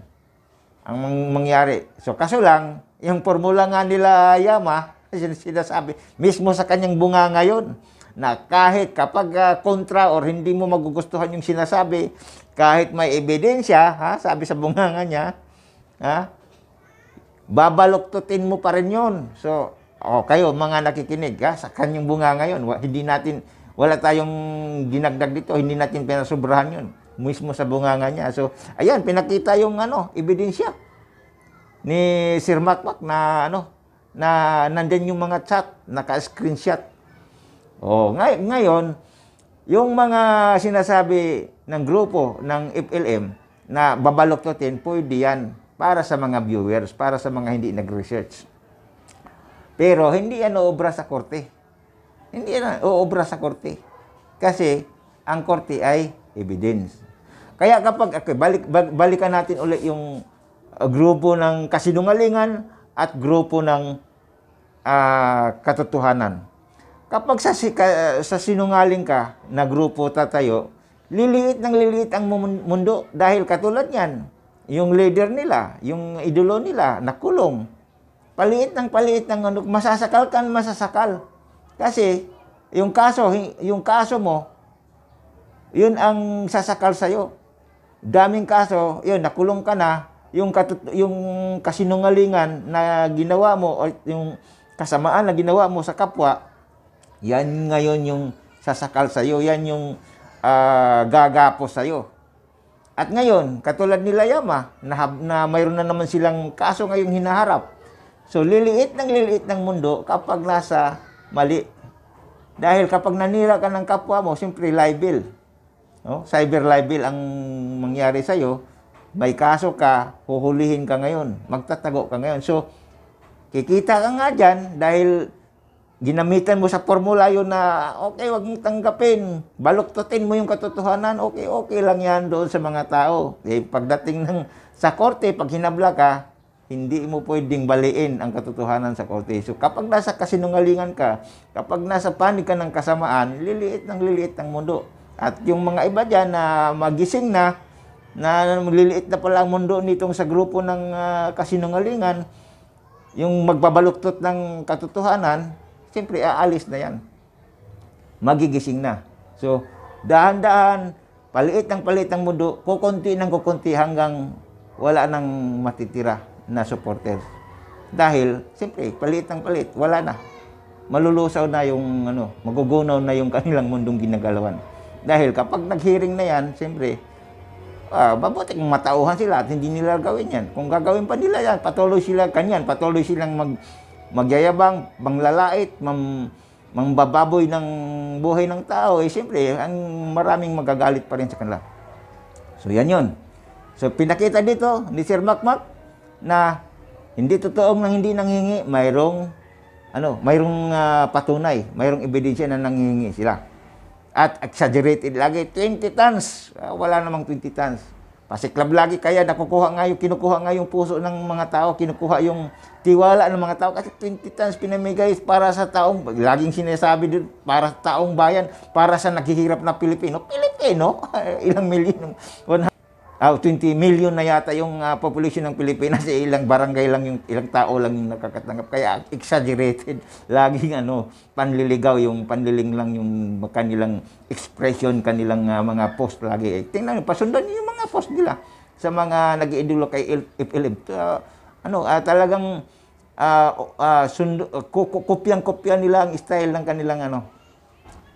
ang mangyari so kaso lang yung formula nga nila Yama sinasabi mismo sa kanyang bunga ngayon na kahit kapag uh, kontra or hindi mo magugustuhan yung sinasabi kahit may ebidensya ha sabi sa bunganga niya Ha? Babaloktutin mo pa rin yun. So, oh, kayo mga nakikinig, ha? sa kanyang bunga ngayon. Hindi natin, wala tayong ginagdag dito, hindi natin pinasubrahan yun. Mismo sa bunganga niya. So, ayan, pinakita yung ano, ebidensya ni Sir Makmak na ano, na nandiyan yung mga chat, naka-screenshot. Oh, ngay- ngayon, yung mga sinasabi ng grupo ng FLM na babaloktotin, pwede yan para sa mga viewers, para sa mga hindi nag-research. Pero hindi yan obra sa korte. Hindi yan obra sa korte. Kasi ang korte ay evidence. Kaya kapag okay, balik, balikan natin ulit yung uh, grupo ng kasinungalingan at grupo ng uh, katotohanan. Kapag sa, ka, sa sinungaling ka na grupo tatayo, liliit ng liliit ang mundo dahil katulad niyan, yung leader nila, yung idolo nila, nakulong. Paliit ng paliit ng ano, masasakal kan masasakal. Kasi yung kaso, yung kaso mo, yun ang sasakal sa'yo. Daming kaso, yun, nakulong ka na, yung, katut- yung kasinungalingan na ginawa mo, o yung kasamaan na ginawa mo sa kapwa, yan ngayon yung sasakal sa'yo, yan yung uh, gagapo sa'yo. At ngayon, katulad ni Layama, na, na mayroon na naman silang kaso ngayong hinaharap. So, liliit ng liliit ng mundo kapag nasa mali. Dahil kapag nanira ka ng kapwa mo, siyempre libel. No? Cyber libel ang mangyari sa'yo. May kaso ka, huhulihin ka ngayon. Magtatago ka ngayon. So, kikita ka nga dyan dahil ginamitan mo sa formula yun na okay, wag mong tanggapin. Baluktotin mo yung katotohanan, okay, okay lang yan doon sa mga tao. Eh, pagdating ng, sa korte, pag hinabla ka, hindi mo pwedeng baliin ang katotohanan sa korte. So kapag nasa kasinungalingan ka, kapag nasa panig ka ng kasamaan, liliit ng liliit ang mundo. At yung mga iba dyan na magising na, na liliit na pala ang mundo nitong sa grupo ng uh, kasinungalingan, yung magbabaluktot ng katotohanan, siyempre aalis na yan. Magigising na. So, dahan-dahan, paliit ng paliit ng mundo, kukunti ng kukunti hanggang wala nang matitira na supporter. Dahil, siyempre, paliit ng paliit, wala na. Malulusaw na yung, ano, magugunaw na yung kanilang mundong ginagalawan. Dahil kapag naghiring na yan, siyempre, uh, mabuti kung matauhan sila at hindi nila gawin yan. Kung gagawin pa nila yan, patuloy sila kanyan, patuloy silang mag, magyayabang, manglalait, mam, mambababoy ng buhay ng tao, eh siyempre, ang maraming magagalit pa rin sa kanila. So, yan yun. So, pinakita dito ni Sir Makmak na hindi totoong nang hindi nanghingi, mayroong ano, mayroong uh, patunay, mayroong ebidensya na nanghingi sila. At exaggerated lagi, 20 tons. Uh, wala namang 20 tons. Pasiklab lagi kaya nakukuha nga yung, kinukuha nga yung puso ng mga tao, kinukuha yung tiwala ng mga tao. Kasi 20 tons pinamigay para sa taong, laging sinasabi din, para sa taong bayan, para sa naghihirap na Pilipino. Pilipino? Ilang milyon? oh, ah, 20 million na yata yung uh, population ng Pilipinas, eh, ilang barangay lang yung ilang tao lang yung nakakatanggap. Kaya exaggerated, laging ano, panliligaw yung panliling lang yung kanilang expression, kanilang uh, mga post lagi. Eh, tingnan niyo, pasundan niyo yung mga post nila sa mga nag-iidolo kay FLM. Uh, ano, uh, talagang uh, uh, uh, kopyang-kopya nila ang style ng kanilang ano,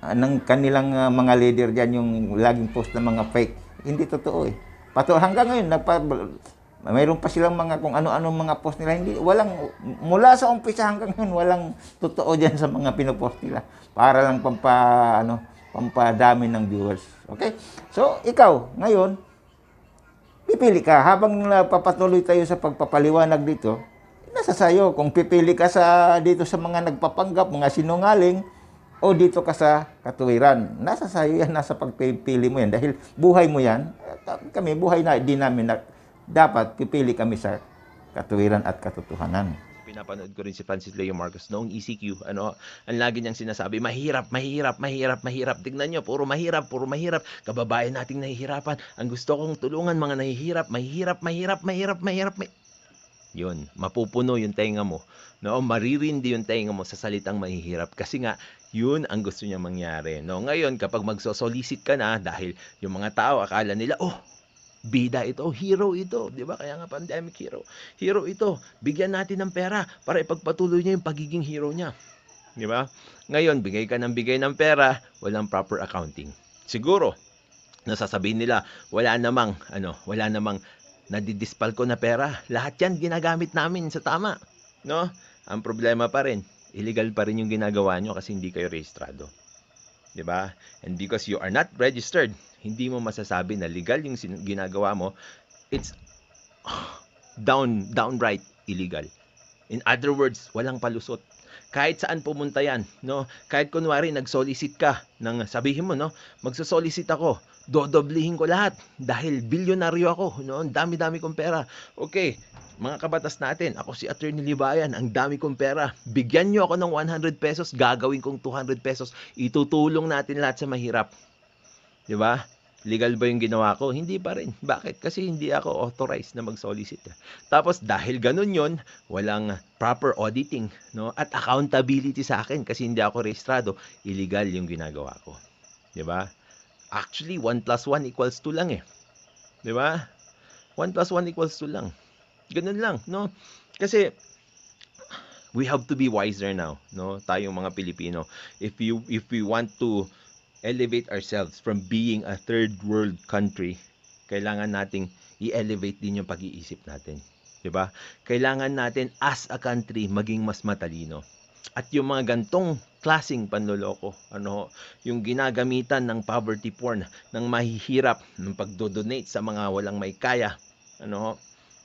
uh, ng kanilang uh, mga leader diyan yung laging post ng mga fake. Hindi totoo eh. Pato hanggang ngayon nagpa mayroon pa silang mga kung ano-ano mga post nila. Hindi, walang, mula sa umpisa hanggang ngayon, walang totoo diyan sa mga pinopost nila. Para lang pampa, ano, pampadami ng viewers. Okay? So, ikaw, ngayon, pipili ka. Habang papatuloy tayo sa pagpapaliwanag dito, nasa sayo. Kung pipili ka sa, dito sa mga nagpapanggap, mga sinungaling, o dito ka sa katuwiran. Nasa sayo yan, nasa pagpipili mo yan. Dahil buhay mo yan, kami buhay na, di namin na, dapat pipili kami sa katuwiran at katotohanan pinapanood ko rin si Francis Leo Marcos noong ECQ. Ano, ang lagi niyang sinasabi, mahirap, mahirap, mahirap, mahirap. Tignan niyo, puro mahirap, puro mahirap. Kababayan nating nahihirapan. Ang gusto kong tulungan mga nahihirap, mahirap, mahirap, mahirap, mahirap. mahirap. Yun, mapupuno yung tenga mo. No, maririndi yung tenga mo sa salitang mahihirap kasi nga yun ang gusto niya mangyari. No? Ngayon, kapag magsosolicit ka na, dahil yung mga tao, akala nila, oh, bida ito, hero ito, 'di ba? Kaya nga pandemic hero. Hero ito. Bigyan natin ng pera para ipagpatuloy niya yung pagiging hero niya. 'Di ba? Ngayon, bigay ka ng bigay ng pera, walang proper accounting. Siguro nasasabihin nila, wala namang ano, wala namang nadidispal ko na pera. Lahat 'yan ginagamit namin sa tama, no? Ang problema pa rin, illegal pa rin yung ginagawa nyo kasi hindi kayo rehistrado. ba? Diba? And because you are not registered, hindi mo masasabi na legal yung ginagawa mo. It's down, downright illegal. In other words, walang palusot. Kahit saan pumunta yan, no? Kahit kunwari nag-solicit ka nang sabihin mo, no? magso ako dodoblihin ko lahat dahil billionaire ako noon dami-dami kong pera okay mga kabatas natin ako si attorney Libayan ang dami kong pera bigyan niyo ako ng 100 pesos gagawin kong 200 pesos itutulong natin lahat sa mahirap di ba Legal ba yung ginawa ko? Hindi pa rin. Bakit? Kasi hindi ako authorized na mag-solicit. Tapos dahil ganun yon, walang proper auditing no? at accountability sa akin kasi hindi ako rehistrado, illegal yung ginagawa ko. 'Di ba? Actually, 1 plus 1 equals 2 lang eh. 'Di ba? 1 plus 1 equals 2 lang. Ganun lang, no? Kasi we have to be wiser now, no? Tayong mga Pilipino. If you if we want to elevate ourselves from being a third world country, kailangan nating i-elevate din yung pag-iisip natin. 'Di ba? Kailangan natin as a country maging mas matalino at yung mga gantong klasing panloloko ano yung ginagamitan ng poverty porn ng mahihirap ng pagdodonate sa mga walang may kaya ano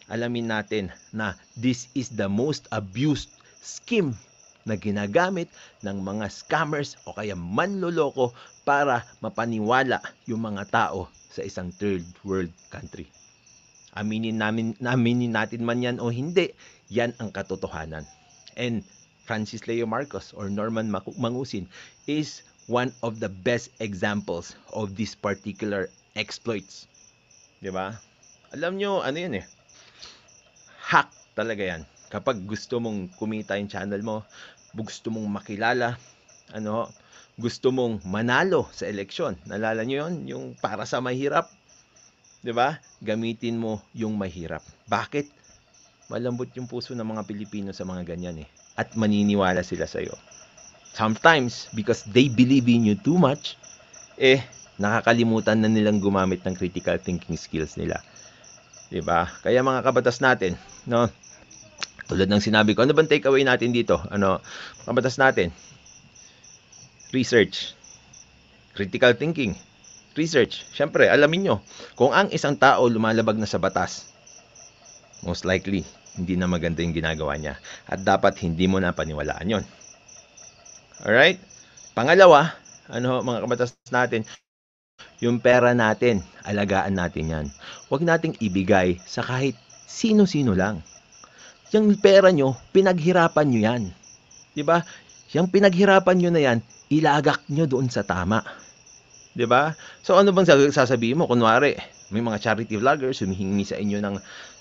alamin natin na this is the most abused scheme na ginagamit ng mga scammers o kaya manloloko para mapaniwala yung mga tao sa isang third world country. Aminin namin aminin natin man 'yan o hindi, 'yan ang katotohanan. And Francis Leo Marcos or Norman Mangusin is one of the best examples of these particular exploits. 'Di ba? Alam nyo, ano 'yan eh. Hack talaga 'yan. Kapag gusto mong kumita yung channel mo, gusto mong makilala, ano, gusto mong manalo sa eleksyon. Nalala nyo 'yon, yung para sa mahirap. 'Di ba? Gamitin mo yung mahirap. Bakit? Malambot yung puso ng mga Pilipino sa mga ganyan eh at maniniwala sila sa iyo. Sometimes, because they believe in you too much, eh, nakakalimutan na nilang gumamit ng critical thinking skills nila. 'Di ba? Kaya mga kabatas natin, no? Tulad ng sinabi ko, ano bang takeaway natin dito? Ano, kabatas natin? Research. Critical thinking. Research. Siyempre, alamin nyo, kung ang isang tao lumalabag na sa batas, most likely, hindi na maganda yung ginagawa niya. At dapat hindi mo na paniwalaan yon. Alright? Pangalawa, ano mga kabatas natin, yung pera natin, alagaan natin yan. Huwag nating ibigay sa kahit sino-sino lang. Yung pera nyo, pinaghirapan nyo yan. ba? Diba? Yung pinaghirapan nyo na yan, ilagak nyo doon sa tama. 'di ba? So ano bang sasabihin mo kunwari, may mga charity vloggers humihingi sa inyo ng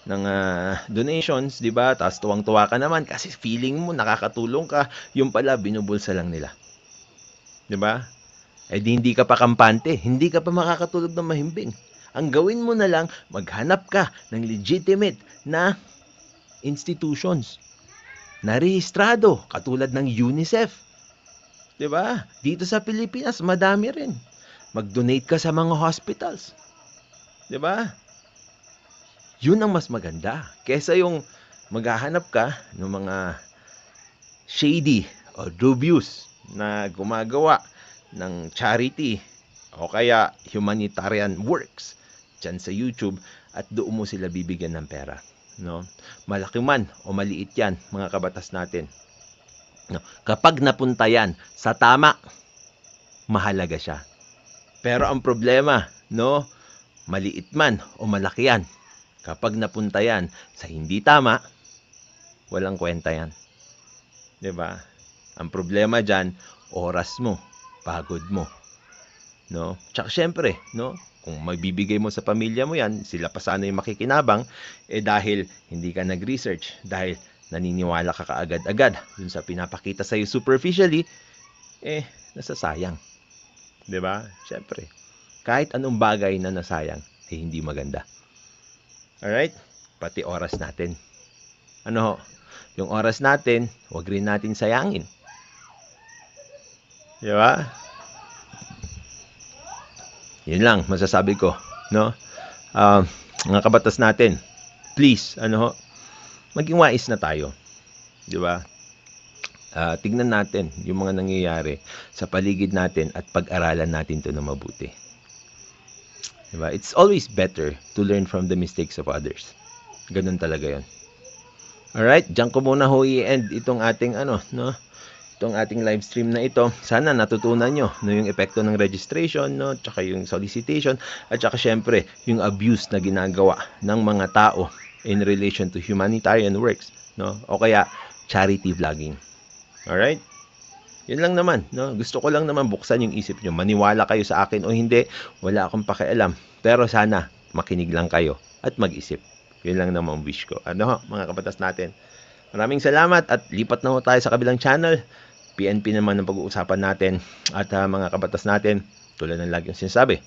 ng uh, donations, 'di ba? Tapos tuwang-tuwa ka naman kasi feeling mo nakakatulong ka, yung pala binubulsa lang nila. 'Di ba? Eh di hindi ka pa kampante, hindi ka pa makakatulog ng mahimbing. Ang gawin mo na lang, maghanap ka ng legitimate na institutions na rehistrado, katulad ng UNICEF. 'Di ba? Dito sa Pilipinas, madami rin. Mag-donate ka sa mga hospitals. 'Di ba? Yun ang mas maganda. Kesa yung maghahanap ka ng mga shady o dubious na gumagawa ng charity o kaya humanitarian works dyan sa YouTube at doon mo sila bibigyan ng pera. No? Malaki man o maliit yan, mga kabatas natin. No? Kapag napunta yan sa tama, mahalaga siya. Pero ang problema, no, maliit man o malaki yan, Kapag napunta yan sa hindi tama, walang kwenta yan. ba? Diba? Ang problema dyan, oras mo, pagod mo. No? Tsaka syempre, no? Kung magbibigay mo sa pamilya mo yan, sila pa sana yung makikinabang, eh dahil hindi ka nag-research, dahil naniniwala ka kaagad-agad dun sa pinapakita sa'yo superficially, eh, nasasayang. ba? Diba? Siyempre, kahit anong bagay na nasayang, eh hindi maganda. Alright? Pati oras natin. Ano ho? Yung oras natin, huwag rin natin sayangin. Di ba? Yun lang, masasabi ko. No? Um, mga kabatas natin, please, ano ho, maging wais na tayo. Di ba? Uh, tignan natin yung mga nangyayari sa paligid natin at pag-aralan natin to na mabuti. Diba? It's always better to learn from the mistakes of others. Ganun talaga yon. Alright, dyan ko muna ho i-end itong ating ano, no? Itong ating live stream na ito. Sana natutunan nyo no, yung epekto ng registration, no? Tsaka yung solicitation, at tsaka syempre, yung abuse na ginagawa ng mga tao in relation to humanitarian works, no? O kaya, charity vlogging. Alright? Yun lang naman. No? Gusto ko lang naman buksan yung isip niyo. Maniwala kayo sa akin o hindi, wala akong pakialam. Pero sana, makinig lang kayo at mag-isip. Yun lang naman wish ko. Ano, mga kapatas natin. Maraming salamat at lipat na ho tayo sa kabilang channel. PNP naman ang pag-uusapan natin at uh, mga kabatas natin tulad ng lagi sinasabi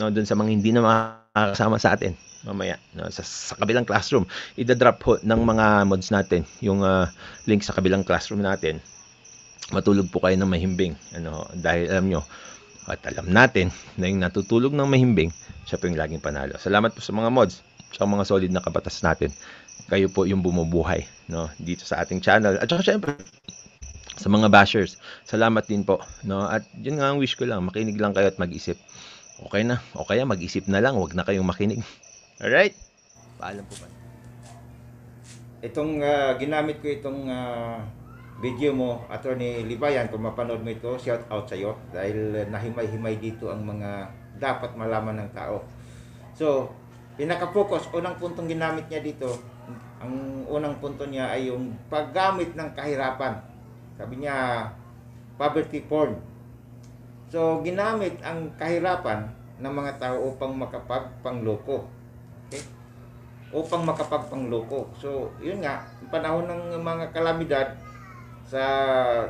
no doon sa mga hindi na makakasama sa atin mamaya no, sa, sa kabilang classroom ida-drop ho ng mga mods natin yung uh, link sa kabilang classroom natin matulog po kayo ng mahimbing. Ano, dahil alam nyo, at alam natin na yung natutulog ng mahimbing, siya po yung laging panalo. Salamat po sa mga mods, sa mga solid na kabatas natin. Kayo po yung bumubuhay no, dito sa ating channel. At saka syempre, sa mga bashers, salamat din po. No? At yun nga ang wish ko lang, makinig lang kayo at mag-isip. Okay na, o kaya mag-isip na lang, wag na kayong makinig. Alright? Paalam po ba? Itong uh, ginamit ko itong uh, video mo, Attorney Libayan, kung mapanood mo ito, shout out sa iyo dahil eh, nahimay-himay dito ang mga dapat malaman ng tao. So, pinaka-focus, unang puntong ginamit niya dito, ang unang punto niya ay yung paggamit ng kahirapan. Sabi niya, poverty porn. So, ginamit ang kahirapan ng mga tao upang makapagpangloko. Okay? Upang makapagpangloko. So, yun nga, panahon ng mga kalamidad, sa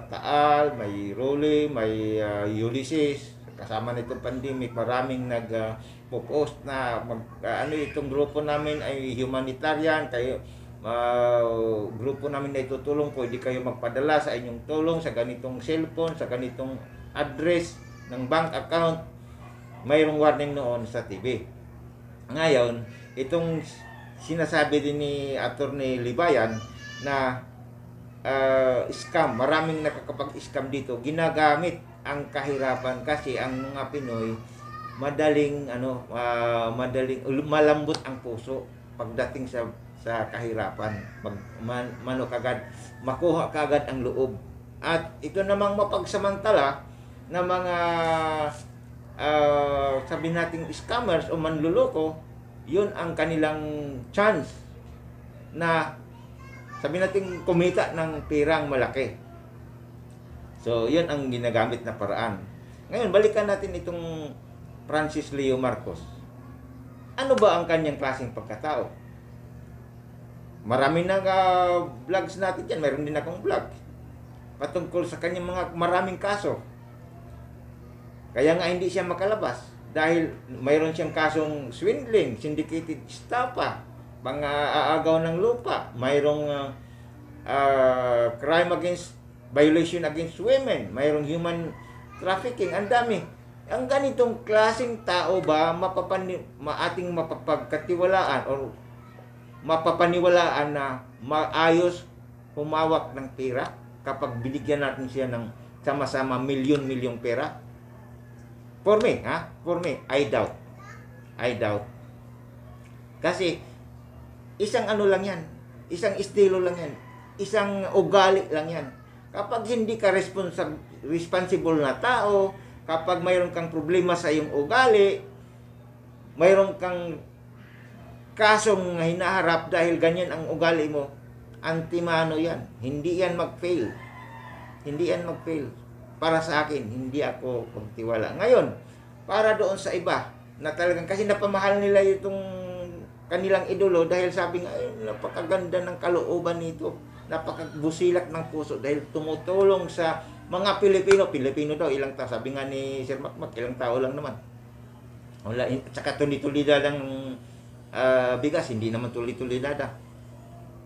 Taal, may Role, may uh, Ulysses, kasama nitong pandemic, maraming nag uh, ah, post na mag, uh, ano itong grupo namin ay humanitarian kayo uh, grupo namin na itutulong pwede kayo magpadala sa inyong tulong sa ganitong cellphone sa ganitong address ng bank account mayroong warning noon sa TV ngayon itong sinasabi din ni Attorney Libayan na uh, scam, maraming nakakapag-scam dito, ginagamit ang kahirapan kasi ang mga Pinoy madaling ano uh, madaling malambot ang puso pagdating sa sa kahirapan mag man, mano kagad makuha kagad ang loob at ito namang mapagsamantala na mga uh, sabi nating scammers o manluloko yun ang kanilang chance na sabi natin kumita ng pirang malaki. So, yun ang ginagamit na paraan. Ngayon, balikan natin itong Francis Leo Marcos. Ano ba ang kanyang klaseng pagkatao? Marami na uh, ah, vlogs natin yan. Meron din akong vlog. Patungkol sa kanyang mga maraming kaso. Kaya nga hindi siya makalabas dahil mayroon siyang kasong swindling, syndicated estafa, mga aagaw ng lupa, mayroong uh, crime against violation against women, mayroong human trafficking, ang dami. Ang ganitong klasing tao ba mapapan maating ating mapapagkatiwalaan o mapapaniwalaan na maayos humawak ng pera kapag binigyan natin siya ng sama-sama milyon-milyong pera? For me, ha? For me, I doubt. I doubt. Kasi Isang ano lang yan. Isang estilo lang yan. Isang ugali lang yan. Kapag hindi ka responsible na tao, kapag mayroon kang problema sa iyong ugali, mayroon kang kasong hinaharap dahil ganyan ang ugali mo, antimano yan. Hindi yan mag-fail. Hindi yan mag-fail. Para sa akin, hindi ako pagtiwala. Ngayon, para doon sa iba, na talagang kasi napamahal nila itong kanilang idolo dahil sabi nga, ay, napakaganda ng kalooban nito. Napakabusilak ng puso dahil tumutulong sa mga Pilipino. Pilipino daw, ilang tao. Sabi nga ni Sir Macmac, ilang tao lang naman. Wala, tsaka tuloy-tuloy lang uh, bigas, hindi naman tuloy-tuloy dada.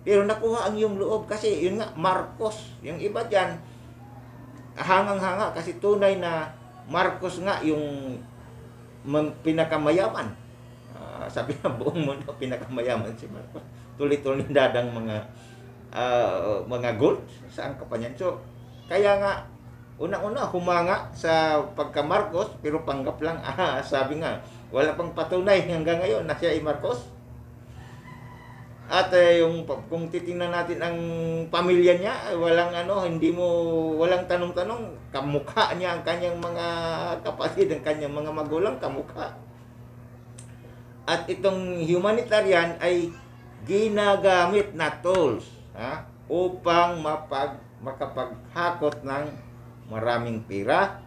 Pero nakuha ang yung loob kasi yun nga, Marcos. Yung iba dyan, hangang-hanga kasi tunay na Marcos nga yung pinakamayaman Ah, sabi ng buong mundo pinakamayaman si Marcos. Tuloy-tuloy dadang mga uh, mga gold sa ka pa So, kaya nga una una humanga sa pagka Marcos pero panggap lang ah, sabi nga wala pang patunay hanggang ngayon na siya ay Marcos. At eh, yung kung titingnan natin ang pamilya niya, walang ano, hindi mo walang tanong-tanong, kamukha niya ang kanyang mga kapatid, ang kanyang mga magulang, kamukha. At itong humanitarian ay ginagamit na tools ha, upang mapag, makapaghakot ng maraming pira.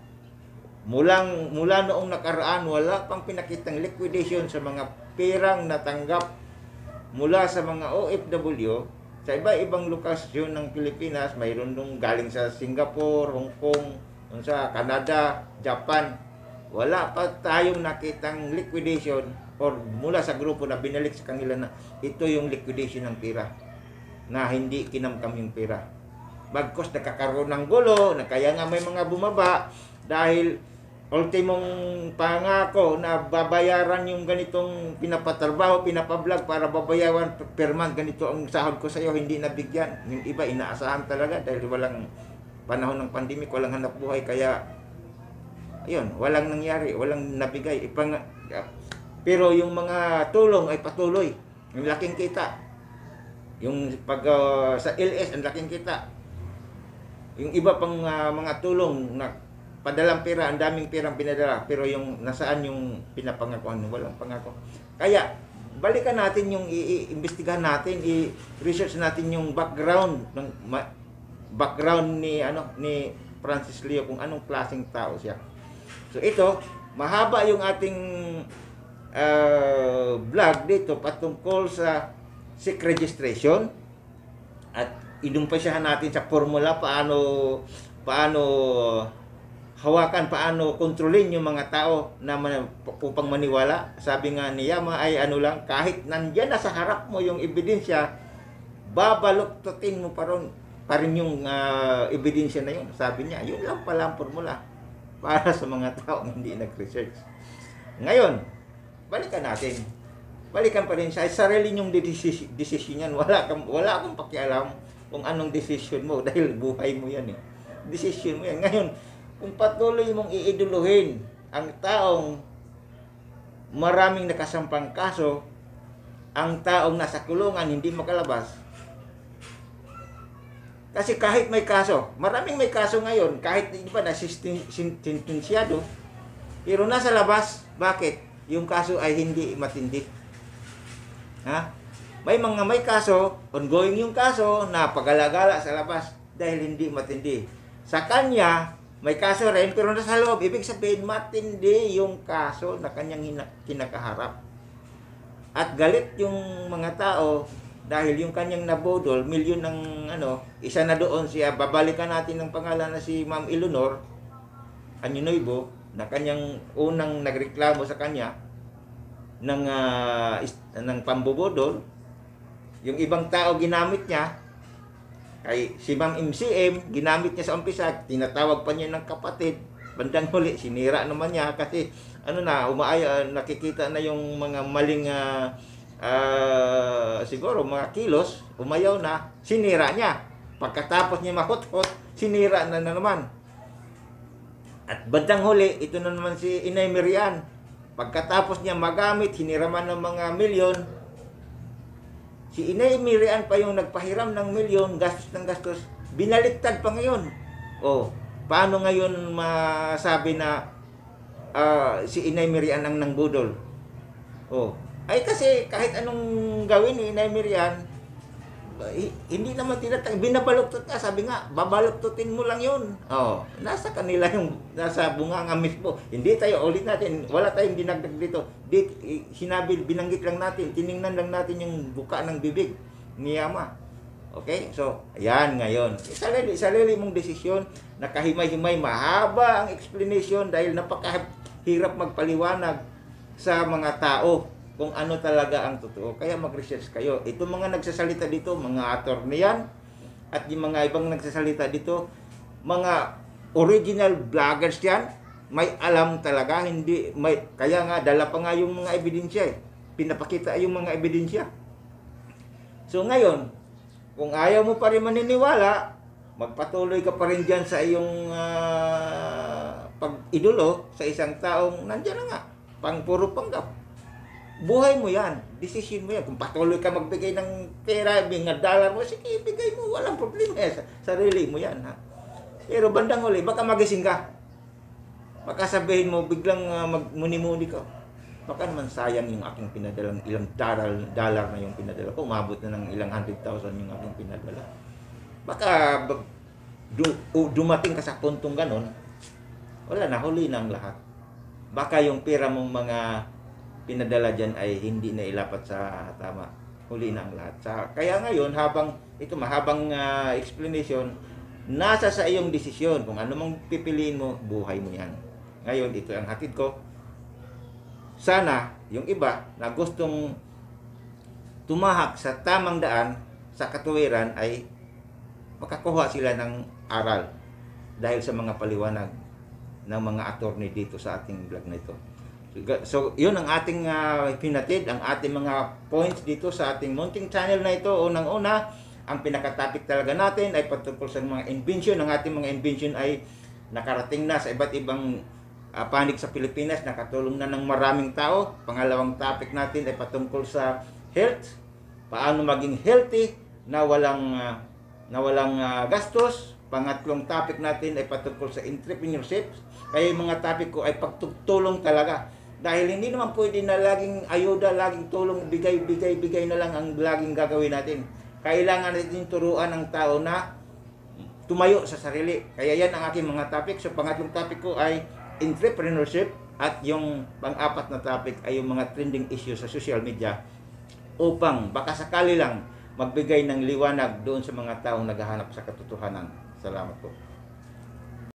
Mulang, mula noong nakaraan, wala pang pinakitang liquidation sa mga pirang natanggap mula sa mga OFW sa iba-ibang lokasyon ng Pilipinas. Mayroon nung galing sa Singapore, Hong Kong, sa Canada, Japan. Wala pa tayong nakitang liquidation or mula sa grupo na binalik sa kanila na ito yung liquidation ng pira na hindi kinamkam yung pira. Bagkos nakakaroon ng gulo na kaya nga may mga bumaba dahil ultimong pangako na babayaran yung ganitong pinapatrabaho, pinapablog para babayaran per month. Ganito ang sahod ko sa iyo, hindi nabigyan. Yung iba, inaasahan talaga dahil walang panahon ng pandemic, walang hanap buhay. Kaya, ayun, walang nangyari, walang nabigay. Ipang, pero yung mga tulong ay patuloy. Ang laking kita. Yung pag uh, sa LS, ang laking kita. Yung iba pang uh, mga tulong na padalang pera, ang daming perang pinadala. Pero yung nasaan yung pinapangakuan, walang pangako. Kaya, balikan natin yung iimbestigahan natin, i-research natin yung background ng background ni ano ni Francis Leo kung anong klaseng tao siya. So ito, mahaba yung ating uh, vlog dito patungkol sa SIC registration at inumpisahan natin sa formula paano paano hawakan paano kontrolin yung mga tao na man, upang maniwala sabi nga ni Yama ay ano lang kahit nandiyan na sa harap mo yung ebidensya babaluktutin mo pa rin, pa rin yung uh, ebidensya na yun sabi niya yun lang pala ang formula para sa mga tao hindi nag-research ngayon balikan natin. Balikan pa rin siya. Ay, sarili niyong decision yan. Wala, kang, wala akong pakialam kung anong decision mo dahil buhay mo yan eh. Decision mo yan. Ngayon, kung patuloy mong iiduluhin ang taong maraming nakasampang kaso, ang taong nasa kulungan hindi makalabas, kasi kahit may kaso, maraming may kaso ngayon, kahit hindi pa na sentensyado, pero nasa labas, bakit? yung kaso ay hindi matindi. Ha? May mga may kaso, ongoing yung kaso, na pagalagala sa labas dahil hindi matindi. Sa kanya, may kaso rin, pero nasa loob. Ibig sabihin, matindi yung kaso na kanyang kinakaharap. At galit yung mga tao dahil yung kanyang nabodol, milyon ng ano, isa na doon siya, babalikan natin ng pangalan na si Ma'am Eleanor, Anyunoybo, na kanyang unang nagreklamo sa kanya ng uh, ng pambobodol yung ibang tao ginamit niya kay si Ma'am MCM ginamit niya sa umpisa tinatawag pa niya ng kapatid bandang huli sinira naman niya kasi ano na umaay nakikita na yung mga maling uh, uh, siguro mga kilos umayaw na sinira niya pagkatapos niya mahot-hot sinira na, na naman at bandang huli, ito na naman si Inay Mirian. Pagkatapos niya magamit, hiniraman ng mga milyon. Si Inay Mirian pa yung nagpahiram ng milyon, gastos ng gastos, binaliktad pa ngayon. O, paano ngayon masabi na uh, si Inay Mirian ang nangbudol? O, ay kasi kahit anong gawin ni Inay Mirian, eh, hindi naman tinatang binabaluktot ka sabi nga babaluktotin mo lang yun oh nasa kanila yung nasa bunganga mismo hindi tayo ulit natin wala tayong dinagdag dito Di, eh, sinabi binanggit lang natin tiningnan lang natin yung buka ng bibig ni Yama okay so ayan ngayon sarili sarili mong desisyon nakahimay-himay mahaba ang explanation dahil napakahirap magpaliwanag sa mga tao kung ano talaga ang totoo. Kaya mag-research kayo. Ito mga nagsasalita dito, mga attorney yan, at yung mga ibang nagsasalita dito, mga original bloggers yan, may alam talaga, hindi, may, kaya nga, dala pa nga yung mga ebidensya eh. Pinapakita yung mga ebidensya. So ngayon, kung ayaw mo pa rin maniniwala, magpatuloy ka pa rin dyan sa iyong uh, pag-idolo sa isang taong nandiyan na nga, pang puro panggap. Buhay mo yan. Decision mo yan. Kung patuloy ka magbigay ng pera, mga dollar mo, sige, bigay mo. Walang problema. Eh. Sarili mo yan. Ha? Pero bandang huli, baka magising ka. Baka sabihin mo, biglang uh, magmuni-muni ka. Baka naman sayang yung aking pinadalang ilang dollar, dollar na yung pinadala Umabot na ng ilang hundred thousand yung aking pinadala. Baka du, dumating ka sa puntong ganun, wala na, huli na ang lahat. Baka yung pera mong mga pinadala dyan ay hindi na ilapat sa tama. Huli na ang lahat. Sa, kaya ngayon, habang, ito mahabang uh, explanation, nasa sa iyong desisyon. Kung ano mang pipiliin mo, buhay mo yan. Ngayon, ito ang hatid ko. Sana, yung iba na gustong tumahak sa tamang daan, sa katuwiran ay makakuha sila ng aral dahil sa mga paliwanag ng mga attorney dito sa ating vlog na ito. So, yun ang ating uh, ah, pinatid, ang ating mga points dito sa ating mounting channel na ito. Unang-una, ang pinaka-topic talaga natin ay patungkol sa mga invention. Ang ating mga invention ay nakarating na sa iba't ibang uh, panig sa Pilipinas, nakatulong na ng maraming tao. Pangalawang topic natin ay patungkol sa health, paano maging healthy na walang uh, na walang uh, gastos. Pangatlong topic natin ay patungkol sa entrepreneurship. Kaya yung mga topic ko ay pagtutulong talaga dahil hindi naman pwede na laging ayuda, laging tulong, bigay, bigay, bigay na lang ang laging gagawin natin. Kailangan natin turuan ng tao na tumayo sa sarili. Kaya yan ang aking mga topic. So pangatlong topic ko ay entrepreneurship at yung pang-apat na topic ay yung mga trending issues sa social media upang baka sakali lang magbigay ng liwanag doon sa mga taong naghahanap sa katotohanan. Salamat po.